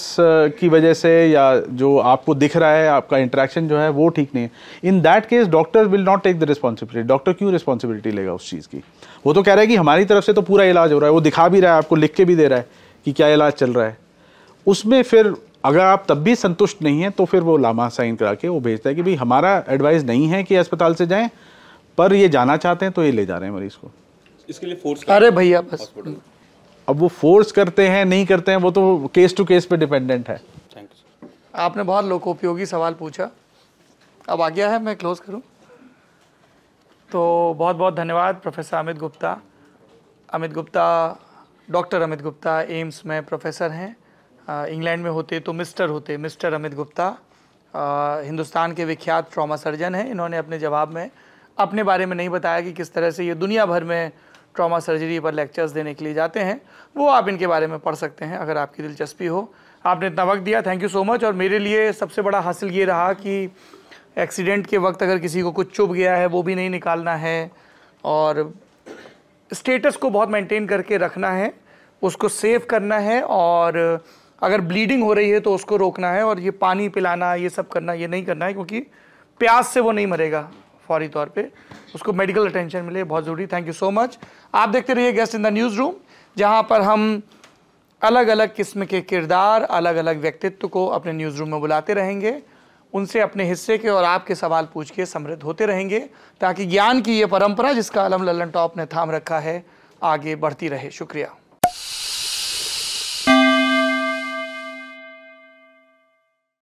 Speaker 2: की वजह से या जो आपको दिख रहा है आपका इंट्रैक्शन जो है वो ठीक नहीं है in that case doctor will not take the responsibility doctor क्यों रिस्पॉन्सिबिलिटी लेगा उस चीज़ की वो तो कह रहा है कि हमारी तरफ से तो पूरा इलाज हो रहा है वो दिखा भी रहा है आपको लिख के भी दे रहा है कि क्या इलाज चल रहा है उसमें फिर अगर आप तब भी संतुष्ट नहीं हैं तो फिर वो लामा साइन करा के वो भेजता है कि भाई हमारा एडवाइस नहीं है कि अस्पताल से जाएं पर ये जाना चाहते हैं तो ये ले जा रहे हैं मरीज को
Speaker 1: इसके लिए फोर्स अरे भैया बस
Speaker 2: अब वो फोर्स करते हैं नहीं करते हैं वो तो केस टू केस पे डिपेंडेंट है थैंक
Speaker 1: यू आपने बहुत लोकोपयोगी सवाल पूछा अब आ गया है मैं क्लोज करूं तो बहुत बहुत धन्यवाद प्रोफेसर अमित गुप्ता अमित गुप्ता डॉक्टर अमित गुप्ता एम्स में प्रोफेसर हैं इंग्लैंड में होते तो मिस्टर होते मिस्टर अमित गुप्ता हिंदुस्तान के विख्यात ट्रॉमा सर्जन हैं इन्होंने अपने जवाब में अपने बारे में नहीं बताया कि किस तरह से ये दुनिया भर में ट्रॉमा सर्जरी पर लेक्चर्स देने के लिए जाते हैं वो आप इनके बारे में पढ़ सकते हैं अगर आपकी दिलचस्पी हो आपने इतना वक्त दिया थैंक यू सो मच और मेरे लिए सबसे बड़ा हासिल ये रहा कि एक्सीडेंट के वक्त अगर किसी को कुछ चुभ गया है वो भी नहीं निकालना है और स्टेटस को बहुत मेंटेन करके रखना है उसको सेव करना है और अगर ब्लीडिंग हो रही है तो उसको रोकना है और ये पानी पिलाना ये सब करना ये नहीं करना है क्योंकि प्यास से वो नहीं मरेगा फौरी तौर पे उसको मेडिकल अटेंशन मिले बहुत ज़रूरी थैंक यू सो मच आप देखते रहिए guest in the news room जहाँ पर हम अलग अलग किस्म के किरदार अलग अलग व्यक्तित्व को अपने न्यूज़ रूम में बुलाते रहेंगे उनसे अपने हिस्से के और आपके सवाल पूछ के समृद्ध होते रहेंगे ताकि ज्ञान की ये परंपरा जिसका अलम लल्लन टॉप ने थाम रखा है आगे बढ़ती रहे शुक्रिया